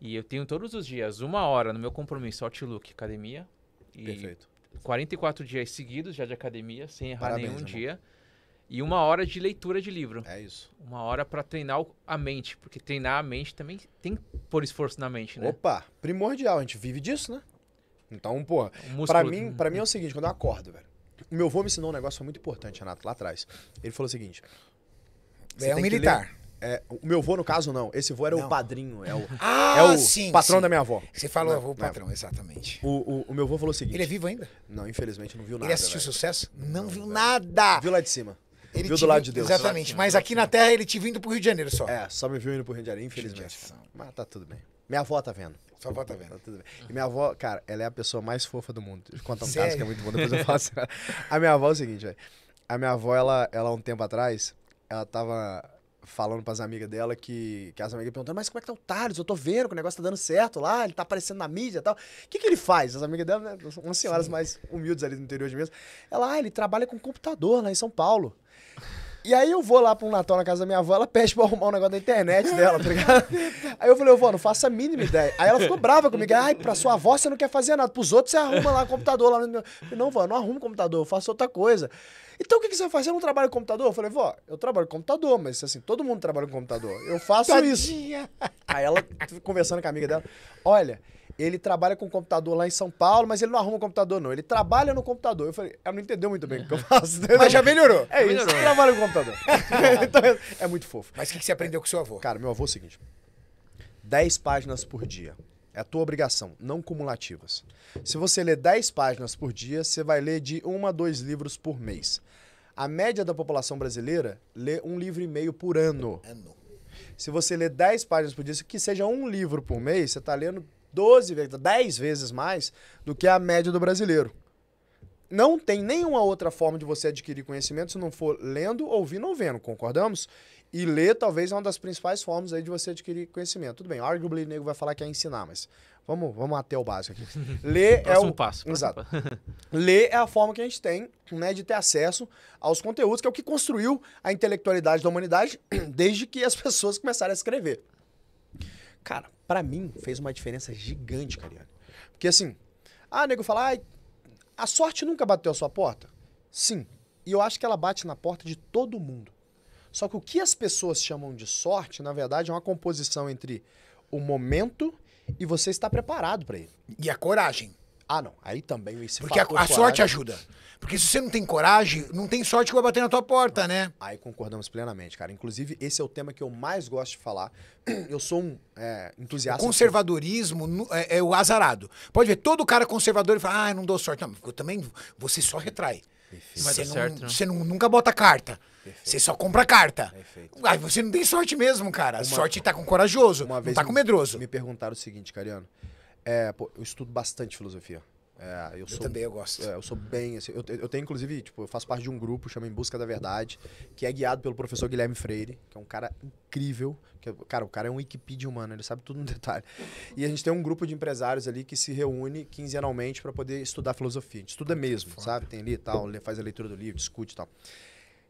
e eu tenho todos os dias uma hora no meu compromisso Outlook Academia. E Perfeito. 44 dias seguidos já de academia, sem errar Parabéns, nenhum dia. E uma hora de leitura de livro. É isso. Uma hora para treinar a mente, porque treinar a mente também tem que pôr esforço na mente, né? Opa, primordial, a gente vive disso, né? Então, pô, para mim, para mim é o seguinte, quando eu acordo, velho, meu avô me ensinou um negócio muito importante, Renato, lá atrás. Ele falou o seguinte: É um militar. É, o meu avô, no caso, não. Esse avô era não. o padrinho. É o, ah, é o sim, patrão sim. da minha avó. Você falou avô, é. patrão, exatamente. O, o, o, meu avô falou o seguinte. Ele é vivo ainda? Não, infelizmente, não viu nada. Ele assistiu velho. sucesso? Não, não viu velho. nada. Viu lá de cima. Ele viu do lado de Deus. Exatamente. Mas aqui na Terra ele te vindo pro Rio de Janeiro só. É, só me viu indo pro Rio de Janeiro, infelizmente. Mas tá tudo bem. Minha avó tá vendo. Sua avó tá vendo. Tá tudo bem. E minha avó, cara, ela é a pessoa mais fofa do mundo. Conta um Sério? caso que é muito bom, depois eu faço assim, né? A minha avó é o seguinte, velho. A minha avó, ela, ela um tempo atrás, ela tava falando pras amigas dela que, que as amigas perguntando, mas como é que tá o Thales? Eu tô vendo que o negócio tá dando certo lá, ele tá aparecendo na mídia e tal. O que que ele faz? As amigas dela, né, umas senhoras Sim. mais humildes ali do interior de Minas. Ela, ah, ele trabalha com computador lá em São Paulo. E aí eu vou lá para um Natal na casa da minha avó, ela pede pra eu arrumar um negócio da internet dela, tá ligado? Aí eu falei, eu vó, não faço a mínima ideia. Aí ela ficou brava comigo. Ai, pra sua avó você não quer fazer nada. Pros outros você arruma lá o computador lá no meu. Falei, não, vó, não arrumo computador, eu faço outra coisa. Então o que, que você fazer? eu não trabalho com computador? Eu falei, vó, eu trabalho com computador, mas assim, todo mundo trabalha com computador. Eu faço Tadinha. isso. Aí ela conversando com a amiga dela, olha, ele trabalha com computador lá em São Paulo, mas ele não arruma computador, não. Ele trabalha no computador. Eu falei, ela ah, não entendeu muito bem o que eu faço. Mas já melhorou. É melhorou. isso, trabalha com computador. então, é, é muito fofo. Mas o que, que você aprendeu com seu avô? Cara, meu avô é o seguinte: 10 páginas por dia. É a tua obrigação, não cumulativas. Se você ler 10 páginas por dia, você vai ler de um a dois livros por mês. A média da população brasileira lê um livro e meio por ano. Ano. Se você ler 10 páginas por dia, que seja um livro por mês, você está lendo 12 vezes, 10 vezes mais do que a média do brasileiro. Não tem nenhuma outra forma de você adquirir conhecimento se não for lendo, ouvindo ou vendo, concordamos? E ler talvez é uma das principais formas aí de você adquirir conhecimento. Tudo bem, arguably nego vai falar que é ensinar, mas vamos, vamos até o básico aqui. Ler é o passo. Exato. Ler é a forma que a gente tem, né, de ter acesso aos conteúdos, que é o que construiu a intelectualidade da humanidade desde que as pessoas começaram a escrever. Cara, para mim, fez uma diferença gigante, Cariano. Porque assim, ah, nego fala, a sorte nunca bateu a sua porta? Sim. E eu acho que ela bate na porta de todo mundo. Só que o que as pessoas chamam de sorte, na verdade, é uma composição entre o momento e você estar preparado para ele. E a coragem. Ah, não. Aí também esse Porque a, a sorte é ajuda. Porque se você não tem coragem, não tem sorte que vai bater na tua porta, não. né? Aí concordamos plenamente, cara. Inclusive, esse é o tema que eu mais gosto de falar. Eu sou um é, entusiasta. O conservadorismo é, é, o azarado. Pode ver, todo cara conservador fala, ah, não dou sorte. Não, eu também, você só retrai. Perfeito. Mas você, não, certo, né? você não, nunca bota carta. Perfeito. Você só compra carta. Perfeito. Aí você não tem sorte mesmo, cara. A uma... sorte tá com corajoso, uma vez não tá com medroso. Me perguntaram o seguinte, Cariano. É, pô, eu estudo bastante filosofia. É, eu, eu sou, também eu gosto. É, eu sou bem assim. Eu, eu, tenho, inclusive, tipo, eu faço parte de um grupo chama Em Busca da Verdade, que é guiado pelo professor Guilherme Freire, que é um cara incrível. Que, é, cara, o cara é um Wikipedia humano, ele sabe tudo no detalhe. E a gente tem um grupo de empresários ali que se reúne quinzenalmente para poder estudar filosofia. A gente estuda mesmo, sabe? Tem ali e tal, faz a leitura do livro, discute e tal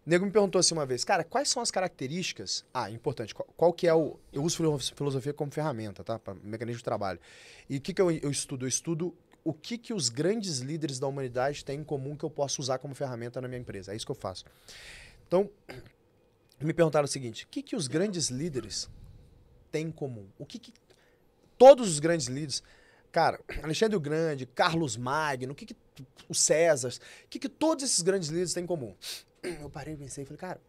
nego me perguntou assim uma vez, cara, quais são as características? Ah, é importante, qual, qual que é o. Eu uso filosofia como ferramenta, tá? Para mecanismo de trabalho. E o que, que eu, eu estudo? Eu estudo o que, que os grandes líderes da humanidade têm em comum que eu posso usar como ferramenta na minha empresa. É isso que eu faço. Então, me perguntaram o seguinte: o que, que os grandes líderes têm em comum? O que, que todos os grandes líderes, cara, Alexandre o Grande, Carlos Magno, o que, que os César? o que, que todos esses grandes líderes têm em comum? eu parei e pensei, falei, cara,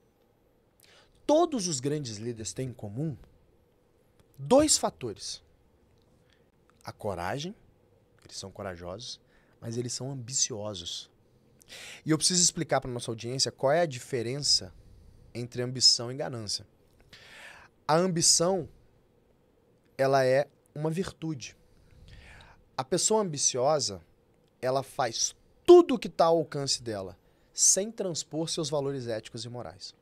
todos os grandes líderes têm em comum dois fatores. A coragem, eles são corajosos, mas eles são ambiciosos. E eu preciso explicar para nossa audiência qual é a diferença entre ambição e ganância. A ambição, ela é uma virtude. A pessoa ambiciosa, ela faz tudo o que está ao alcance dela sem transpor seus valores éticos e morais.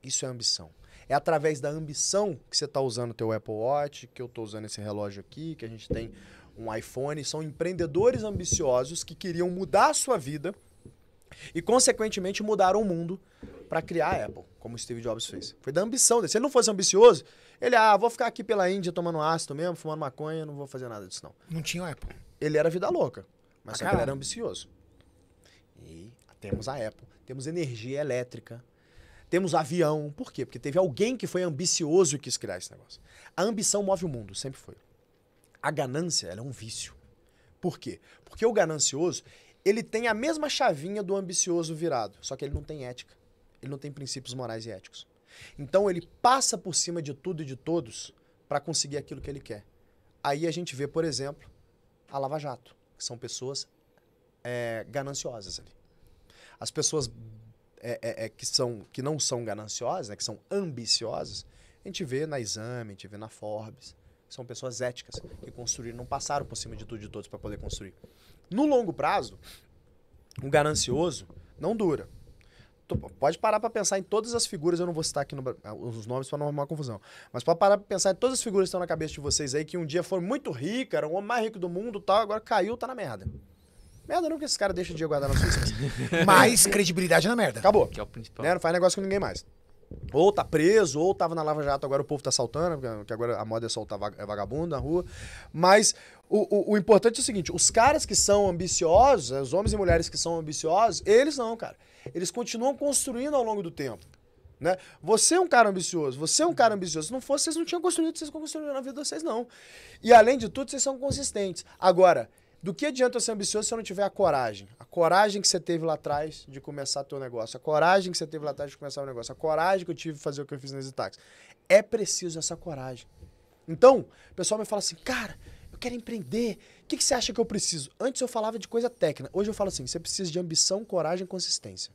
Isso é ambição. É através da ambição que você está usando o teu Apple Watch, que eu estou usando esse relógio aqui, que a gente tem um iPhone. São empreendedores ambiciosos que queriam mudar a sua vida e, consequentemente, mudaram o mundo para criar a Apple, como o Steve Jobs fez. Foi da ambição dele. Se ele não fosse ambicioso, ele, ah, vou ficar aqui pela Índia tomando ácido mesmo, fumando maconha, não vou fazer nada disso não. Não tinha Apple. Ele era vida louca, mas ah, só que ele era ambicioso. Temos a Apple, temos energia elétrica, temos avião. Por quê? Porque teve alguém que foi ambicioso e quis criar esse negócio. A ambição move o mundo, sempre foi. A ganância, ela é um vício. Por quê? Porque o ganancioso, ele tem a mesma chavinha do ambicioso virado, só que ele não tem ética. Ele não tem princípios morais e éticos. Então ele passa por cima de tudo e de todos para conseguir aquilo que ele quer. Aí a gente vê, por exemplo, a Lava Jato, que são pessoas é, gananciosas ali. As pessoas é, é, é, que, são, que não são gananciosas, né, que são ambiciosas, a gente vê na Exame, a gente vê na Forbes. São pessoas éticas que construíram, não passaram por cima de tudo e de todos para poder construir. No longo prazo, um ganancioso não dura. Tu pode parar para pensar em todas as figuras, eu não vou citar aqui no, ah, os nomes para não arrumar confusão, mas pode parar para pensar em todas as figuras que estão na cabeça de vocês aí que um dia foram muito ricos, eram o homem mais rico do mundo, tal, agora caiu, tá na merda. Merda não que esses caras deixam o Diego guardar na Suíça. Mas credibilidade na merda. Acabou. Que é o principal. Né? Não faz negócio com ninguém mais. Ou tá preso, ou tava na Lava Jato, agora o povo tá saltando, porque agora a moda é soltar é vagabundo na rua. Mas o, o, o, importante é o seguinte: os caras que são ambiciosos, os homens e mulheres que são ambiciosos, eles não, cara. Eles continuam construindo ao longo do tempo. Né? Você é um cara ambicioso, você é um cara ambicioso. Se não fosse, vocês não tinham construído, vocês não construíram na vida de vocês, não. E além de tudo, vocês são consistentes. Agora, do que adianta ser ambicioso se eu não tiver a coragem? A coragem que você teve lá atrás de começar teu negócio, a coragem que você teve lá atrás de começar o negócio, a coragem que eu tive de fazer o que eu fiz nas Exitax. É preciso essa coragem. Então, o pessoal me fala assim, cara, eu quero empreender, o que, que você acha que eu preciso? Antes eu falava de coisa técnica, hoje eu falo assim, você precisa de ambição, coragem e consistência.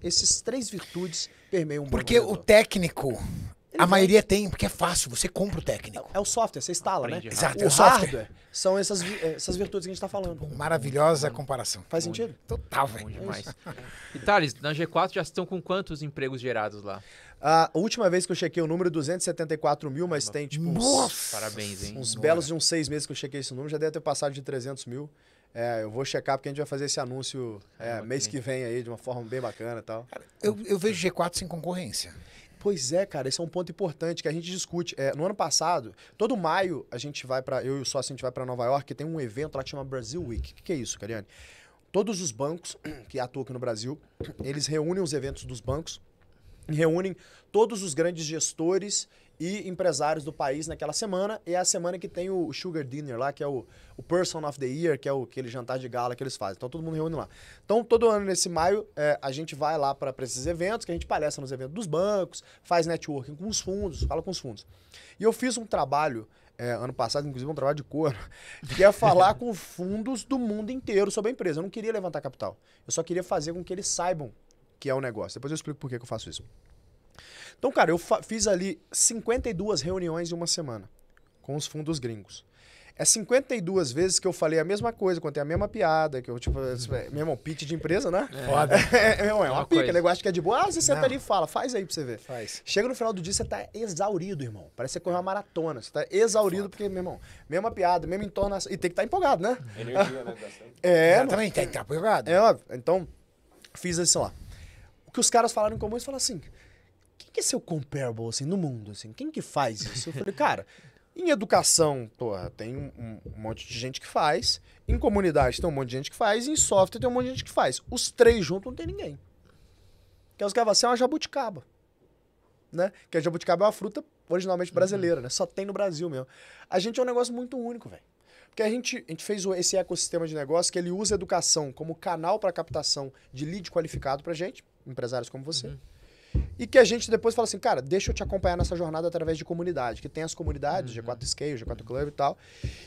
Esses três virtudes permeiam um Porque o técnico, ele a maioria tem, porque é fácil, você compra o técnico. É, o software, você instala, Aprende né? Exato, é o é o software. Hardware são essas, eh, essas virtudes que a gente está falando. Maravilhosa comparação. Faz Bom, sentido? Total, velho. demais. e Thales, na G4 já estão com quantos empregos gerados lá? A última vez que eu chequei o número, 274 mil, mas tem tipo uns, Nossa! Parabéns, hein? Uns belos é. de uns seis meses que eu chequei esse número, já deve ter passado de 300 mil. É, eu vou checar porque a gente vai fazer esse anúncio é, mês que vem aí, de uma forma bem bacana e tal. Cara, eu, eu vejo G4 sem concorrência. Pois é, cara, esse é um ponto importante que a gente discute. É, no ano passado, todo maio a gente vai para eu e o sócio a gente vai para Nova York, tem um evento lá que chama Brasil Week. O que, que é isso, Cariane? Todos os bancos que atuam aqui no Brasil, eles reúnem os eventos dos bancos, reúnem todos os grandes gestores e empresários do país naquela semana. E é a semana que tem o Sugar Dinner lá, que é o, o Person of the Year, que é o, aquele jantar de gala que eles fazem. Então todo mundo reúne lá. Então todo ano, nesse maio, é, a gente vai lá para esses eventos, que a gente palestra nos eventos dos bancos, faz networking com os fundos, fala com os fundos. E eu fiz um trabalho. É, ano passado, inclusive, um trabalho de cor, que é falar com fundos do mundo inteiro sobre a empresa. Eu não queria levantar capital. Eu só queria fazer com que eles saibam que é o um negócio. Depois eu explico por que, que eu faço isso. Então, cara, eu fiz ali 52 reuniões em uma semana com os fundos gringos. É 52 vezes que eu falei a mesma coisa, contei a mesma piada, que eu, tipo, uhum. é, meu irmão, pitch de empresa, né? É. Foda. É, é, é uma, uma pica, coisa. negócio que é de boa. Ah, você senta Não. ali e fala, faz aí pra você ver. Faz. Chega no final do dia, você tá exaurido, irmão. Parece que você correu uma maratona. Você tá exaurido, Foda. porque, meu irmão, mesma piada, mesma entornação. E tem que estar tá empolgado, né? É Energia, né? É, também tem que estar tá empolgado. É óbvio. Então, fiz assim, ó. O que os caras falaram em comum, eles falaram assim quem que é seu comparable, assim, no mundo, assim? Quem que faz isso? Eu falei, cara, em educação, porra, tem um, um, monte de gente que faz. Em comunidade tem um monte de gente que faz. em software tem um monte de gente que faz. Os três juntos não tem ninguém. Que é os caras assim, é uma jabuticaba. Né? Que a jabuticaba é uma fruta originalmente uhum. brasileira, uhum. né? Só tem no Brasil mesmo. A gente é um negócio muito único, velho. Porque a gente, a gente fez esse ecossistema de negócio que ele usa a educação como canal para captação de lead qualificado pra gente, empresários como você. Uhum e que a gente depois fala assim, cara, deixa eu te acompanhar nessa jornada através de comunidade, que tem as comunidades, uhum. G4 Scale, G4 Club e tal.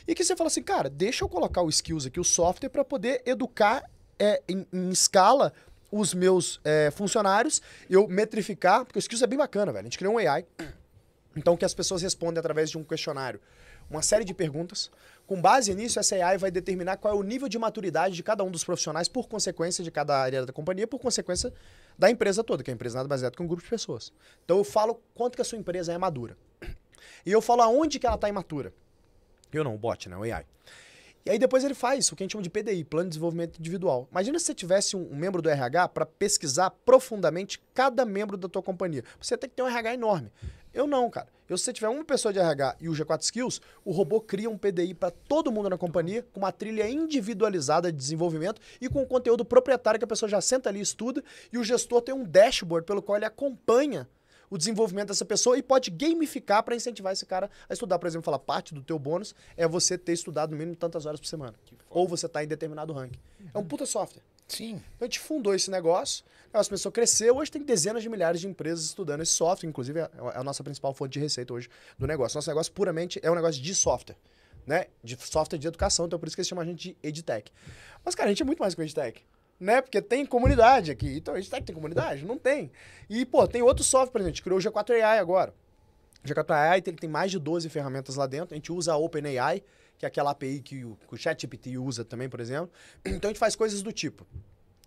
E que você fala assim, cara, deixa eu colocar o skills aqui, o software, para poder educar é, em, em escala os meus é, funcionários, eu metrificar, porque o skills é bem bacana, velho. A gente criou um AI, então que as pessoas respondem através de um questionário uma série de perguntas. Com base nisso, essa AI vai determinar qual é o nível de maturidade de cada um dos profissionais, por consequência de cada área da companhia, por consequência da empresa toda, que a empresa é nada mais é do que um grupo de pessoas. Então eu falo quanto que a sua empresa é madura. E eu falo aonde que ela está imatura. Eu não, o bot, né? O AI. E aí depois ele faz o que a gente chama de PDI, Plano de Desenvolvimento Individual. Imagina se você tivesse um, um membro do RH para pesquisar profundamente cada membro da tua companhia. Você tem que ter um RH enorme. Eu não, cara. Eu, se você tiver uma pessoa de RH e o G4 Skills, o robô cria um PDI para todo mundo na companhia, com uma trilha individualizada de desenvolvimento e com o conteúdo proprietário que a pessoa já senta ali e estuda, e o gestor tem um dashboard pelo qual ele acompanha o desenvolvimento dessa pessoa e pode gamificar para incentivar esse cara a estudar. Por exemplo, falar parte do teu bônus é você ter estudado no mínimo tantas horas por semana. Ou você tá em determinado ranking. É um puta software. Sim. Então a gente fundou esse negócio as começou a crescer. Hoje tem dezenas de milhares de empresas estudando esse software. Inclusive, é, é a nossa principal fonte de receita hoje do negócio. Nosso negócio puramente é um negócio de software. Né? De software de educação, então por isso que eles chamam a gente de EdTech. Mas, cara, a gente é muito mais que o EdTech né? Porque tem comunidade aqui. Então, a gente tá que tem comunidade? Não tem. E, pô, tem outro software, por exemplo, a gente criou o G4AI agora. O G4AI tem, tem mais de 12 ferramentas lá dentro. A gente usa a OpenAI, que é aquela API que o, que o ChatGPT usa também, por exemplo. Então, a gente faz coisas do tipo.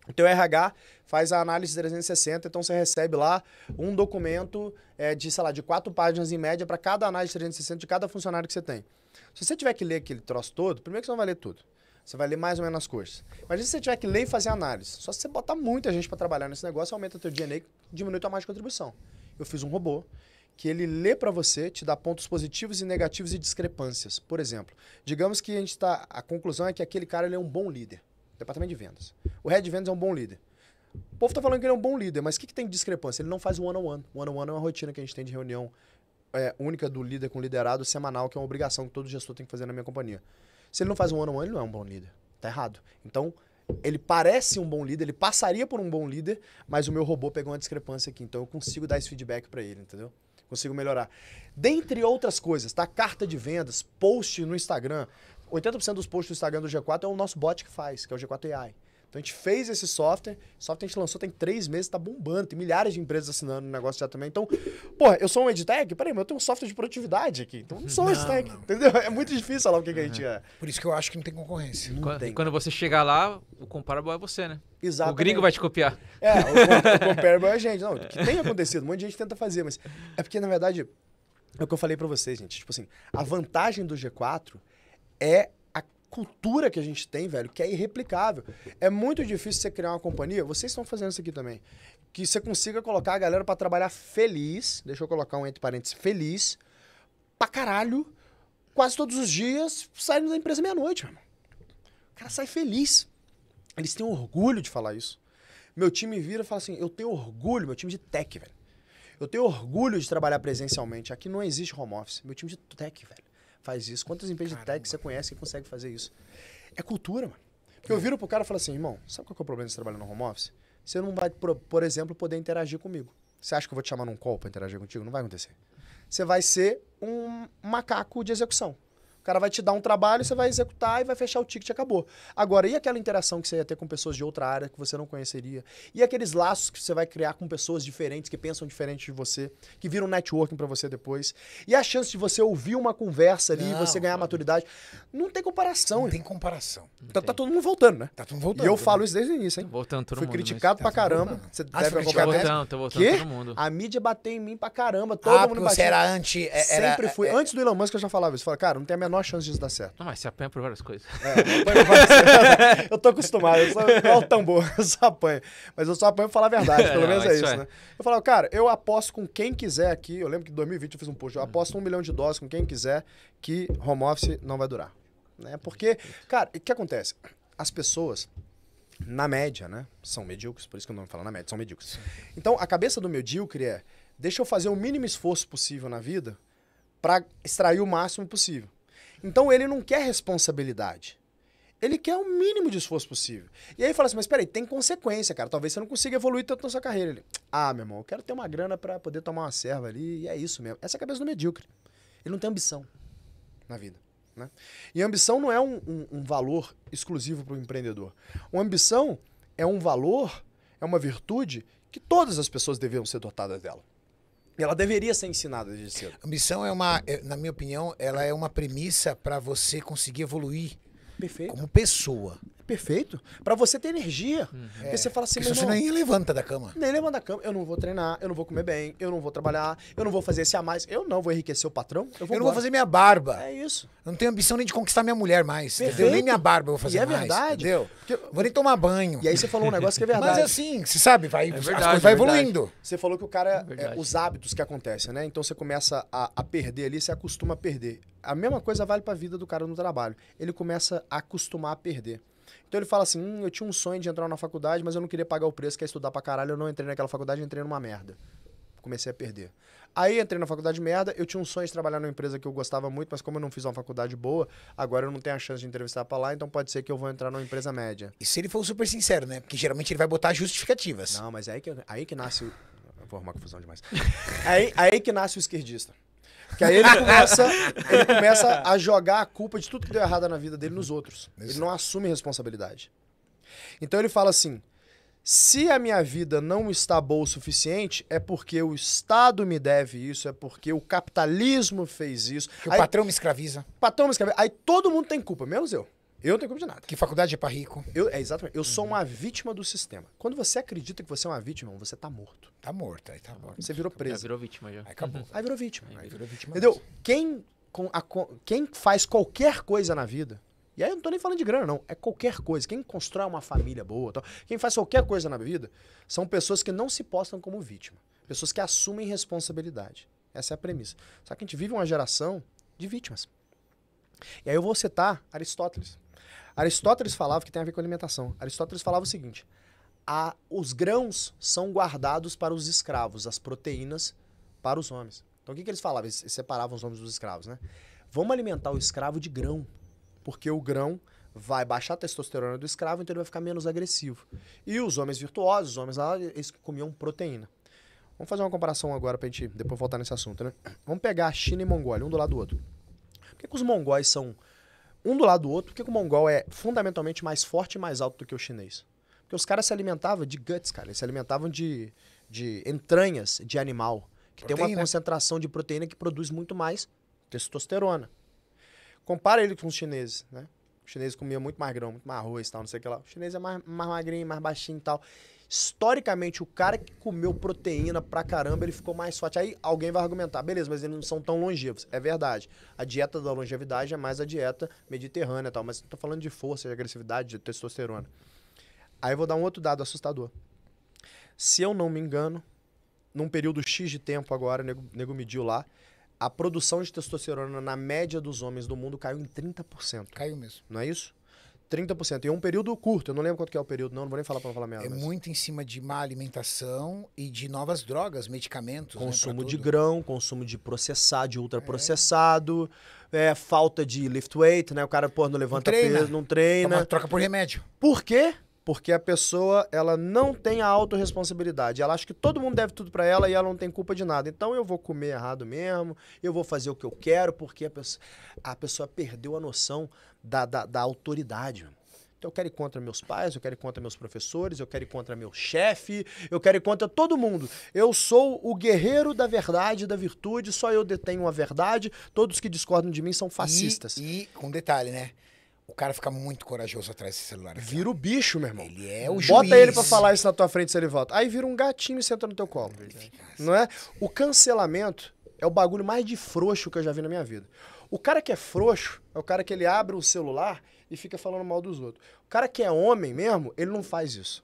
O teu RH faz a análise 360, então você recebe lá um documento é, de, sei lá, de quatro páginas em média para cada análise 360 de cada funcionário que você tem. Se você tiver que ler aquele troço todo, primeiro que você não vai ler tudo. Você vai ler mais ou menos as coisas. Mas se você tiver que ler e fazer análise, só se você botar muita gente para trabalhar nesse negócio, aumenta o teu DNA, diminui o tua margem de contribuição. Eu fiz um robô que ele lê para você, te dá pontos positivos e negativos e discrepâncias. Por exemplo, digamos que a gente está, a conclusão é que aquele cara ele é um bom líder. Departamento de vendas. O head de vendas é um bom líder. O povo está falando que ele é um bom líder, mas o que, que tem de discrepância? Ele não faz o one-on-one. O one-on-one é uma rotina que a gente tem de reunião é, única do líder com liderado semanal, que é uma obrigação que todo gestor tem que fazer na minha companhia. Se ele não faz o one-on-one, ele não é um bom líder. Tá errado. Então, ele parece um bom líder, ele passaria por um bom líder, mas o meu robô pegou uma discrepância aqui. Então, eu consigo dar esse feedback para ele, entendeu? Consigo melhorar. Dentre outras coisas, tá? Carta de vendas, post no Instagram, 80% dos posts do Instagram do G4 é o nosso bot que faz, que é o G4 AI. Então a gente fez esse software, software a gente lançou tem três meses, tá bombando, tem milhares de empresas assinando o negócio já também. Então, porra, eu sou um edtech? Peraí, mas eu tenho um software de produtividade aqui. Então eu não sou um edtech, entendeu? É muito difícil falar o que, uhum. que a gente é. Por isso que eu acho que não tem concorrência. Não quando, tem. quando você chegar lá, o comparable é você, né? Exato. O gringo vai te copiar. É, o, o comparable é a gente. Não, o que tem acontecido, um monte de gente tenta fazer, mas é porque, na verdade, é o que eu falei para vocês, gente. Tipo assim, a vantagem do G4 é a cultura que a gente tem, velho, que é irreplicável. É muito difícil você criar uma companhia, vocês estão fazendo isso aqui também, que você consiga colocar a galera para trabalhar feliz, deixa eu colocar um entre parênteses, feliz, pra caralho, quase todos os dias, saindo da empresa meia-noite, meu irmão. O cara sai feliz. Eles têm orgulho de falar isso. Meu time vira e fala assim: eu tenho orgulho, meu time de tech, velho. Eu tenho orgulho de trabalhar presencialmente. Aqui não existe home office. Meu time de tech, velho faz isso? Quantas empresas Caramba. de tech você conhece que consegue fazer isso? É cultura, mano. Porque eu é. viro pro cara e falo assim, irmão, sabe qual é o problema de você trabalhar no home office? Você não vai, por exemplo, poder interagir comigo. Você acha que eu vou te chamar num call pra interagir contigo? Não vai acontecer. Você vai ser um macaco de execução cara vai te dar um trabalho, você vai executar e vai fechar o ticket e acabou. Agora, e aquela interação que você ia ter com pessoas de outra área que você não conheceria? E aqueles laços que você vai criar com pessoas diferentes, que pensam diferente de você, que viram networking para você depois? E a chance de você ouvir uma conversa ali, você ganhar mano. maturidade? Não tem comparação. Não tem comparação. tá, tá, todo mundo voltando, né? Tá todo mundo voltando. E eu né? falo isso desde o início, hein? Voltando todo Fui mundo. Fui criticado tá pra caramba. Ah, você deve acompanhar. Tô voltando, tô voltando que? todo mundo. A mídia bateu em mim pra caramba, todo ah, mundo bateu. você era anti... É, era, Sempre fui. É, é, antes do Elon Musk eu já falava isso. Falava, cara, não tem a menor menor chance disso dar certo. Não, mas você apanha por várias coisas. É, várias eu tô acostumado, eu só eu o tambor, eu só apanho. Mas eu só apanho pra falar a verdade, pelo é, menos é isso, é. né? Eu falava, cara, eu aposto com quem quiser aqui, eu lembro que em 2020 eu fiz um post, eu aposto um milhão de doses com quem quiser que home office não vai durar. Né? Porque, cara, o que acontece? As pessoas, na média, né? São medíocres, por isso que eu não falo na média, são medíocres. Então, a cabeça do medíocre é, deixa eu fazer o mínimo esforço possível na vida para extrair o máximo possível. Então ele não quer responsabilidade. Ele quer o mínimo de esforço possível. E aí fala assim, mas peraí, tem consequência, cara. Talvez você não consiga evoluir tanto na sua carreira. Ele, ah, meu irmão, eu quero ter uma grana para poder tomar uma serva ali, e é isso mesmo. Essa é a cabeça do medíocre. Ele não tem ambição na vida. Né? E ambição não é um, um, um valor exclusivo para o empreendedor. Uma ambição é um valor, é uma virtude que todas as pessoas deveriam ser dotadas dela. Ela deveria ser ensinada desde cedo. A missão é uma, é, na minha opinião, ela é uma premissa para você conseguir evoluir Perfeito. como pessoa. Perfeito. Para você ter energia. Hum. Porque é, você fala assim, meu irmão, você nem levanta da cama. Nem levanta da cama. Eu não vou treinar, eu não vou comer bem, eu não vou trabalhar, eu não vou fazer esse a mais, eu não vou enriquecer o patrão. Eu, eu não vou fazer minha barba. É isso. Eu não tenho ambição nem de conquistar minha mulher mais. Entendeu? Nem minha barba eu vou fazer e é mais. é verdade. Entendeu? Porque... Vou nem tomar banho. E aí você falou um negócio que é verdade. Mas assim, você sabe, vai, é verdade, vai é evoluindo. Você falou que o cara, é, é os hábitos que acontecem, né? Então você começa a, a perder ali, você acostuma a perder. A mesma coisa vale para a vida do cara no trabalho. Ele começa a acostumar a perder. Então ele fala assim: hum, eu tinha um sonho de entrar na faculdade, mas eu não queria pagar o preço, que é estudar pra caralho. Eu não entrei naquela faculdade, entrei numa merda. Comecei a perder. Aí entrei na faculdade de merda, eu tinha um sonho de trabalhar numa empresa que eu gostava muito, mas como eu não fiz uma faculdade boa, agora eu não tenho a chance de entrevistar pra lá, então pode ser que eu vou entrar numa empresa média. E se ele for super sincero, né? Porque geralmente ele vai botar justificativas. Não, mas é aí que, aí que nasce o. vou arrumar confusão demais. aí, aí que nasce o esquerdista. Que aí ele começa, ele começa a jogar a culpa de tudo que deu errado na vida dele nos outros. Ele não assume responsabilidade. Então ele fala assim: se a minha vida não está boa o suficiente, é porque o Estado me deve isso, é porque o capitalismo fez isso. aí, o patrão me escraviza. Patrão me escraviza. Aí todo mundo tem culpa, menos eu. Eu não tenho culpa de nada. Que faculdade é pra rico. Eu, é, exatamente. Eu sou uhum. uma vítima do sistema. Quando você acredita que você é uma vítima, você tá morto. Tá morto, aí tá morto. Você virou preso. Aí virou vítima já. Aí acabou. Aí virou vítima. Aí virou vítima. Entendeu? Quem, com, a, quem faz qualquer coisa na vida, e aí eu não tô nem falando de grana, não. É qualquer coisa. Quem constrói uma família boa, tal, quem faz qualquer coisa na vida, são pessoas que não se postam como vítima. Pessoas que assumem responsabilidade. Essa é a premissa. Só que a gente vive uma geração de vítimas. E aí eu vou citar Aristóteles. Aristóteles falava que tem a ver com alimentação. Aristóteles falava o seguinte: a, os grãos são guardados para os escravos, as proteínas para os homens. Então o que, que eles falavam? Eles separavam os homens dos escravos, né? Vamos alimentar o escravo de grão, porque o grão vai baixar a testosterona do escravo, então ele vai ficar menos agressivo. E os homens virtuosos, os homens lá, eles comiam proteína. Vamos fazer uma comparação agora pra gente depois voltar nesse assunto, né? Vamos pegar a China e Mongólia, um do lado do outro. Por que, que os mongóis são um do lado do outro, porque o mongol é fundamentalmente mais forte e mais alto do que o chinês. Porque os caras se alimentavam de guts, cara. Eles se alimentavam de, de entranhas de animal, que proteína. tem uma concentração de proteína que produz muito mais testosterona. Compara ele com os chineses, né? Os chineses comiam muito mais grão, muito mais arroz e tal, não sei o que lá. O chinês é mais, mais magrinho, mais baixinho e tal historicamente, o cara que comeu proteína pra caramba, ele ficou mais forte. Aí alguém vai argumentar, beleza, mas eles não são tão longevos. É verdade. A dieta da longevidade é mais a dieta mediterrânea e tal, mas tô falando de força, de agressividade, de testosterona. Aí eu vou dar um outro dado assustador. Se eu não me engano, num período X de tempo agora, o nego, nego mediu lá, a produção de testosterona na média dos homens do mundo caiu em 30%. Caiu mesmo. Não é isso? 30%. E é um período curto, eu não lembro quanto que é o período, não, não vou nem falar para falar merda. É mas... muito em cima de má alimentação e de novas drogas, medicamentos. Né, consumo né, de grão, consumo de processado, de ultraprocessado, é. é. falta de lift weight, né? O cara, pô, não levanta não treina. peso, não treina. Toma, troca por remédio. Por quê? porque a pessoa ela não tem a autorresponsabilidade. Ela acha que todo mundo deve tudo para ela e ela não tem culpa de nada. Então eu vou comer errado mesmo, eu vou fazer o que eu quero, porque a pessoa, a pessoa perdeu a noção da, da, da autoridade. Então eu quero ir contra meus pais, eu quero ir contra meus professores, eu quero ir contra meu chefe, eu quero ir contra todo mundo. Eu sou o guerreiro da verdade, da virtude, só eu detenho a verdade. Todos que discordam de mim são fascistas. E, e com detalhe, né? O cara fica muito corajoso atrás desse celular. Aqui. Vira o bicho, meu irmão. Ele é o Bota ele pra falar isso na tua frente se ele volta. Aí vira um gatinho e senta no teu colo. Assim. não é? O cancelamento é o bagulho mais de frouxo que eu já vi na minha vida. O cara que é frouxo é o cara que ele abre o celular e fica falando mal dos outros. O cara que é homem mesmo, ele não faz isso.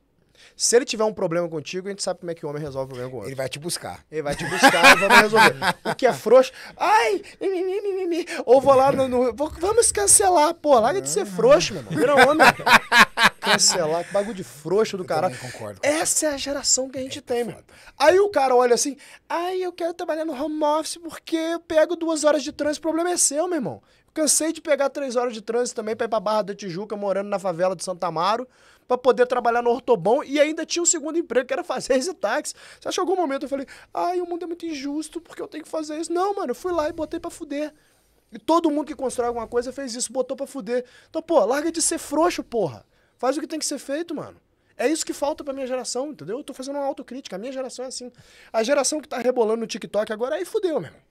Se ele tiver um problema contigo, a gente sabe como é que o homem resolve o problema com o outro. Ele vai te buscar. Ele vai te buscar e vamos resolver. O que é frouxo. Ai, mi, mi, mi, Ou vou lá no. no vou, vamos cancelar. Pô, larga de ser ah. frouxo, meu irmão. Vira homem. Cancelar, que bagulho de frouxo do caralho. concordo. Essa é a geração que a gente é tem, mano meu. Aí o cara olha assim, ai, eu quero trabalhar no home office porque eu pego duas horas de trânsito, o problema é seu, meu irmão. Cansei de pegar três horas de trânsito também pra ir pra Barra da Tijuca, morando na favela de Santa Amaro para poder trabalhar no ortobom e ainda tinha um segundo emprego que era fazer esse táxi. Você acha que em algum momento eu falei, ai, o mundo é muito injusto porque eu tenho que fazer isso? Não, mano, eu fui lá e botei para fuder. E todo mundo que constrói alguma coisa fez isso, botou para fuder. Então, pô, larga de ser frouxo, porra. Faz o que tem que ser feito, mano. É isso que falta pra minha geração, entendeu? Eu tô fazendo uma autocrítica. A minha geração é assim. A geração que tá rebolando no TikTok agora, aí fudeu, meu irmão.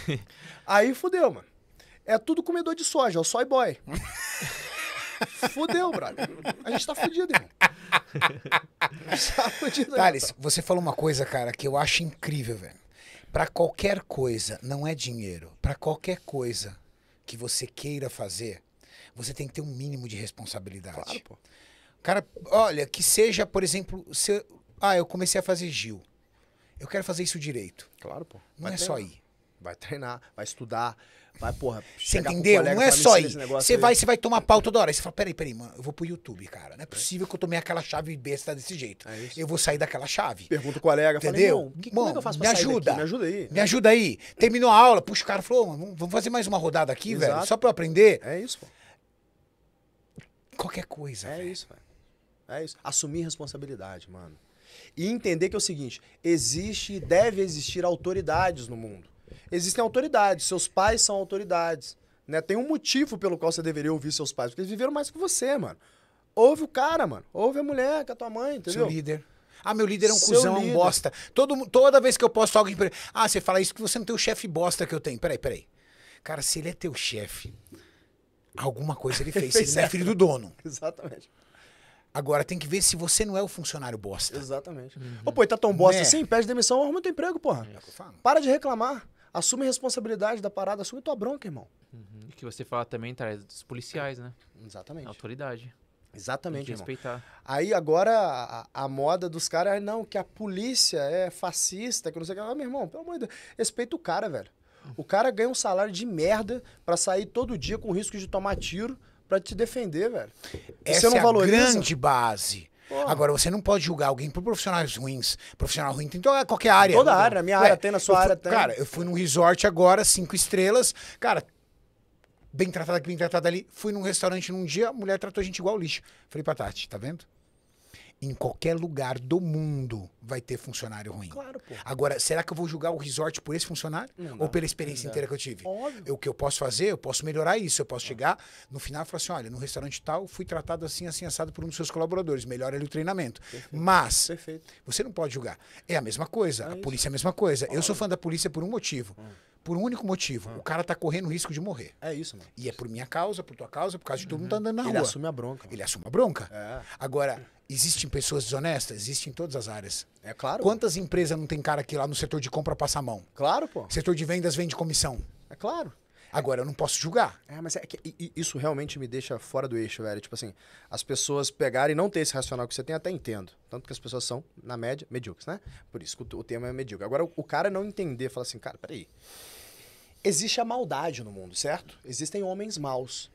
aí fudeu, mano. É tudo comedor de soja, é o soy boy. Fudeu, brother. A gente tá fudido, irmão. A gente tá fudido. Né, Thales, você falou uma coisa, cara, que eu acho incrível, velho. Pra qualquer coisa, não é dinheiro. Pra qualquer coisa que você queira fazer, você tem que ter um mínimo de responsabilidade. Claro, pô. Cara, olha, que seja, por exemplo, se... ah, eu comecei a fazer Gil. Eu quero fazer isso direito. Claro, pô. Não vai é treinar. só ir. Vai treinar, vai estudar, Vai, porra. Você entendeu? Não é só isso. Você vai, você vai tomar pau toda hora. Aí você fala, peraí, peraí, mano, eu vou pro YouTube, cara. Não é possível que eu tomei aquela chave besta desse jeito. É eu vou sair daquela chave. Pergunta o colega, entendeu? Falei, que, é mano, é que eu faço pra me ajuda. Me ajuda aí. Me ajuda aí. Terminou a aula, puxa o cara falou, mano, vamos fazer mais uma rodada aqui, Exato. velho, só pra eu aprender. É isso, pô. Qualquer coisa. É velho. isso, velho. É isso. Assumir responsabilidade, mano. E entender que é o seguinte: existe e deve existir autoridades no mundo existem autoridades, seus pais são autoridades. Né? Tem um motivo pelo qual você deveria ouvir seus pais, porque eles viveram mais que você, mano. Ouve o cara, mano. Ouve a mulher, que é a tua mãe, entendeu? Seu líder. Ah, meu líder é um Seu cuzão, líder. um bosta. Todo, toda vez que eu posto alguém em... Ah, você fala isso que você não é tem o chefe bosta que eu tenho. Peraí, peraí. Cara, se ele é teu chefe, alguma coisa ele fez. ele não é filho do dono. Exatamente. Agora, tem que ver se você não é o funcionário bosta. Exatamente. Uhum. Ô, pô, tá tão bosta né? assim, pede demissão, arruma teu emprego, porra. É Para de reclamar. Assume a responsabilidade da parada, assume tua bronca, irmão. Uhum. E que você fala também traz dos policiais, né? Exatamente. A autoridade. Exatamente, Tem que respeitar. Irmão. Aí agora a, a, moda dos caras é não, que a polícia é fascista, que não sei o que. Ah, meu irmão, pelo amor de Deus, respeita o cara, velho. O cara ganha um salário de merda para sair todo dia com risco de tomar tiro para te defender, velho. Essa você não é valoriza. grande base Porra. Agora, você não pode julgar alguém por profissionais ruins. Profissional ruim tem toda qualquer área. Toda né? área, a minha Ué, área tem, na sua área tem. Cara, eu fui num resort agora, cinco estrelas. Cara, bem tratado aqui, bem tratado ali. Fui num restaurante num dia, a mulher tratou a gente igual lixo. Falei pra Tati, tá vendo? Em qualquer lugar do mundo vai ter funcionário ruim. Claro, pô. Agora, será que eu vou julgar o resort por esse funcionário? Não, Ou pela experiência não. inteira que eu tive? Óbvio. O que eu posso fazer, eu posso melhorar isso. Eu posso chegar no final e falar assim: olha, no restaurante tal, fui tratado assim, assim, assado por um dos seus colaboradores. Melhora ali o treinamento. Perfeito. Mas, Perfeito. você não pode julgar. É a mesma coisa. É a polícia é a mesma coisa. Óbvio. Eu sou fã da polícia por um motivo. Hum por um único motivo. Hum. O cara tá correndo risco de morrer. É isso, mano. E é por minha causa, por tua causa, por causa de todo mundo tá andando na Ele rua. Ele assume a bronca. Mano. Ele assume a bronca. É. Agora, existem pessoas desonestas? Existem em todas as áreas. É claro. Quantas empresas não tem cara que lá no setor de compra passa a mão? Claro, pô. Setor de vendas vende comissão. É claro. Agora, eu não posso julgar. É, mas é que isso realmente me deixa fora do eixo, velho. Tipo assim, as pessoas pegarem e não ter esse racional que você tem, até entendo. Tanto que as pessoas são, na média, medíocres, né? Por isso que o tema é medíocre. Agora, o cara não entender, falar assim, cara, peraí. Existe a maldade no mundo, certo? Existem homens maus,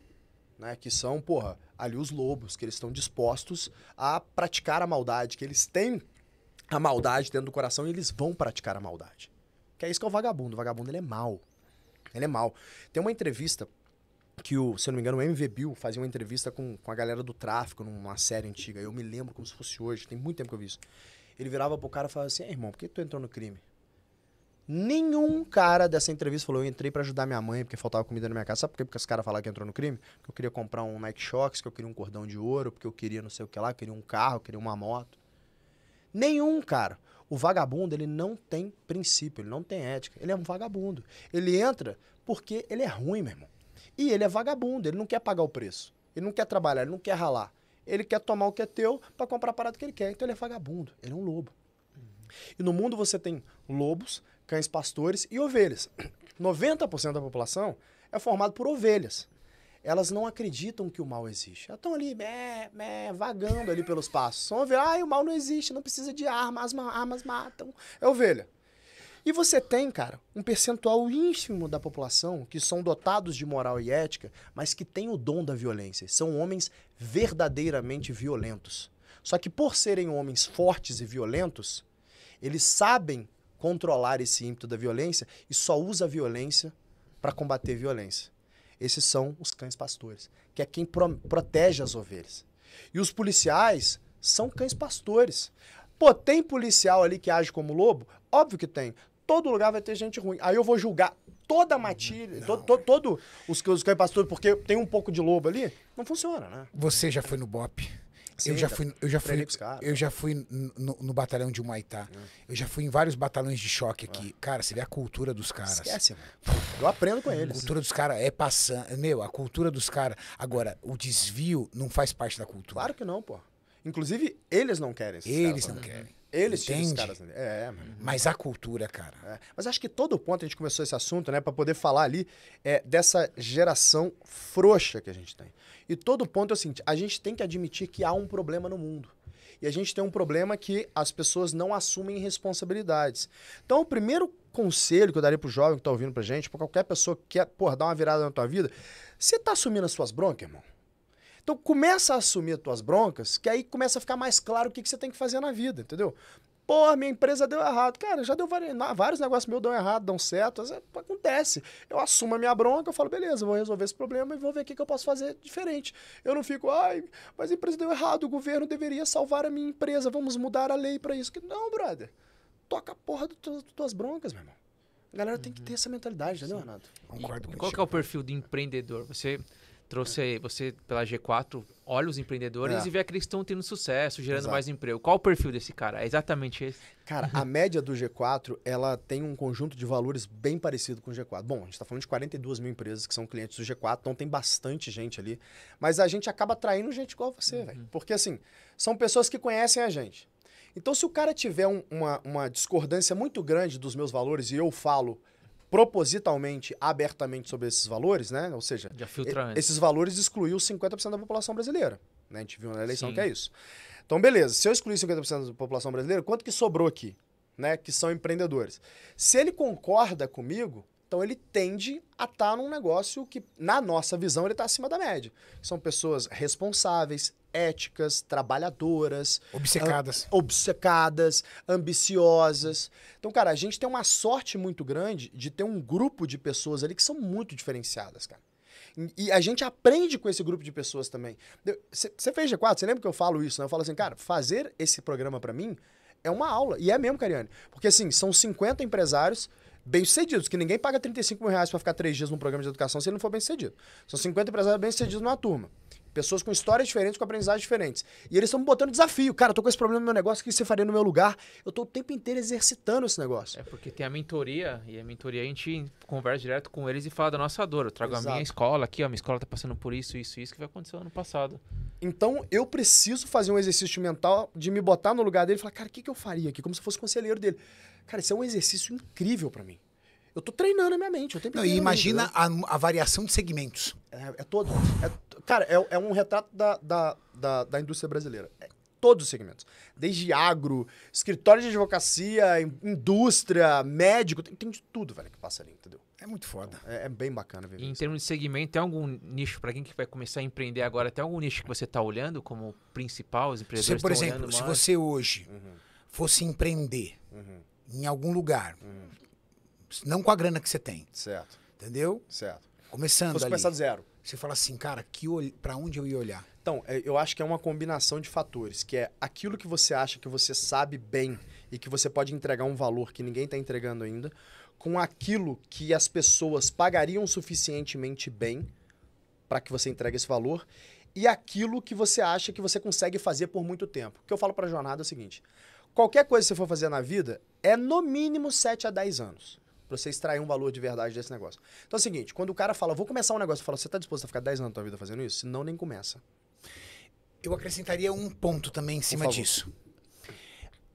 né? Que são, porra, ali os lobos, que eles estão dispostos a praticar a maldade, que eles têm a maldade dentro do coração e eles vão praticar a maldade. Que é isso que é o vagabundo. O vagabundo, ele é mal. Ele é mal. Tem uma entrevista que o, se eu não me engano, o MV Bill fazia uma entrevista com, com a galera do tráfico numa série antiga. Eu me lembro como se fosse hoje, tem muito tempo que eu vi isso. Ele virava pro cara e falava assim: irmão, por que tu entrou no crime? Nenhum cara dessa entrevista falou: eu entrei para ajudar minha mãe porque faltava comida na minha casa. Sabe por quê? Porque os caras falaram que entrou no crime? Que eu queria comprar um Nike Shox, que eu queria um cordão de ouro, porque eu queria não sei o que lá, eu queria um carro, eu queria uma moto. Nenhum, cara. O vagabundo, ele não tem princípio, ele não tem ética. Ele é um vagabundo. Ele entra porque ele é ruim, meu irmão. E ele é vagabundo, ele não quer pagar o preço. Ele não quer trabalhar, ele não quer ralar. Ele quer tomar o que é teu para comprar a parada que ele quer. Então ele é vagabundo, ele é um lobo. E no mundo você tem lobos cães pastores e ovelhas. 90% da população é formado por ovelhas. Elas não acreditam que o mal existe. Elas estão ali, mé, mé, vagando ali pelos passos. São ovelhas, ai, o mal não existe, não precisa de arma, as armas matam. É ovelha. E você tem, cara, um percentual ínfimo da população que são dotados de moral e ética, mas que tem o dom da violência. São homens verdadeiramente violentos. Só que por serem homens fortes e violentos, eles sabem controlar esse ímpeto da violência e só usa a violência para combater violência. Esses são os cães pastores, que é quem pro protege as ovelhas. E os policiais são cães pastores. Pô, tem policial ali que age como lobo? Óbvio que tem. Todo lugar vai ter gente ruim. Aí eu vou julgar toda a matilha, todo, os, os cães pastores, porque tem um pouco de lobo ali? Não funciona, né? Você já foi no BOPE? eu já fui, eu já fui, eu tá. já fui no, no batalhão de Humaitá. Hum. Eu já fui em vários batalhões de choque aqui. Cara, você vê a cultura dos caras. Esquece, mano. Eu aprendo com eles. A cultura dos caras é passando. Meu, a cultura dos caras. Agora, o desvio não faz parte da cultura. Claro que não, pô. Inclusive, eles não querem. Eles não querem. Eles Entende? os caras. É, mano. Uhum. Mas a cultura, cara. É. Mas acho que todo ponto a gente começou esse assunto, né? para poder falar ali é, dessa geração frouxa que a gente tem. E todo ponto é o seguinte: a gente tem que admitir que há um problema no mundo. E a gente tem um problema que as pessoas não assumem responsabilidades. Então, o primeiro conselho que eu daria pro jovem que tá ouvindo pra gente, pra qualquer pessoa que quer, porra, dar uma virada na tua vida, você tá assumindo as suas broncas, irmão? Então começa a assumir as tuas broncas, que aí começa a ficar mais claro o que, que você tem que fazer na vida, entendeu? Pô, minha empresa deu errado. Cara, já deu vários, vários negócios meus dão errado, dão certo. Acontece. Eu assumo a minha bronca, eu falo, beleza, vou resolver esse problema e vou ver o que, que eu posso fazer diferente. Eu não fico, ai, mas a empresa deu errado, o governo deveria salvar a minha empresa, vamos mudar a lei para isso. Não, brother. Toca a porra das tuas broncas, meu irmão. A galera uhum. tem que ter essa mentalidade, entendeu, Renato? Concordo e, com Qual que é o perfil do empreendedor? Você trouxe você pela G4, olha os empreendedores é. e vê aqueles que estão tendo sucesso, gerando Exato. mais emprego. Qual o perfil desse cara? É exatamente esse? Cara, a média do G4, ela tem um conjunto de valores bem parecido com o G4. Bom, a gente está falando de 42 mil empresas que são clientes do G4, então tem bastante gente ali. Mas a gente acaba atraindo gente igual você, uhum. velho. Porque, assim, são pessoas que conhecem a gente. Então, se o cara tiver um, uma, uma discordância muito grande dos meus valores e eu falo propositalmente, abertamente sobre esses valores, né? Ou seja, esses valores excluiu 50% da população brasileira. Né? A gente viu na eleição Sim. que é isso. Então, beleza, se eu excluir 50% da população brasileira, quanto que sobrou aqui? Né? Que são empreendedores. Se ele concorda comigo, então ele tende a estar tá num negócio que, na nossa visão, ele está acima da média. São pessoas responsáveis, éticas, trabalhadoras, obcecadas, um, ah, obcecadas, ambiciosas. Então, cara, a gente tem uma sorte muito grande de ter um grupo de pessoas ali que são muito diferenciadas, cara. E a gente aprende com esse grupo de pessoas também. Você fez G4, você lembra que eu falo isso, né? Eu falo assim, cara, fazer esse programa para mim é uma aula. E é mesmo, Cariane. Porque assim, são 50 empresários bem-sucedidos, que ninguém paga 35 mil reais para ficar três dias num programa de educação se ele não for bem-sucedido. São 50 empresários bem-sucedidos numa turma. Pessoas com histórias diferentes, com aprendizagens diferentes. E eles estão me botando desafio. Cara, eu tô com esse problema no meu negócio, o que você faria no meu lugar? Eu tô o tempo inteiro exercitando esse negócio. É porque tem a mentoria, e a mentoria a gente conversa direto com eles e fala da nossa dor. Eu trago Exato. a minha escola aqui, ó, minha escola tá passando por isso, isso, isso que vai acontecer no ano passado. Então eu preciso fazer um exercício mental de me botar no lugar dele e falar, cara, o que, que eu faria aqui? Como se fosse conselheiro dele. Cara, isso é um exercício incrível para mim. Eu tô treinando a minha mente. Eu Não, e imagina né? a, a, variação de segmentos. É, é todo. É, cara, é, é, um retrato da, da, da, da indústria brasileira. É todos os segmentos. Desde agro, escritório de advocacia, indústria, médico. Tem, tem de tudo, velho, que passa ali, entendeu? É muito foda. é, é bem bacana ver Em termos de segmento, tem algum nicho, para quem que vai começar a empreender agora, tem algum nicho que você tá olhando como principal, os empreendedores? por exemplo, se você hoje uhum. fosse empreender, uhum em algum lugar. Hum. Não com a grana que você tem. Certo. Entendeu? Certo. Começando Fosse ali. começar do zero. Você fala assim, cara, que ol... para onde eu ia olhar? Então, é, eu acho que é uma combinação de fatores, que é aquilo que você acha que você sabe bem e que você pode entregar um valor que ninguém está entregando ainda, com aquilo que as pessoas pagariam suficientemente bem para que você entregue esse valor e aquilo que você acha que você consegue fazer por muito tempo. O que eu falo para a jornada é o seguinte: Qualquer coisa que você for fazer na vida é no mínimo 7 a 10 anos. Pra você extrair um valor de verdade desse negócio. Então é o seguinte: quando o cara fala, vou começar um negócio, eu falo, você tá disposto a ficar 10 anos da tua vida fazendo isso? Senão, nem começa. Eu acrescentaria um ponto também em cima disso.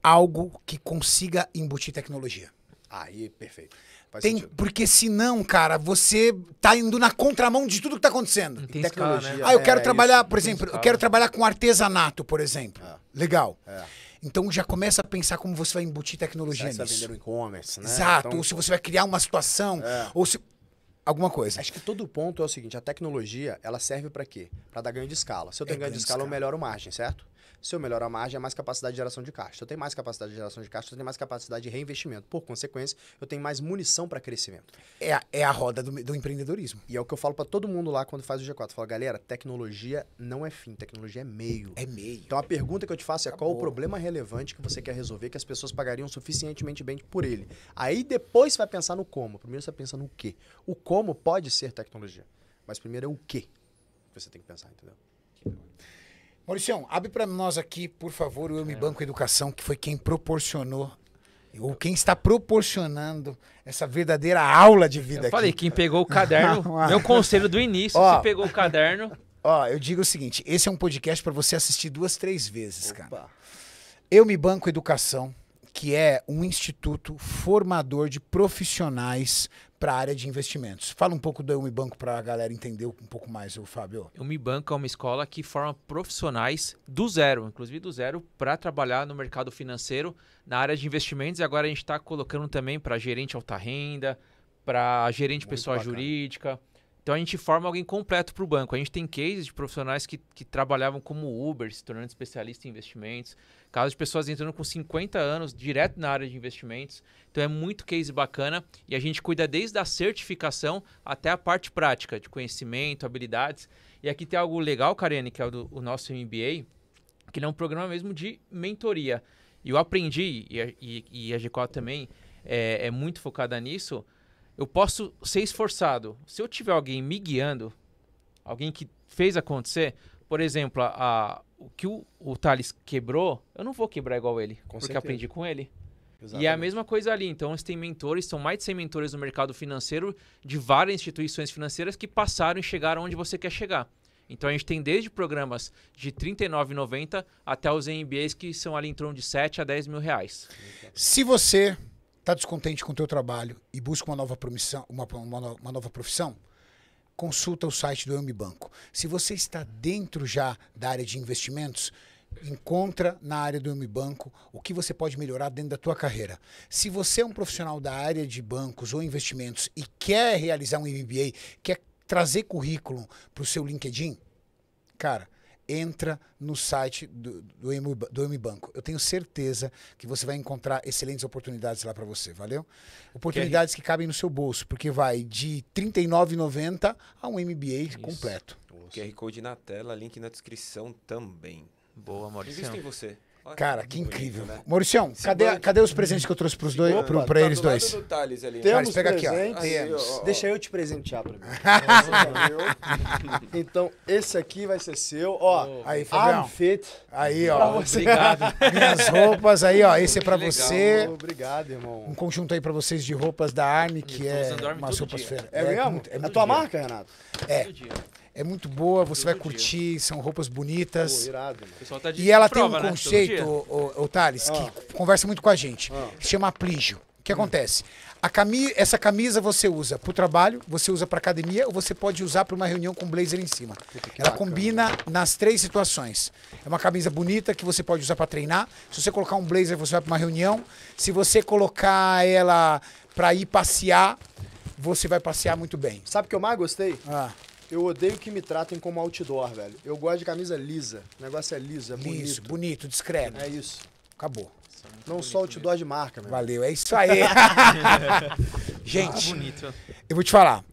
Algo que consiga embutir tecnologia. Aí, perfeito. Faz tem, porque senão, cara, você tá indo na contramão de tudo que tá acontecendo. Tem tecnologia. Escala, né? Ah, eu quero é, trabalhar, isso, por exemplo, eu quero trabalhar com artesanato, por exemplo. É. Legal. É. Então já começa a pensar como você vai embutir tecnologia você nisso. Você vai vender e-commerce, né? Exato. Então... Ou se você vai criar uma situação, é. ou se alguma coisa. Acho que todo ponto é o seguinte, a tecnologia, ela serve para quê? Para dar ganho de escala. Se eu tenho é ganho, ganho de escala, escala, eu melhoro margem, certo? Se eu melhorar a margem, é mais capacidade de geração de caixa. Se eu tenho mais capacidade de geração de caixa, eu tenho mais capacidade de reinvestimento. Por consequência, eu tenho mais munição para crescimento. É a, é a roda do, do, empreendedorismo. E é o que eu falo para todo mundo lá quando faz o G4. Eu falo, galera, tecnologia não é fim, tecnologia é meio. É meio. Então a pergunta que eu te faço é Acabou. qual o problema relevante que você quer resolver que as pessoas pagariam suficientemente bem por ele. Aí depois você vai pensar no como. Primeiro você pensa no que. O como pode ser tecnologia. Mas primeiro é o que você tem que pensar, entendeu? Que Mauricião, abre para nós aqui, por favor, o Eu Me é. Banco Educação, que foi quem proporcionou ou quem está proporcionando essa verdadeira aula de vida eu falei, quem pegou o caderno, meu conselho do início, ó, você pegou o caderno. Ó, eu digo o seguinte, esse é um podcast para você assistir duas, três vezes, Opa. cara. Eu me banco educação, que é um instituto formador de profissionais para a área de investimentos. Fala um pouco do Unibanco para a galera entender um pouco mais, o Fábio. O Unibanco é uma escola que forma profissionais do zero, inclusive do zero, para trabalhar no mercado financeiro, na área de investimentos. E agora a gente está colocando também para gerente alta renda, para gerente Muito bacana. jurídica então a gente forma alguém completo para o banco. A gente tem cases de profissionais que, que trabalhavam como Uber, se tornando especialista em investimentos. Casos de pessoas entrando com 50 anos direto na área de investimentos. Então é muito case bacana e a gente cuida desde a certificação até a parte prática de conhecimento, habilidades. E aqui tem algo legal, Karine, que é o, do, o nosso MBA, que ele é um programa mesmo de mentoria. E eu aprendi, e a, e, e a G4 também é, é muito focada nisso, eu posso ser esforçado. Se eu tiver alguém me guiando, alguém que fez acontecer, por exemplo, a, o que o, o Thales quebrou, eu não vou quebrar igual ele, com porque certeza. aprendi com ele. Exatamente. E é a mesma coisa ali. Então, eles têm mentores, são mais de 100 mentores no mercado financeiro de várias instituições financeiras que passaram e chegaram onde você quer chegar. Então, a gente tem desde programas de R$ 39,90 até os MBAs que são ali em torno de 7 a 10 mil reais. Se você Está descontente com o teu trabalho e busca uma nova, promissão, uma, uma, uma nova profissão? Consulta o site do Eu Banco. Se você está dentro já da área de investimentos, encontra na área do Eu Banco o que você pode melhorar dentro da tua carreira. Se você é um profissional da área de bancos ou investimentos e quer realizar um MBA, quer trazer currículo para o seu LinkedIn, cara, entra no site do, do, do Banco. Eu tenho certeza que você vai encontrar excelentes oportunidades lá para você, valeu? Oportunidades que, é... que, cabem no seu bolso, porque vai de R$ 39,90 a um MBA Isso. completo. QR Code na tela, link na descrição também. Boa, Maurício. Invisto em você. Cara, que incrível. Né? Mauricião, cadê, cadê os presentes que eu trouxe pros dois, Opa, tá pra, pra tá eles do dois? Do Thales ali. Temos Thales, pega presentes. aqui, ó. Aí, ó, ó. Deixa eu te presentear primeiro. então, esse aqui vai ser seu. Ó, aí, Fabião. Fit. Aí, ó. Obrigado. Minhas roupas aí, ó. Esse é pra você. Obrigado, irmão. Um conjunto aí pra vocês de roupas da Arme, que é umas roupas feiras. É, é, é, é, tua marca, Renato? É. É muito boa, você vai curtir, dia. são roupas bonitas. Pô, tá e ela prova, tem um né? conceito, o, o, o Thales, ah. que conversa muito com a gente. Ah. Chama plígio. O que hum. acontece? A essa camisa você usa para o trabalho, você usa para academia ou você pode usar para uma reunião com blazer em cima. Ela combina nas três situações. É uma camisa bonita que você pode usar para treinar. Se você colocar um blazer, você vai para uma reunião. Se você colocar ela para ir passear, você vai passear muito bem. Sabe o que eu mais gostei? Ah. Eu odeio que me tratem como outdoor, velho. Eu gosto de camisa lisa. O negócio é liso, é bonito. Liso, bonito, discreto. É isso. Acabou. É Não só outdoor mesmo. de marca, mano. Valeu, é isso aí. Tá Gente, ah, eu vou te falar.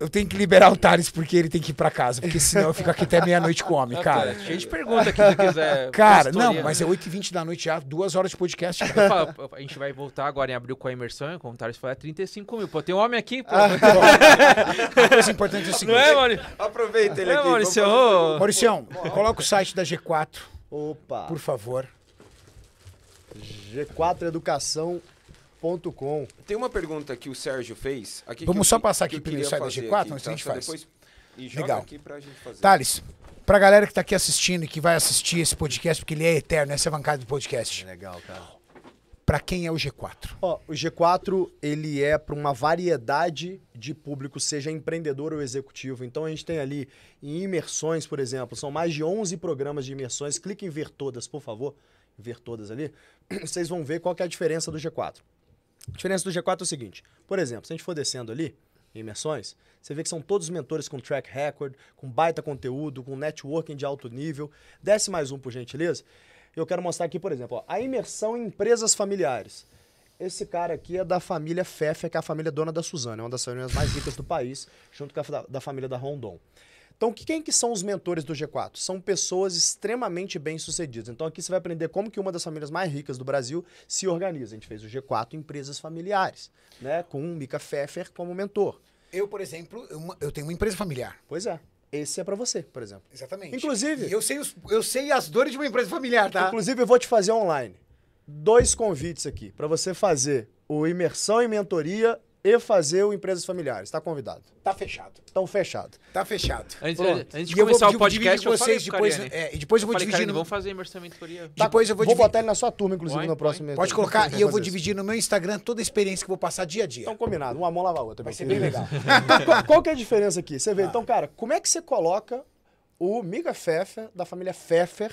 Eu tenho que liberar o Thales porque ele tem que ir pra casa, porque senão eu fico aqui até meia-noite com o homem, tá cara. Cheio de pergunta aqui se quiser. Cara, não, né? mas é 8h20 da noite já, duas horas de podcast. a gente vai voltar agora em abril com a imersão, como o Thales falou, é 35 mil. Pô, tem um homem aqui, pô. Ah, tá coisa importante é o seguinte. Não é, Maurício? Aproveita ele não é, aqui. É, Maurício. Ô... Mauricião, coloca o site da G4. Opa. Por favor. G4 Educação tem uma pergunta que o Sérgio fez. Aqui Vamos só eu, passar aqui pelo ensaio do G4, antes tá? a gente faz. Depois, Legal. aqui pra gente fazer. Thales, pra galera que tá aqui assistindo e que vai assistir esse podcast, porque ele é eterno, essa é a bancada do podcast. É legal, cara. Para quem é o G4? Oh, o G4 ele é para uma variedade de público, seja empreendedor ou executivo. Então a gente tem ali em imersões, por exemplo, são mais de 11 programas de imersões. Clique em ver todas, por favor. Ver todas ali. Vocês vão ver qual é a diferença do G4. A diferença do G4 é o seguinte. Por exemplo, se a gente for descendo ali, em imersões, você vê que são todos mentores com track record, com baita conteúdo, com networking de alto nível. Desce mais um, por gentileza. Eu quero mostrar aqui, por exemplo, ó, a imersão em empresas familiares. Esse cara aqui é da família Fefe, que é a família dona da Suzana, é uma das famílias mais ricas do país, junto com a da, da família da Rondon. Então, quem que são os mentores do G4? São pessoas extremamente bem-sucedidas. Então, aqui você vai aprender como que uma das famílias mais ricas do Brasil se organiza. A gente fez o G4 Empresas Familiares, né? Com o Mika Pfeffer como mentor. Eu, por exemplo, eu tenho uma empresa familiar. Pois é. Esse é para você, por exemplo. Exatamente. Inclusive... eu sei, os, eu sei as dores de uma empresa familiar, tá? Inclusive, eu vou te fazer online. Dois convites aqui para você fazer o Imersão em Mentoria e fazer o Empresas Familiares. tá convidado. Tá fechado. Então, fechado. Tá fechado. Antes, antes de e começar eu vou, o podcast, eu vocês, eu falei depois, é, e depois eu, vou falei, dividir. Karine, no... Vamos fazer imersamento por Tá, depois eu vou, vou dividir. botar ele na sua turma, inclusive, no próximo próxima. Pode colocar. E eu vou dividir no meu Instagram toda a experiência que eu vou passar dia a dia. Então, combinado. Uma mão lava a outra. Vai ser bem legal. Então, qual, qual, que é a diferença aqui? Você vê. Ah. Então, cara, como é que você coloca o Miga Pfeffer, da família Pfeffer,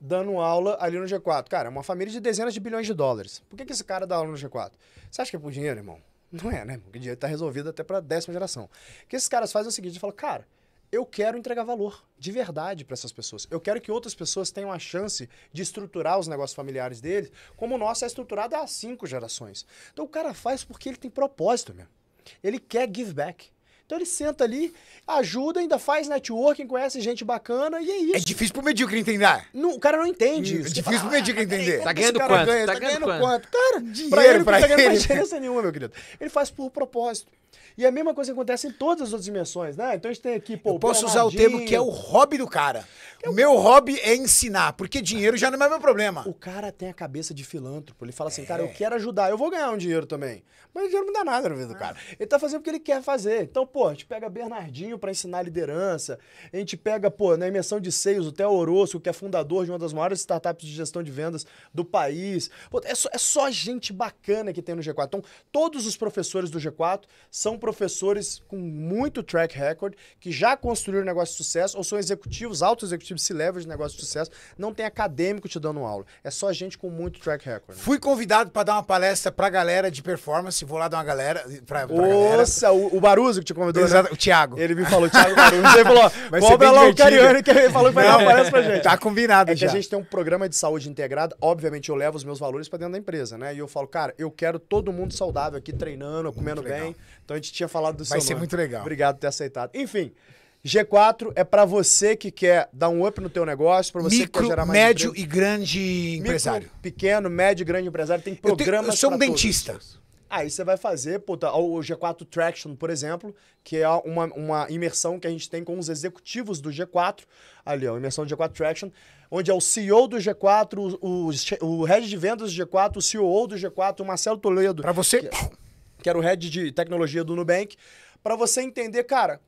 dando aula ali no G4? Cara, é uma família de dezenas de bilhões de dólares. Por que, que esse cara dá aula no G4? Você acha que é por dinheiro, irmão? Não é, né? O dinheiro está resolvido até para a décima geração. O que esses caras fazem é o seguinte: eles falam, cara, eu quero entregar valor de verdade para essas pessoas. Eu quero que outras pessoas tenham a chance de estruturar os negócios familiares deles, como o nosso é estruturado há cinco gerações. Então o cara faz porque ele tem propósito mesmo. Ele quer give back. Então ele senta ali, ajuda, ainda faz networking, conhece gente bacana e é isso. É difícil pro medíocre entender. Não, o cara não entende é isso. É difícil fala, pro medíocre ah, entender. tá ganhando quanto? Ganha? Tá, tá, ganhando, quanto? quanto? Cara, dinheiro pra ele, pra ele não tá ganhando diferença nenhuma, meu querido. Ele faz por propósito. E é a mesma coisa acontece em todas as outras dimensões, né? Então a gente tem aqui, pô, Eu posso usar o termo que é o hobby do cara. É o meu hobby é ensinar, porque dinheiro já não é meu problema. O cara tem a cabeça de filântropo. Ele fala assim, é. cara, eu quero ajudar, eu vou ganhar um dinheiro também. Mas o dinheiro não dá nada na vida do é. cara. Ele tá fazendo o que ele quer fazer. Então, pô, a gente pega Bernardinho para ensinar liderança. A gente pega, pô, na imersão de seios, o Theo Orosco, que é fundador de uma das maiores startups de gestão de vendas do país. Pô, é, só, é só gente bacana que tem no G4. Então, todos os professores do G4 são professores com muito track record, que já construíram negócio de sucesso, ou são executivos, altos executivos se levam de negócio de sucesso, não tem acadêmico te dando aula. É só gente com muito track record. Né? Fui convidado para dar uma palestra pra galera de performance, vou lá dar uma galera. Pra, pra Nossa, galera. O, o Baruso que te convidou. Exato, né? o Thiago. Ele me falou, Thiago Baruso, ele falou, cobra lá o Cariano que ele falou que vai dar uma palestra pra gente. Tá combinado, é já. que a gente tem um programa de saúde integrado, obviamente eu levo os meus valores para dentro da empresa, né? E eu falo, cara, eu quero todo mundo saudável aqui, treinando, comendo bem. Então a gente tinha falado do Vai nome. Vai ser muito legal. Obrigado por ter aceitado. Enfim, G4 é para você que quer dar um up no teu negócio, para você Micro, que quer gerar mais médio e grande empresário. Micro, pequeno, médio e grande empresário tem programas para eu sou um dentista. Todos. Aí você vai fazer, puta, tá, o G4 Traction, por exemplo, que é uma, uma imersão que a gente tem com os executivos do G4, ali, ó, imersão do G4 Traction, onde é o CEO do G4, o, o, o head de vendas do G4, o CEO do G4, o Marcelo Toledo. Para você. Que é que era o head de tecnologia do Nubank, para você entender, cara,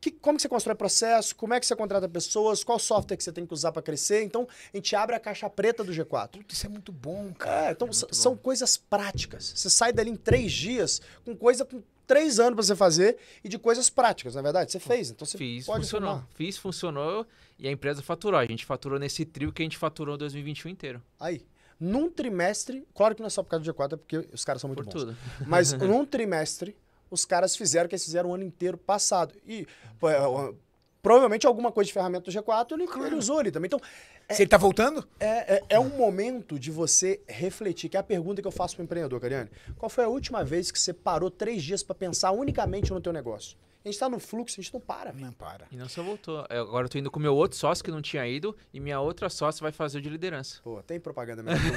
que, como que você constrói processo, como é que você contrata pessoas, qual software que você tem que usar para crescer. Então, a gente abre a caixa preta do G4. Puta, isso é muito bom, é, cara. É, então, é são coisas práticas. Você sai dali em três dias com coisa com três anos para você fazer e de coisas práticas, na é verdade. Você fez, então você Fiz, pode funcionou. Fiz, funcionou e a empresa faturou. A gente faturou nesse trio que a gente faturou 2021 inteiro. Aí, num trimestre, claro que não é só por causa do G4, é porque os caras são muito por bons. Tudo. Mas num trimestre, os caras fizeram o que eles fizeram o ano inteiro passado. E é, provavelmente alguma coisa de ferramenta do G4 ele, claro. ele usou ali também. Então, é, Se ele tá voltando? É, é, é, um momento de você refletir, que é a pergunta que eu faço pro empreendedor, Cariane. Qual foi a última vez que você parou três dias para pensar unicamente no teu negócio? A gente está no fluxo, a gente não para. Não para. E não só voltou. Eu é, agora eu tô indo com meu outro sócio que não tinha ido e minha outra sócia vai fazer o de liderança. Pô, tem propaganda mesmo.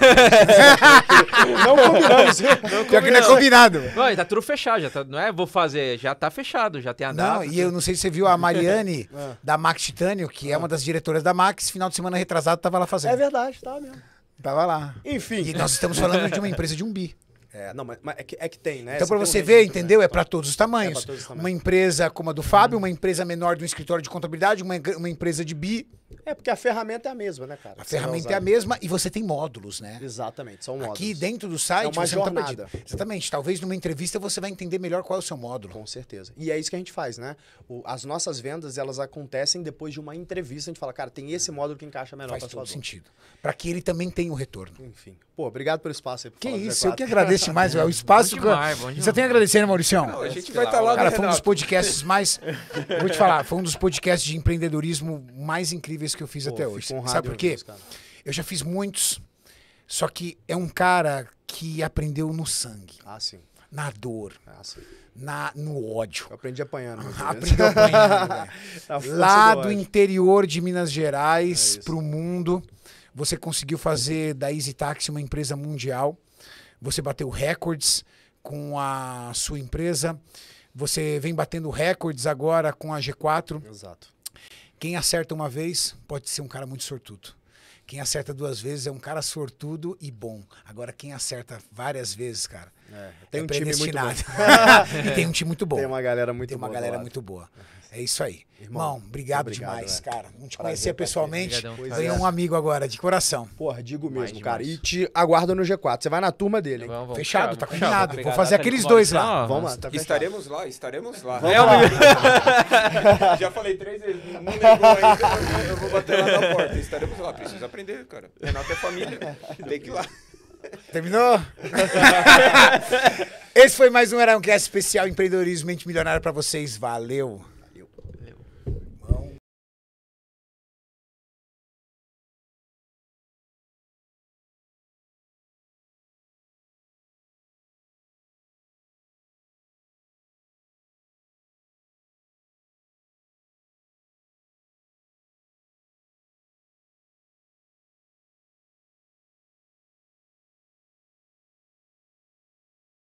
não combinamos. Não Pior que não é combinado. Não, tá tudo fechado, já tá, não é vou fazer, já tá fechado, já tem a data. Não, e eu não sei se você viu a Mariane ah. da Max Titânio, que é uma das diretoras da Max, final de semana retrasado tava lá fazendo. É verdade, tava mesmo. Tava lá. Enfim. E nós estamos falando de uma empresa de um bi. É, não, mas, mas é, que, é, que, tem, né? Então, para você um ver, né? entendeu? É para todos os tamanhos. É todos os tamanhos. Uma empresa como a do Fábio, uhum. uma empresa menor de um escritório de contabilidade, uma, uma empresa de bi. É, porque a ferramenta é a mesma, né, cara? A ferramenta é a mesma e você tem módulos, né? Exatamente, são módulos. Aqui dentro do site, é uma você tá jornada. Tá Exatamente. Talvez numa entrevista você vai entender melhor qual é o seu módulo. Com certeza. E é isso que a gente faz, né? O, as nossas vendas, elas acontecem depois de uma entrevista. A gente fala, cara, tem esse hum. módulo que encaixa melhor para sua Faz todo sentido. Para que ele também tenha o um retorno. Enfim. Pô, obrigado pelo espaço aí. Por que isso, eu que agradeço. Tá mais, é o espaço. Bom demais, Você tem a agradecer, né, Mauricião? Não, a gente vai estar tá lá Cara, foi um dos podcasts mais. vou te falar, foi um dos podcasts de empreendedorismo mais incríveis que eu fiz Pô, até hoje. Sabe por quê? eu já fiz muitos, só que é um cara que aprendeu no sangue. Ah, sim. Na dor. Ah, sim. Na, no ódio. Eu aprendi apanhando. aprendi apanhando. Né? Tá lá do, do interior de Minas Gerais é para o mundo. Você conseguiu fazer da Easy Taxi uma empresa mundial. Você bateu recordes com a sua empresa. Você vem batendo recordes agora com a G4. Exato. Quem acerta uma vez pode ser um cara muito sortudo. Quem acerta duas vezes é um cara sortudo e bom. Agora, quem acerta várias vezes, cara, é, é tem é um time muito bom. e tem um time muito bom. Tem uma galera muito boa. Tem uma boa galera muito boa. É isso aí. Irmão, obrigado, obrigado, demais, cara. Não te Prazer, conhecer pessoalmente. Ganhei um amigo agora, de coração. Porra, digo mesmo, Mais cara. Demais. E te aguardo no G4. Você vai na turma dele. Vamos, vamos, fechado, tá combinado. Vou fazer aqueles tá dois lá. Vamos lá, tá Estaremos lá, estaremos lá. Vamos lá. Já falei três vezes, não negou ainda. Eu vou bater lá na porta. Estaremos lá. Preciso aprender, cara. Renato é família. Tem que ir lá. Terminou? Esse foi mais um Era um Cast especial empreendedorismo mente milionária para vocês. Valeu.